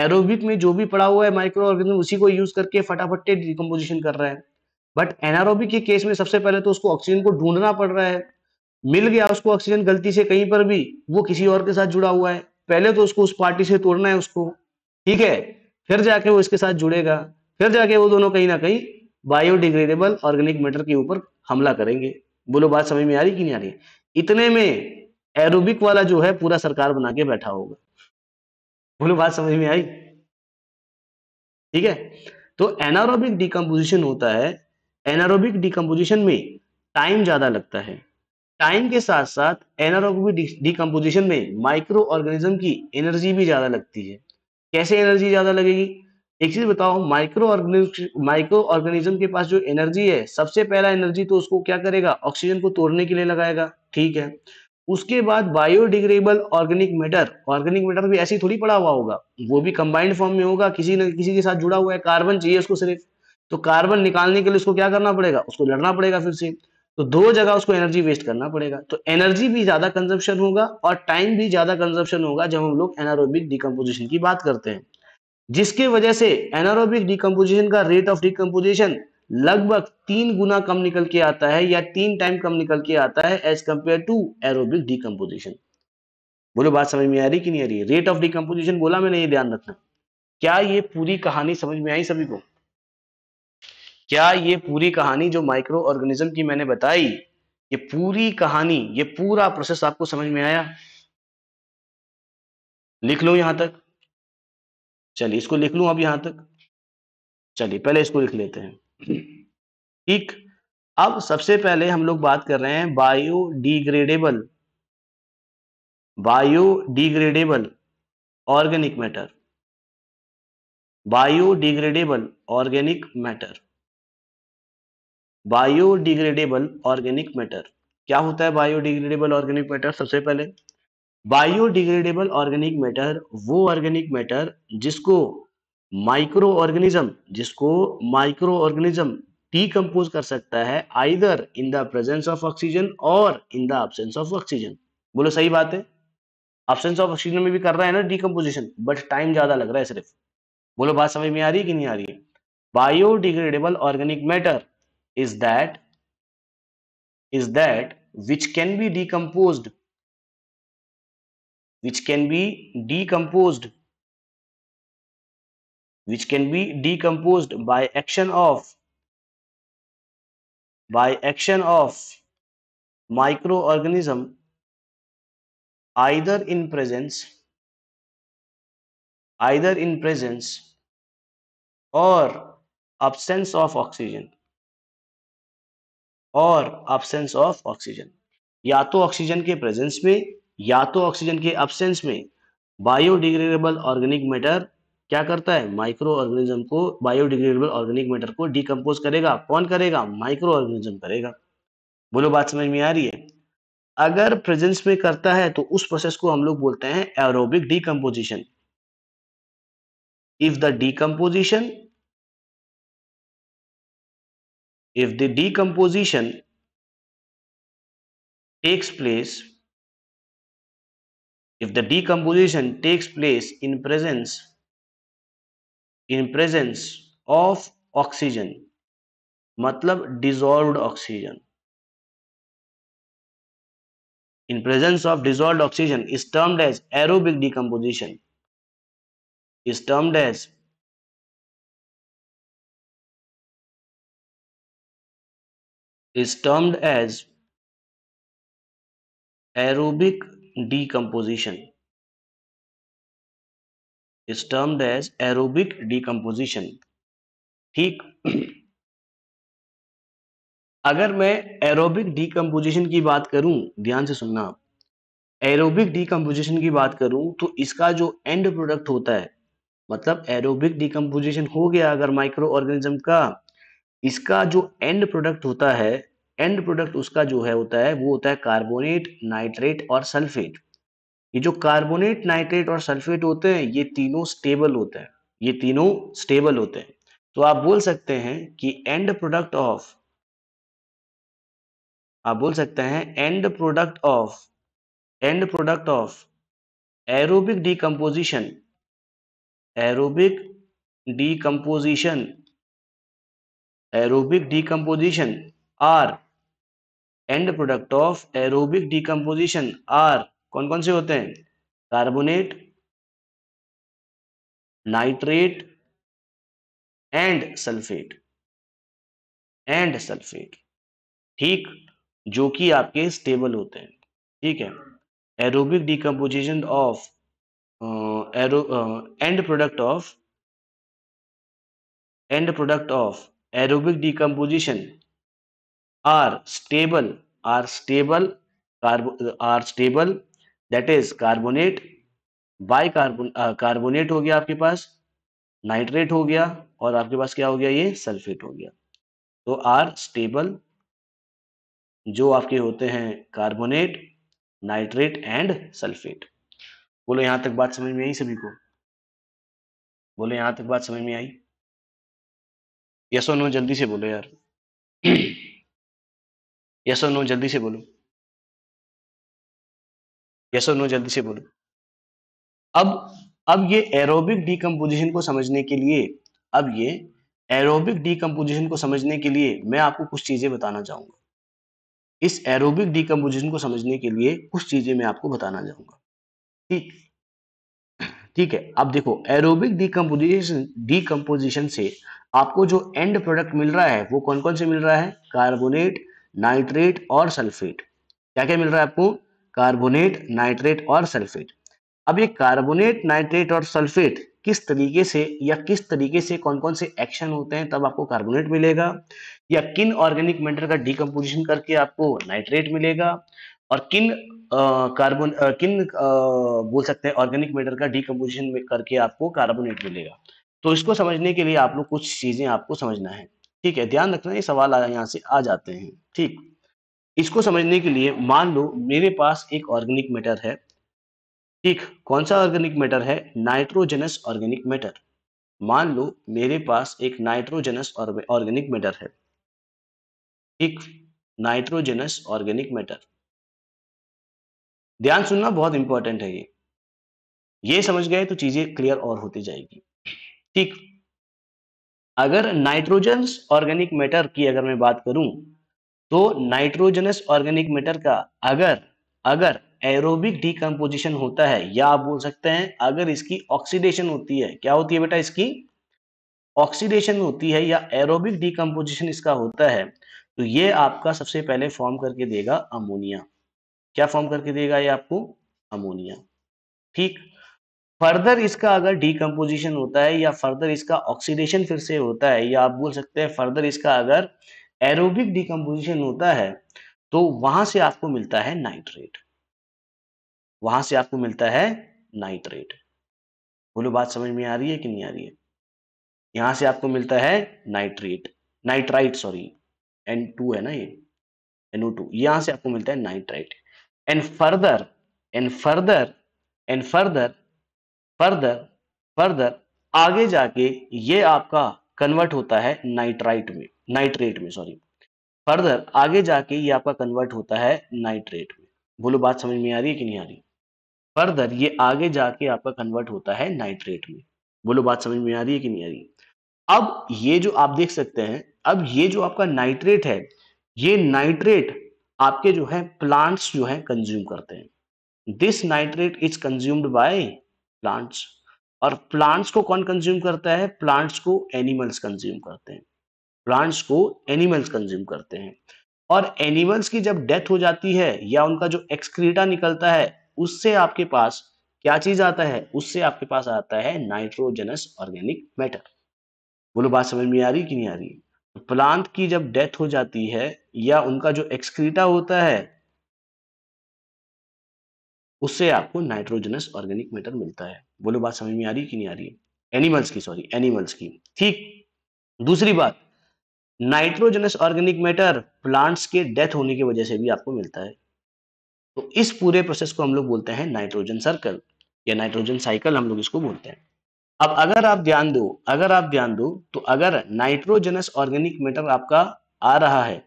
एरोबिक में जो भी पड़ा हुआ है माइक्रो ऑर्गेनिज्म उसी को यूज करके फटाफट डिकम्पोजिशन कर रहा है बट एनारोबिक के केस में सबसे पहले तो उसको ऑक्सीजन को ढूंढना पड़ रहा है मिल गया उसको ऑक्सीजन गलती से कहीं पर भी वो किसी और के साथ जुड़ा हुआ है पहले तो उसको उस पार्टी से तोड़ना है उसको ठीक है फिर जाके वो इसके साथ जुड़ेगा फिर जाके वो दोनों कहीं ना कहीं बायोडिग्रेडेबल ऑर्गेनिक मैटर के ऊपर हमला करेंगे बोलो बात समझ में आ रही कि नहीं आ रही इतने में एरोबिक वाला जो है पूरा सरकार बना के बैठा होगा बोलो बात समझ में आई ठीक है तो एनारोबिक डिकम्पोजिशन होता है एनारोबिक डिकम्पोजिशन में टाइम ज्यादा लगता है टाइम के साथ साथ एनारोबिक डिकम्पोजिशन में माइक्रो ऑर्गेनिज्म की एनर्जी भी ज्यादा लगती है कैसे एनर्जी ज्यादा लगेगी एक चीज बताओ माइक्रो ऑर्गेनिज्म माइक्रो ऑर्गेनिज्म के पास जो एनर्जी है सबसे पहला एनर्जी तो उसको क्या करेगा ऑक्सीजन को तोड़ने के लिए लगाएगा ठीक है उसके बाद biodegradable organic matter organic matter भी ऐसे थोड़ी पड़ा हुआ होगा वो भी कंबाइंड फॉर्म में होगा किसी न किसी के साथ जुड़ा हुआ है कार्बन चाहिए उसको सिर्फ तो कार्बन निकालने के लिए उसको क्या करना पड़ेगा उसको लड़ना पड़ेगा फिर से तो दो जगह उसको एनर्जी वेस्ट करना पड़ेगा तो एनर्जी भी ज्यादा कंजप्शन होगा और टाइम भी ज्यादा कंजप्शन होगा जब हम लोग एनारोबिक डिकम्पोजिशन की बात करते हैं जिसके वजह से एनारोबिक डिकम्पोजिशन का रेट ऑफ डिकम्पोजिशन लगभग तीन गुना कम निकल के आता है या तीन टाइम कम निकल के आता है as compare to aerobic decomposition बोलो बात समझ में आ रही कि नहीं आ रही रेट ऑफ डिकम्पोजिशन बोला मैंने ये ध्यान रखना क्या ये पूरी कहानी समझ में आई सभी को क्या ये पूरी कहानी जो माइक्रो ऑर्गेनिज्म की मैंने बताई ये पूरी कहानी ये पूरा प्रोसेस आपको समझ में आया लिख लो यहां तक चलिए इसको लिख लूं अब यहां तक चलिए पहले इसको लिख लेते हैं ठीक अब सबसे पहले हम लोग बात कर रहे हैं biodegradable biodegradable organic matter biodegradable organic matter biodegradable organic matter क्या होता है बायोडिग्रेडेबल ऑर्गेनिक मैटर सबसे पहले बायोडिग्रेडेबल ऑर्गेनिक मैटर वो ऑर्गेनिक मैटर जिसको माइक्रो ऑर्गेनिज्म जिसको माइक्रो ऑर्गेनिज्म डीकम्पोज कर सकता है either in the presence of oxygen और in the absence of oxygen बोलो सही बात है एब्सेंस ऑफ ऑक्सीजन में भी कर रहा है ना डीकम्पोजिशन बट टाइम ज्यादा लग रहा है सिर्फ बोलो बात समझ में आ रही है कि नहीं आ रही है biodegradable organic matter is that is that which can be decompose which can be decomposed which can be decomposed by action of by action of microorganism either in presence either in presence or absence of oxygen Or absence of oxygen या तो oxygen के presence में या तो oxygen के absence में biodegradable organic matter क्या करता है माइक्रो ऑर्गेनिज्म को बायोडिग्रेडेबल ऑर्गेनिक मैटर को डिकम्पोज करेगा कौन करेगा माइक्रो ऑर्गेनिज्म करेगा बोलो बात समझ में आ रही है अगर प्रेजेंस में करता है तो उस प्रोसेस को हम लोग बोलते हैं aerobic decomposition if the decomposition if the decomposition takes place if the decomposition takes place in presence in presence of oxygen मतलब dissolved oxygen in presence of dissolved oxygen is termed as aerobic decomposition is termed as is termed as aerobic decomposition is termed as aerobic decomposition ठीक अगर मैं aerobic decomposition की बात करूं ध्यान से सुनना एरोबिक डीकम्पोजिशन की बात करूं तो इसका जो एंड प्रोडक्ट होता है मतलब एरोबिक डीकम्पोजिशन हो गया अगर माइक्रो ऑर्गेनिज्म का इसका जो एंड प्रोडक्ट होता है एंड प्रोडक्ट उसका जो है होता है वो होता है कार्बोनेट नाइट्रेट और सल्फेट ये जो कार्बोनेट नाइट्रेट और सल्फेट होते हैं ये तीनों स्टेबल होते हैं ये तीनों स्टेबल होते हैं तो आप बोल सकते हैं कि एंड प्रोडक्ट ऑफ आप बोल सकते हैं end product of end product of aerobic decomposition aerobic decomposition aerobic decomposition are end product of aerobic decomposition are कौन कौन से होते हैं carbonate nitrate and sulphate and sulphate ठीक जो कि आपके स्टेबल होते हैं ठीक है aerobic decomposition of aero end product of end product of aerobic decomposition are stable are stable are stable that is carbonate bicarbon uh, carbonate हो गया आपके पास नाइट्रेट हो गया और आपके पास क्या हो गया ये सल्फेट हो गया तो आर स्टेबल जो आपके होते हैं कार्बोनेट नाइट्रेट एंड सल्फेट बोलो यहां तक बात समझ में आई सभी को बोलो यहां तक बात समझ में आई यस और नो जल्दी से बोलो यार यस और नो जल्दी से बोलो यस और नो जल्दी से बोलो अब अब ये एरोबिक डीकम्पोजिशन को समझने के लिए अब ये एरोबिक डीकम्पोजिशन को समझने के लिए मैं आपको कुछ चीजें बताना चाहूंगा इस एरोबिक डीकम्पोजिशन को समझने के लिए कुछ चीजें मैं आपको बताना चाहूंगा ठीक ठीक है अब देखो एरोबिक डीकम्पोजिशन डीकम्पोजिशन से आपको जो एंड प्रोडक्ट मिल रहा है वो कौन कौन से मिल रहा है कार्बोनेट नाइट्रेट और सल्फेट क्या क्या मिल रहा है आपको कार्बोनेट नाइट्रेट और सल्फेट अब ये कार्बोनेट नाइट्रेट और सल्फेट किस तरीके से या किस तरीके से कौन कौन से एक्शन होते हैं तब आपको कार्बोनेट मिलेगा या किन ऑर्गेनिक मेटर का डिकम्पोजिशन करके आपको नाइट्रेट मिलेगा और किन कार्बन किन आ, बोल सकते हैं ऑर्गेनिक मेटर का डिकम्पोजिशन करके आपको कार्बोनेट मिलेगा तो इसको समझने के लिए आप लोग कुछ चीजें आपको समझना है ठीक है ध्यान रखना ये सवाल यहाँ से आ जाते हैं ठीक इसको समझने के लिए मान लो मेरे पास एक ऑर्गेनिक मैटर है ठीक कौन सा ऑर्गेनिक मैटर है नाइट्रोजनस ऑर्गेनिक मैटर मान लो मेरे पास एक नाइट्रोजनस ऑर्गेनिक मैटर है ठीक नाइट्रोजनस ऑर्गेनिक मैटर ध्यान सुनना बहुत इंपॉर्टेंट है ये ये समझ गए तो चीजें क्लियर और होती जाएगी ठीक अगर नाइट्रोजनस ऑर्गेनिक मैटर की अगर मैं बात करूं तो नाइट्रोजनस ऑर्गेनिक मैटर का अगर अगर एरोबिक डीकम्पोजिशन होता है या आप बोल सकते हैं अगर इसकी ऑक्सीडेशन होती है क्या होती है बेटा इसकी ऑक्सीडेशन होती है या एरोबिक डीकम्पोजिशन इसका होता है तो ये आपका सबसे पहले फॉर्म करके देगा अमोनिया क्या फॉर्म करके देगा ये आपको अमोनिया ठीक फर्दर इसका अगर डीकम्पोजिशन होता है या फर्दर इसका ऑक्सीडेशन फिर से होता है या आप बोल सकते हैं फर्दर इसका अगर एरोबिक डीकम्पोजिशन होता है तो वहां से आपको मिलता है नाइट्रेट वहां से आपको मिलता है नाइट्रेट बोलो बात समझ में आ रही है कि नहीं आ रही है यहां से आपको मिलता है nitrate nitrite sorry N two है ना ये एनओ टू यहां से आपको मिलता है nitrite and further and further and further further further आगे जाके ये आपका कन्वर्ट होता है नाइट्राइट में नाइट्रेट में सॉरी फर्दर आगे जाके ये आपका कन्वर्ट होता है नाइट्रेट में बोलो बात समझ में आ रही है कि नहीं आ रही फर्दर ये आगे जाके आपका कन्वर्ट होता है नाइट्रेट में बोलो बात समझ में आ रही है कि नहीं आ रही अब ये जो आप देख सकते हैं अब ये जो आपका नाइट्रेट है ये नाइट्रेट आपके जो है प्लांट्स जो है कंज्यूम करते हैं this nitrate is consumed by plants और प्लांट्स को कौन कंज्यूम करता है प्लांट्स को एनिमल्स कंज्यूम करते हैं प्लांट्स को एनिमल्स कंज्यूम करते हैं और एनिमल्स की जब डेथ हो जाती है या उनका जो एक्सक्रीटा निकलता है उससे आपके पास क्या चीज आता है उससे आपके पास आता है नाइट्रोजनस ऑर्गेनिक मैटर बोलो बात समझ में आ रही कि नहीं आ रही तो प्लांट की जब डेथ हो जाती है या उनका जो एक्सक्रीटा होता है उससे आपको नाइट्रोजनस ऑर्गेनिक मैटर मिलता है बोलो बात समझ में आ रही कि नहीं आ रही एनिमल्स की सॉरी एनिमल्स की ठीक दूसरी बात नाइट्रोजनस ऑर्गेनिक मैटर प्लांट्स के डेथ होने की वजह से भी आपको मिलता है तो इस पूरे प्रोसेस को हम लोग बोलते हैं नाइट्रोजन सर्कल या नाइट्रोजन साइकिल हम लोग इसको बोलते हैं अब अगर आप ध्यान दो अगर आप ध्यान दो तो अगर नाइट्रोजनस ऑर्गेनिक मैटर आपका आ रहा है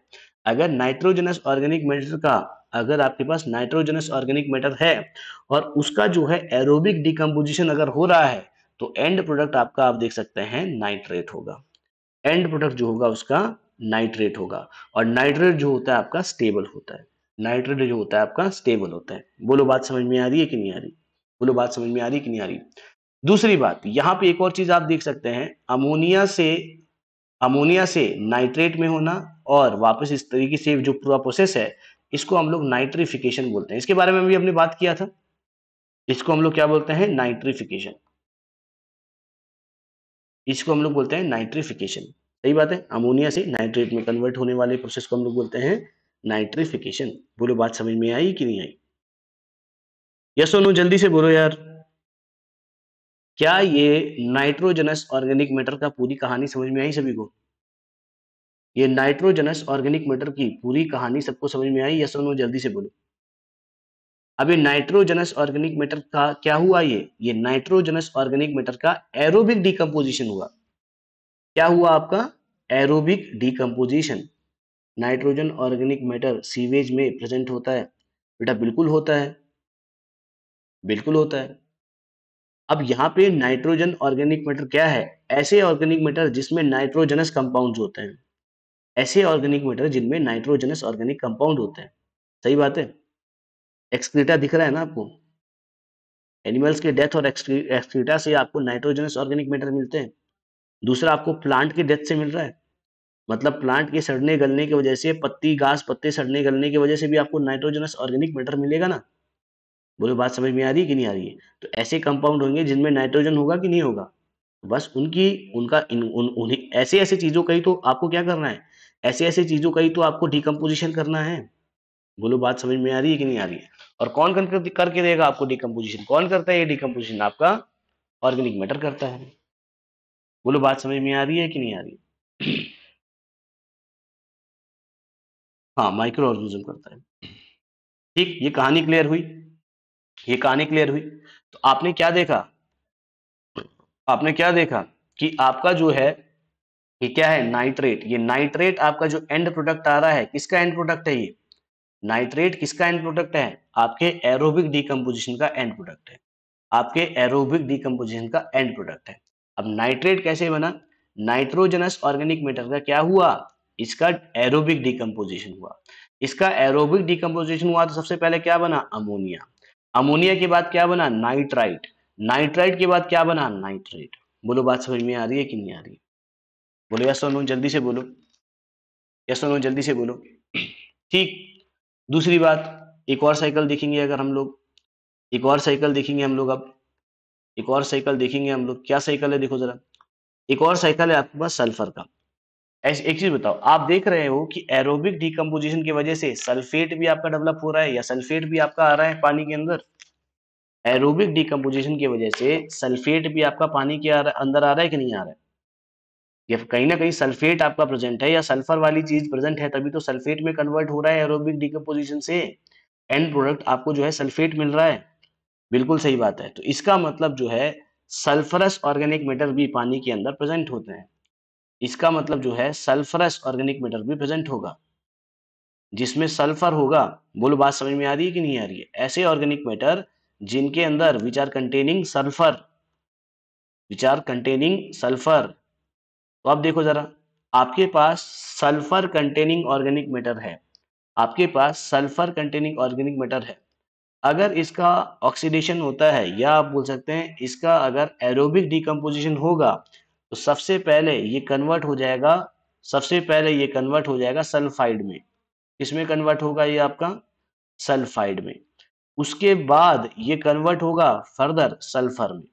अगर नाइट्रोजनस ऑर्गेनिक मैटर का अगर आपके पास नाइट्रोजनस ऑर्गेनिक मैटर है और उसका जो है एरोबिक डिकम्पोजिशन अगर हो रहा है तो एंड प्रोडक्ट आपका आप देख सकते हैं नाइट्रेट होगा एंड प्रोडक्ट जो होगा उसका नाइट्रेट होगा और नाइट्रेट जो होता है आपका स्टेबल होता है नाइट्रेट जो होता है आपका स्टेबल होता है बोलो बात समझ में आ रही है कि नहीं आ रही बोलो बात समझ में आ रही कि नहीं आ रही दूसरी बात यहाँ पे एक और चीज आप देख सकते हैं अमोनिया से अमोनिया से नाइट्रेट में होना और वापस इस तरीके से जो पूरा प्रोसेस है इसको हम लोग नाइट्रिफिकेशन बोलते हैं इसके बारे में भी हमने बात किया था इसको हम लोग क्या बोलते हैं नाइट्रिफिकेशन इसको हम लोग बोलते हैं नाइट्रिफिकेशन सही बात है अमोनिया से नाइट्रेट में कन्वर्ट होने वाले प्रोसेस को हम लोग बोलते हैं नाइट्रिफिकेशन बोलो बात समझ में आई कि नहीं आई यस नो जल्दी से बोलो यार क्या ये नाइट्रोजनस ऑर्गेनिक मैटर का पूरी कहानी समझ में आई सभी को ये नाइट्रोजनस ऑर्गेनिक मैटर की पूरी कहानी सबको समझ में आई या सुनो जल्दी से बोलो अभी नाइट्रोजनस ऑर्गेनिक मैटर का क्या हुआ ये ये नाइट्रोजनस ऑर्गेनिक मैटर का एरोबिक डीकम्पोजिशन हुआ क्या हुआ आपका aerobic decomposition nitrogen organic matter sewage में प्रेजेंट होता है बेटा बिल्कुल होता है बिल्कुल होता है अब यहाँ पे नाइट्रोजन ऑर्गेनिक मैटर क्या है ऐसे ऑर्गेनिक मैटर जिसमें नाइट्रोजनस कंपाउंड्स होते हैं ऐसे ऑर्गेनिक मैटर जिनमें नाइट्रोजनस ऑर्गेनिक कंपाउंड होते हैं सही बात है एक्सक्रीटा दिख रहा है ना आपको एनिमल्स के डेथ और एक्सक्रीटा से आपको नाइट्रोजनस ऑर्गेनिक मैटर मिलते हैं दूसरा आपको प्लांट के डेथ से मिल रहा है मतलब प्लांट के सड़ने गलने की वजह से पत्ती घास पत्ते सड़ने गलने की वजह से भी आपको नाइट्रोजनस ऑर्गेनिक मैटर मिलेगा ना बोलो बात समझ में आ रही है कि नहीं आ रही है तो ऐसे कंपाउंड होंगे जिनमें नाइट्रोजन होगा कि नहीं होगा बस उनकी उनका इन, उन, उन्हें ऐसे ऐसे चीजों का ही तो आपको क्या करना है ऐसे ऐसे चीज़ों का ही तो आपको डिकम्पोजिशन करना है बोलो बात समझ में आ रही है कि नहीं आ रही है और कौन कर, करके देगा आपको डिकम्पोजिशन कौन करता है ये डिकम्पोजिशन आपका ऑर्गेनिक मैटर करता है बोलो बात समझ में आ रही है कि नहीं आ रही है हाँ माइक्रो ऑर्गेनिज्म करता है ठीक ये कहानी क्लियर हुई ये कहानी क्लियर हुई तो आपने क्या देखा आपने क्या देखा कि आपका जो है ये क्या है नाइट्रेट ये नाइट्रेट आपका जो एंड प्रोडक्ट आ रहा है किसका एंड प्रोडक्ट है ये नाइट्रेट किसका एंड प्रोडक्ट है आपके एरोबिक डीकम्पोजिशन का एंड प्रोडक्ट है आपके एरोबिक डीकम्पोजिशन का एंड प्रोडक्ट है अब नाइट्रेट कैसे बना नाइट्रोजनस ऑर्गेनिक मेटर का क्या हुआ इसका एरोबिक डीकम्पोजिशन हुआ इसका एरोबिक डीकम्पोजिशन हुआ तो सबसे पहले क्या बना अमोनिया अमोनिया के बाद क्या बना नाइट्राइट नाइट्राइट के बाद क्या बना नाइट्रेट बोलो बात समझ में आ रही है कि नहीं आ रही बोलो यस और नो जल्दी से बोलो यस और नो जल्दी से बोलो ठीक दूसरी बात एक और साइकिल देखेंगे अगर हम लोग एक और साइकिल देखेंगे हम लोग अब एक और साइकिल देखेंगे हम लोग क्या साइकिल है देखो जरा एक और साइकिल है आपके पास सल्फर का ऐसे एक चीज बताओ आप देख रहे हो कि एरोबिक डिकम्पोजिशन की वजह से सल्फेट भी आपका डेवलप हो रहा है या सल्फेट भी आपका आ रहा है पानी के अंदर एरोबिक डिकम्पोजिशन की वजह से सल्फेट भी आपका पानी के अंदर आ रहा है कि नहीं आ रहा है ये कहीं ना कहीं सल्फेट आपका प्रेजेंट है या सल्फर वाली चीज प्रेजेंट है तभी तो सल्फेट में कन्वर्ट हो रहा है एरोबिक डिकम्पोजिशन से एंड प्रोडक्ट आपको जो है सल्फेट मिल रहा है बिल्कुल सही बात है तो इसका मतलब जो है सल्फरस ऑर्गेनिक मैटर भी पानी के अंदर प्रेजेंट होते हैं इसका मतलब जो है सल्फरस ऑर्गेनिक मैटर भी प्रेजेंट होगा जिसमें सल्फर होगा बोलो बात समझ में आ रही है कि नहीं आ रही है ऐसे ऑर्गेनिक मैटर जिनके अंदर which are containing sulphur which are containing sulphur तो आप देखो ज़रा आपके पास सल्फर कंटेनिंग ऑर्गेनिक मैटर है आपके पास सल्फर कंटेनिंग ऑर्गेनिक मैटर है अगर इसका ऑक्सीडेशन होता है या आप बोल सकते हैं इसका अगर एरोबिक डिकम्पोजिशन होगा तो सबसे पहले ये कन्वर्ट हो जाएगा सबसे पहले ये कन्वर्ट हो जाएगा सल्फाइड में किसमें कन्वर्ट होगा ये आपका सल्फाइड में उसके बाद ये कन्वर्ट होगा फर्दर सल्फर में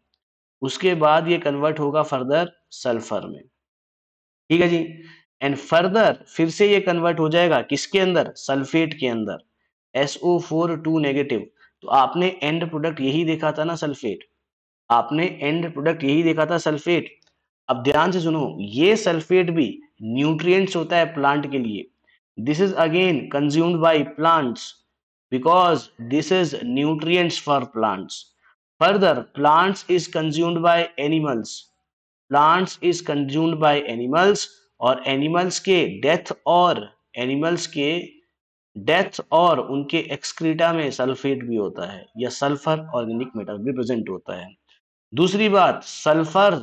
उसके बाद ये कन्वर्ट होगा फर्दर सल्फर में ठीक है जी एंड फर्दर फिर से ये कन्वर्ट हो जाएगा किसके अंदर सल्फेट के अंदर एसओ फोर टू नेगेटिव तो आपने एंड प्रोडक्ट यही देखा था ना सल्फेट आपने एंड प्रोडक्ट यही देखा था सल्फेट अब ध्यान से सुनो ये सल्फेट भी न्यूट्रिएंट्स होता है प्लांट के लिए this is again consumed by plants because this is nutrients for plants further plants is consumed by animals plants is consumed by animals और एनिमल्स के डेथ और एनिमल्स के डेथ और उनके एक्सक्रीटा में सल्फेट भी होता है या सल्फर ऑर्गेनिक मैटर भी प्रेजेंट होता है दूसरी बात सल्फर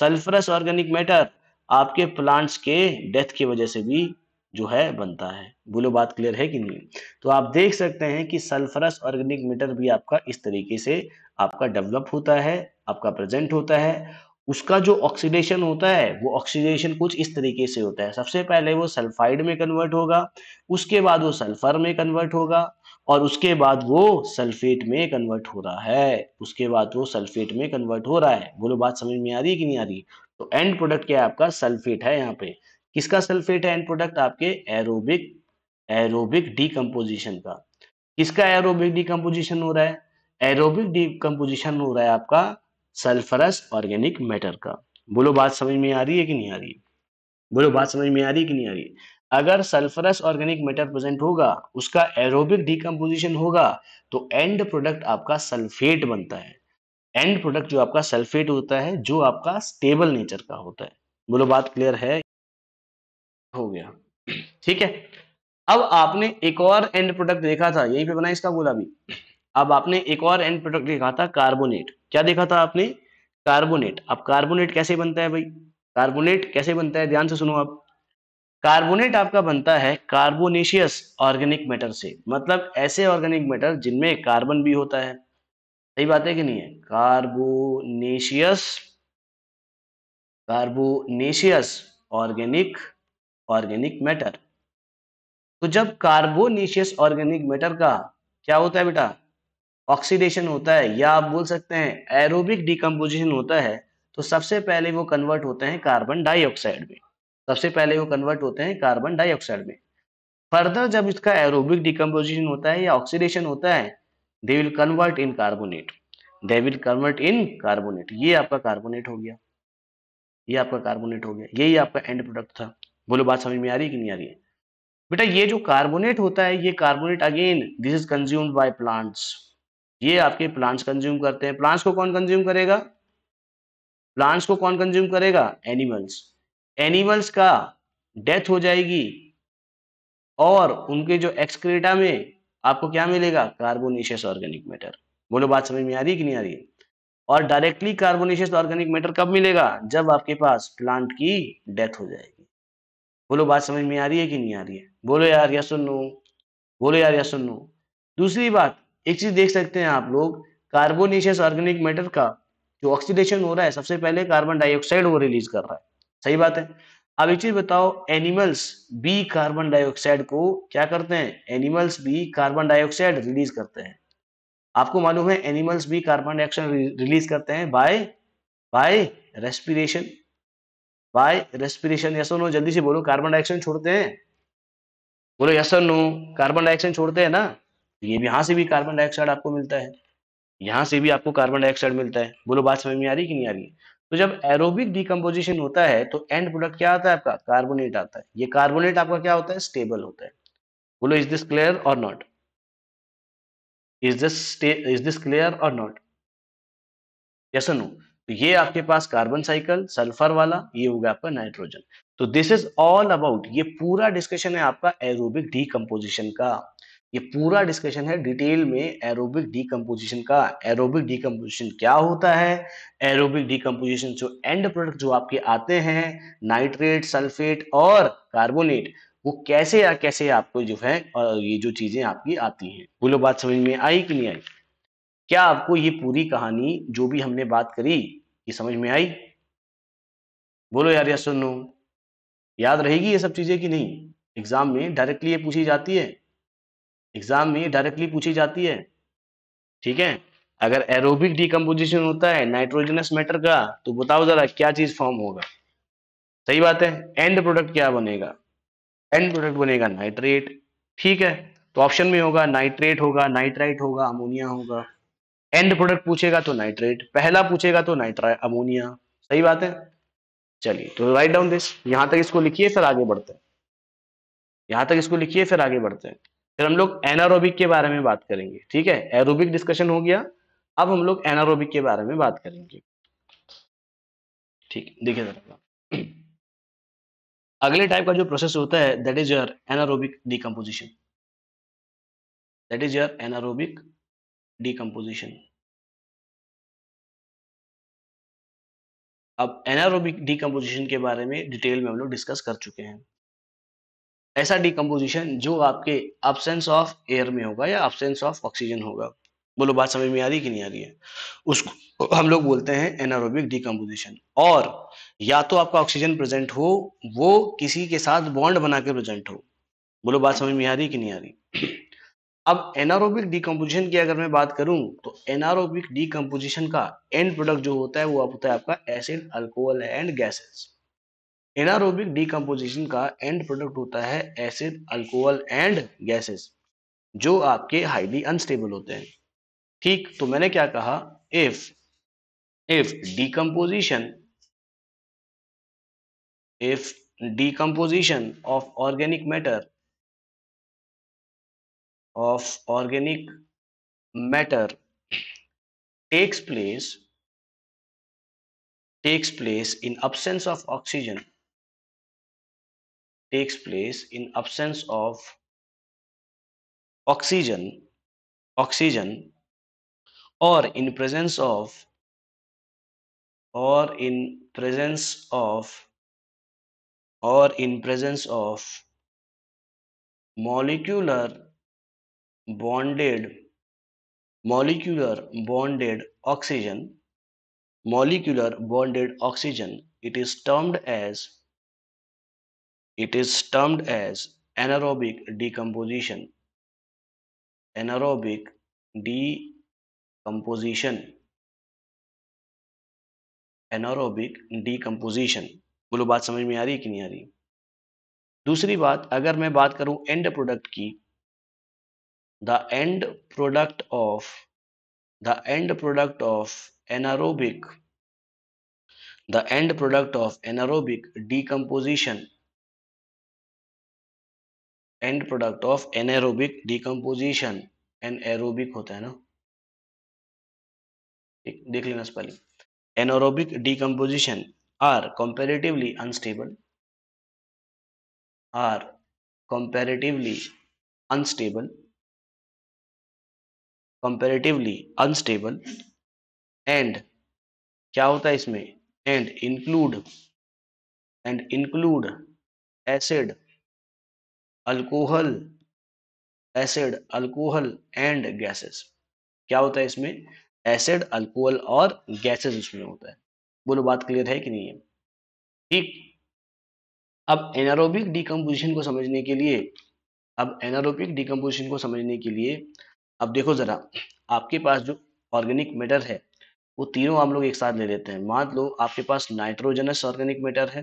सल्फरस ऑर्गेनिक मैटर आपके प्लांट्स के डेथ की वजह से भी जो है बनता है बोलो बात क्लियर है कि नहीं तो आप देख सकते हैं कि सल्फरस ऑर्गेनिक मैटर भी आपका इस तरीके से आपका डेवलप होता है आपका प्रेजेंट होता है उसका जो ऑक्सीडेशन होता है वो ऑक्सीडेशन कुछ इस तरीके से होता है सबसे पहले वो सल्फाइड में कन्वर्ट होगा उसके बाद वो सल्फर में कन्वर्ट होगा और उसके बाद वो सल्फेट में कन्वर्ट हो रहा है उसके बाद वो सल्फेट में कन्वर्ट हो रहा है बोलो बात समझ में आ रही है कि नहीं आ रही तो एंड प्रोडक्ट क्या है आपका सल्फेट है यहाँ पे किसका सल्फेट है एंड प्रोडक्ट आपके एरोबिक एरोबिक डिकम्पोजिशन का किसका एरोबिक डीकम्पोजिशन हो रहा है एरोबिक डीकम्पोजिशन हो रहा है आपका सल्फरस ऑर्गेनिक मैटर का बोलो बात समझ में आ रही है कि नहीं आ रही है बोलो बात समझ में आ रही है कि नहीं आ रही है अगर सल्फरस ऑर्गेनिक मैटर प्रेजेंट होगा उसका एरोबिक डिकम्पोजिशन होगा तो एंड प्रोडक्ट आपका सल्फेट बनता है एंड प्रोडक्ट जो आपका सल्फेट होता है जो आपका स्टेबल नेचर का होता है बोलो बात क्लियर है हो गया ठीक है अब आपने एक और एंड प्रोडक्ट देखा था यहीं पे बना इसका गोला भी अब आपने एक और एंड प्रोडक्ट देखा था कार्बोनेट क्या देखा था आपने कार्बोनेट अब कार्बोनेट कैसे बनता है भाई कार्बोनेट कैसे बनता है ध्यान से सुनो आप कार्बोनेट आपका बनता है कार्बोनेशियस ऑर्गेनिक मैटर से मतलब ऐसे ऑर्गेनिक मैटर जिनमें कार्बन भी होता है सही बात है कि नहीं है carbonaceous carbonaceous organic organic matter तो जब कार्बोनेशियस ऑर्गेनिक मैटर का क्या होता है बेटा ऑक्सीडेशन होता है या आप बोल सकते हैं एरोबिक डिकम्पोजिशन होता है तो सबसे पहले वो कन्वर्ट होते हैं कार्बन डाइऑक्साइड में सबसे पहले वो कन्वर्ट होते हैं कार्बन डाइऑक्साइड में फर्दर जब इसका एरोबिक डिकम्पोजिशन होता है या ऑक्सीडेशन होता है they will convert in carbonate they will convert in carbonate ये आपका कार्बोनेट हो गया ये आपका कार्बोनेट हो गया यही आपका एंड प्रोडक्ट था बोलो बात समझ में आ रही है कि नहीं आ रही है बेटा ये जो कार्बोनेट होता है ये carbonate again this is consumed by plants ये आपके प्लांट्स कंज्यूम करते हैं प्लांट्स को कौन कंज्यूम करेगा प्लांट्स को कौन कंज्यूम करेगा एनिमल्स एनिमल्स का डेथ हो जाएगी और उनके जो एक्सक्रेटा में आपको क्या मिलेगा कार्बोनेशियस ऑर्गेनिक मैटर बोलो बात समझ में आ रही है कि नहीं आ रही है और डायरेक्टली कार्बोनेशियस ऑर्गेनिक मैटर कब मिलेगा जब आपके पास प्लांट की डेथ हो जाएगी बोलो बात समझ में आ रही है कि नहीं आ रही है बोलो यार या सुन लो बोलो यार या सुन लो दूसरी बात एक चीज देख सकते हैं आप लोग कार्बोनेशियस ऑर्गेनिक मैटर का जो ऑक्सीडेशन हो रहा है सबसे पहले कार्बन डाइऑक्साइड वो रिलीज कर रहा है सही बात है अब एक चीज बताओ एनिमल्स बी कार्बन डाइऑक्साइड को क्या करते हैं एनिमल्स भी कार्बन डाइऑक्साइड रिलीज करते हैं आपको मालूम है एनिमल्स भी कार्बन डाइऑक्साइड रिलीज करते हैं by by respiration by respiration yes no जल्दी से बोलो कार्बन डाइऑक्साइड छोड़ते हैं बोलो यस नो कार्बन डाइऑक्साइड छोड़ते हैं ना तो ये भी यहाँ से भी कार्बन डाइऑक्साइड आपको मिलता है यहाँ से भी आपको कार्बन डाइऑक्साइड मिलता है बोलो बात समझ में आ रही कि नहीं आ रही तो जब एरोबिक डिकम्पोजिशन होता है तो एंड प्रोडक्ट क्या आता है आपका कार्बोनेट आता है ये कार्बोनेट आपका क्या होता है स्टेबल होता है बोलो is this clear or not is this is this clear or not yes no तो ये आपके पास कार्बन साइकिल सल्फर वाला ये हो गया आपका नाइट्रोजन तो दिस इज ऑल अबाउट ये पूरा डिस्कशन है आपका एरोबिक डिकम्पोजिशन का ये पूरा डिस्कशन हम्म। है डिटेल में एरोबिक डीकम्पोजिशन का एरोबिक डीकम्पोजिशन क्या होता है एरोबिक डीकम्पोजिशन जो एंड प्रोडक्ट जो आपके आते हैं नाइट्रेट सल्फेट और कार्बोनेट वो कैसे या कैसे आपको जो है ये जो चीजें आपकी आती हैं बोलो बात समझ में आई कि नहीं आई क्या आपको ये पूरी कहानी जो भी हमने बात करी ये समझ में आई बोलो यार या सुनो याद रहेगी ये सब चीजें कि नहीं एग्जाम में डायरेक्टली ये पूछी जाती है एग्जाम में डायरेक्टली पूछी जाती है ठीक है अगर एरोबिक डिकम्पोजिशन होता है नाइट्रोजनस मैटर का तो बताओ जरा क्या चीज फॉर्म होगा सही बात है एंड प्रोडक्ट क्या बनेगा एंड प्रोडक्ट बनेगा नाइट्रेट ठीक है तो ऑप्शन में होगा नाइट्रेट होगा नाइट्राइट होगा अमोनिया होगा एंड प्रोडक्ट पूछेगा तो नाइट्रेट पहला पूछेगा तो नाइट्राइट अमोनिया सही बात है चलिए तो राइट डाउन दिस यहां तक इसको लिखिए फिर आगे बढ़ते हैं यहां तक इसको लिखिए फिर आगे बढ़ते हैं फिर हम लोग एनारोबिक के बारे में बात करेंगे ठीक है एरोबिक डिस्कशन हो गया अब हम लोग एनारोबिक के बारे में बात करेंगे ठीक देखिए जरा अगले टाइप का जो प्रोसेस होता है that is your anaerobic decomposition that is your anaerobic decomposition अब एनारोबिक डिकम्पोजिशन के बारे में डिटेल में हम लोग डिस्कस कर चुके हैं ऐसा डिकम्पोजिशन जो आपके अब्सेंस ऑफ एयर में होगा या अब्सेंस ऑफ ऑक्सीजन होगा बोलो बात समझ में आ रही कि नहीं आ रही है उसको हम लोग बोलते हैं एनारोबिक डिकम्पोजिशन और या तो आपका ऑक्सीजन प्रेजेंट हो वो किसी के साथ बॉन्ड बना के प्रेजेंट हो बोलो बात समझ में आ रही कि नहीं आ रही अब एनारोबिक डिकम्पोजिशन की अगर मैं बात करूं तो एनारोबिक डिकम्पोजिशन का एंड प्रोडक्ट जो होता है वो होता है आपका acid alcohol and gases anaerobic decomposition का एंड प्रोडक्ट होता है एसिड अल्कोहल एंड गैसेस जो आपके हाईली अनस्टेबल होते हैं ठीक तो मैंने क्या कहा if if decomposition if decomposition of organic matter of organic matter takes place takes place in absence of oxygen takes place in absence of oxygen oxygen or in presence of or in presence of or in presence of molecular bonded molecular bonded oxygen molecular bonded oxygen it is termed as It is termed as anaerobic decomposition. Anaerobic decomposition. Anaerobic decomposition बोलो बात समझ में आ रही है कि नहीं आ रही दूसरी बात अगर मैं बात करूं एंड प्रोडक्ट की the end product of the end product of anaerobic the end product of anaerobic decomposition end product of anaerobic decomposition aerobic होता है ना देख लेना spelling anaerobic decomposition are comparatively unstable are comparatively unstable comparatively unstable and क्या होता है इसमें and include and include acid alcohol acid alcohol and gases क्या होता है इसमें एसिड अल्कोहल और गैसेस उसमें होता है बोलो बात क्लियर है कि नहीं है ठीक अब एनारोबिक डिकम्पोजिशन को समझने के लिए अब एनारोबिक डिकम्पोजिशन को समझने के लिए अब देखो जरा आपके पास जो ऑर्गेनिक मैटर है वो तीनों आप लोग एक साथ ले लेते हैं मान लो आपके पास नाइट्रोजनस ऑर्गेनिक मैटर है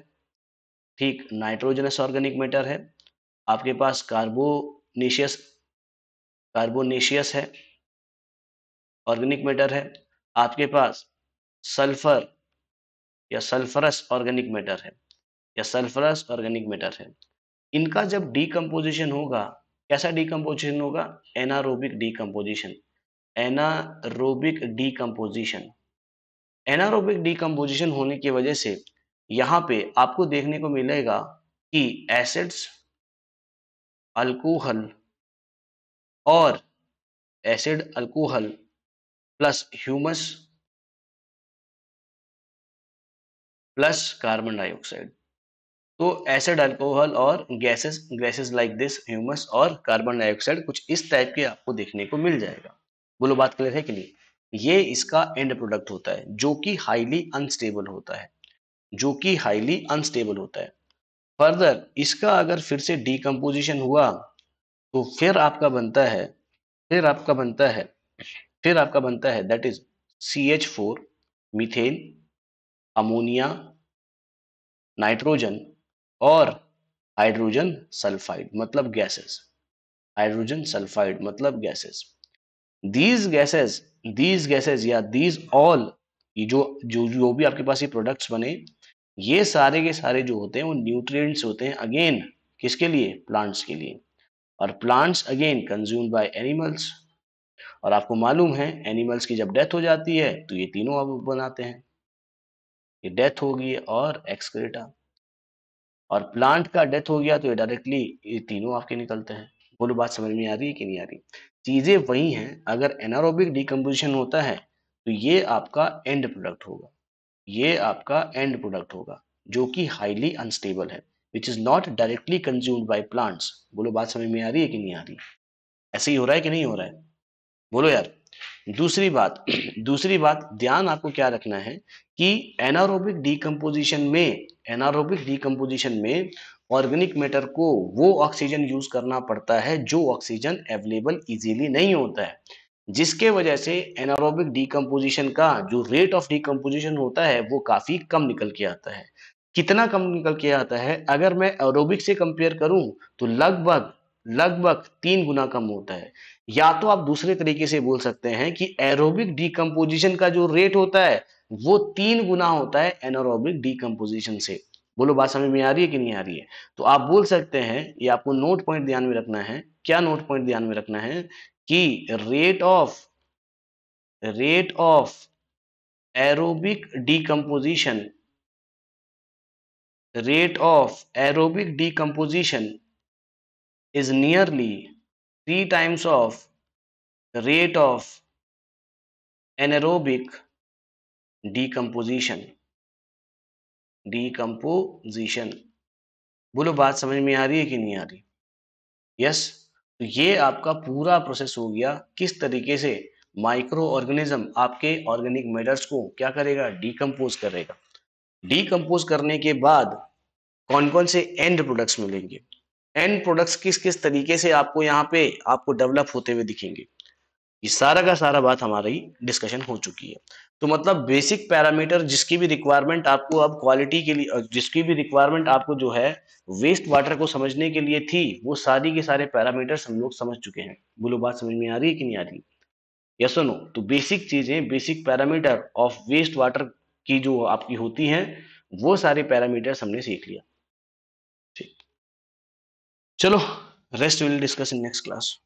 ठीक नाइट्रोजनस ऑर्गेनिक मैटर है आपके पास कार्बोनेशियस कार्बोनेशियस है ऑर्गेनिक मैटर है आपके पास सल्फर या सल्फरस ऑर्गेनिक मैटर है या सल्फरस ऑर्गेनिक मैटर है इनका जब डीकम्पोजिशन होगा कैसा डीकम्पोजिशन होगा anaerobic decomposition anaerobic decomposition anaerobic decomposition होने की वजह से यहाँ पे आपको देखने को मिलेगा कि एसिड्स अल्कोहल और acid alcohol plus humus plus carbon dioxide तो एसिड अल्कोहल और gases gases like this humus और कार्बन डाइऑक्साइड कुछ इस टाइप के आपको देखने को मिल जाएगा बोलो बात क्लियर है कि नहीं ये इसका एंड प्रोडक्ट होता है जो कि हाईली अनस्टेबल होता है जो कि हाईली अनस्टेबल होता है फर्दर इसका अगर फिर से डिकम्पोजिशन हुआ तो फिर आपका बनता है फिर आपका बनता है फिर आपका बनता है that is C H four methane ammonia nitrogen और हाइड्रोजन सल्फाइड मतलब गैसेस हाइड्रोजन सल्फाइड मतलब gases these gases these gases या दीज ऑल जो जो जो भी आपके पास ये प्रोडक्ट्स बने ये सारे के सारे जो होते हैं वो न्यूट्रिएंट्स होते हैं अगेन किसके लिए प्लांट्स के लिए और plants again consume by animals और आपको मालूम है एनिमल्स की जब डेथ हो जाती है तो ये तीनों अब बनाते हैं ये डेथ होगी और एक्सक्रेटा और प्लांट का डेथ हो गया तो ये डायरेक्टली ये तीनों आपके निकलते हैं बोलो बात समझ में आ रही है कि नहीं आ रही चीजें वही हैं अगर एनारोबिक डिकम्पोजिशन होता है तो ये आपका एंड प्रोडक्ट होगा ये आपका एंड प्रोडक्ट होगा जो कि हाईली अनस्टेबल है which is not directly consumed by plants बोलो बात समझ में आ रही है कि नहीं आ रही ऐसे ही हो रहा है कि नहीं हो रहा है बोलो यार दूसरी बात दूसरी बात ध्यान आपको क्या रखना है कि एनारोबिक डीकम्पोजिशन में एनारोबिक डीकम्पोजिशन में ऑर्गेनिक मैटर को वो ऑक्सीजन यूज करना पड़ता है जो ऑक्सीजन अवेलेबल इजीली नहीं होता है जिसके वजह से एनारोबिक डीकम्पोजिशन का जो रेट ऑफ डिकम्पोजिशन होता है वो काफ़ी कम निकल के आता है कितना कम निकल के आता है अगर मैं एरोबिक से कंपेयर करूं तो लगभग लगभग तीन गुना कम होता है या तो आप दूसरे तरीके से बोल सकते हैं कि एरोबिक डिकम्पोजिशन का जो रेट होता है वो तीन गुना होता है एनारोबिक डीकम्पोजिशन से बोलो बात समझ में आ रही है कि नहीं आ रही है तो आप बोल सकते हैं ये आपको नोट पॉइंट ध्यान में रखना है क्या नोट पॉइंट ध्यान में रखना है कि rate of rate of aerobic decomposition rate of aerobic decomposition is nearly three times of rate of anaerobic decomposition decomposition बोलो बात समझ में आ रही है कि नहीं आ रही यस yes? तो ये आपका पूरा प्रोसेस हो गया किस तरीके से माइक्रो ऑर्गेनिज्म आपके ऑर्गेनिक मेडर्स को क्या करेगा डीकम्पोज करेगा डीकम्पोज करने के बाद कौन कौन से एंड प्रोडक्ट्स मिलेंगे एंड प्रोडक्ट्स किस किस तरीके से आपको यहाँ पे आपको डेवलप होते हुए दिखेंगे ये सारा का सारा बात हमारी डिस्कशन हो चुकी है तो मतलब बेसिक पैरामीटर जिसकी भी रिक्वायरमेंट आपको अब क्वालिटी के लिए जिसकी भी रिक्वायरमेंट आपको जो है वेस्ट वाटर को समझने के लिए थी वो सारी के सारे पैरामीटर्स हम लोग समझ चुके हैं बोलो बात समझ में आ रही है कि नहीं आ रही यस नो तो बेसिक चीजें basic parameter of waste water की जो आपकी होती है वो सारे पैरामीटर्स हमने सीख लिया ठीक चलो rest will discuss in next class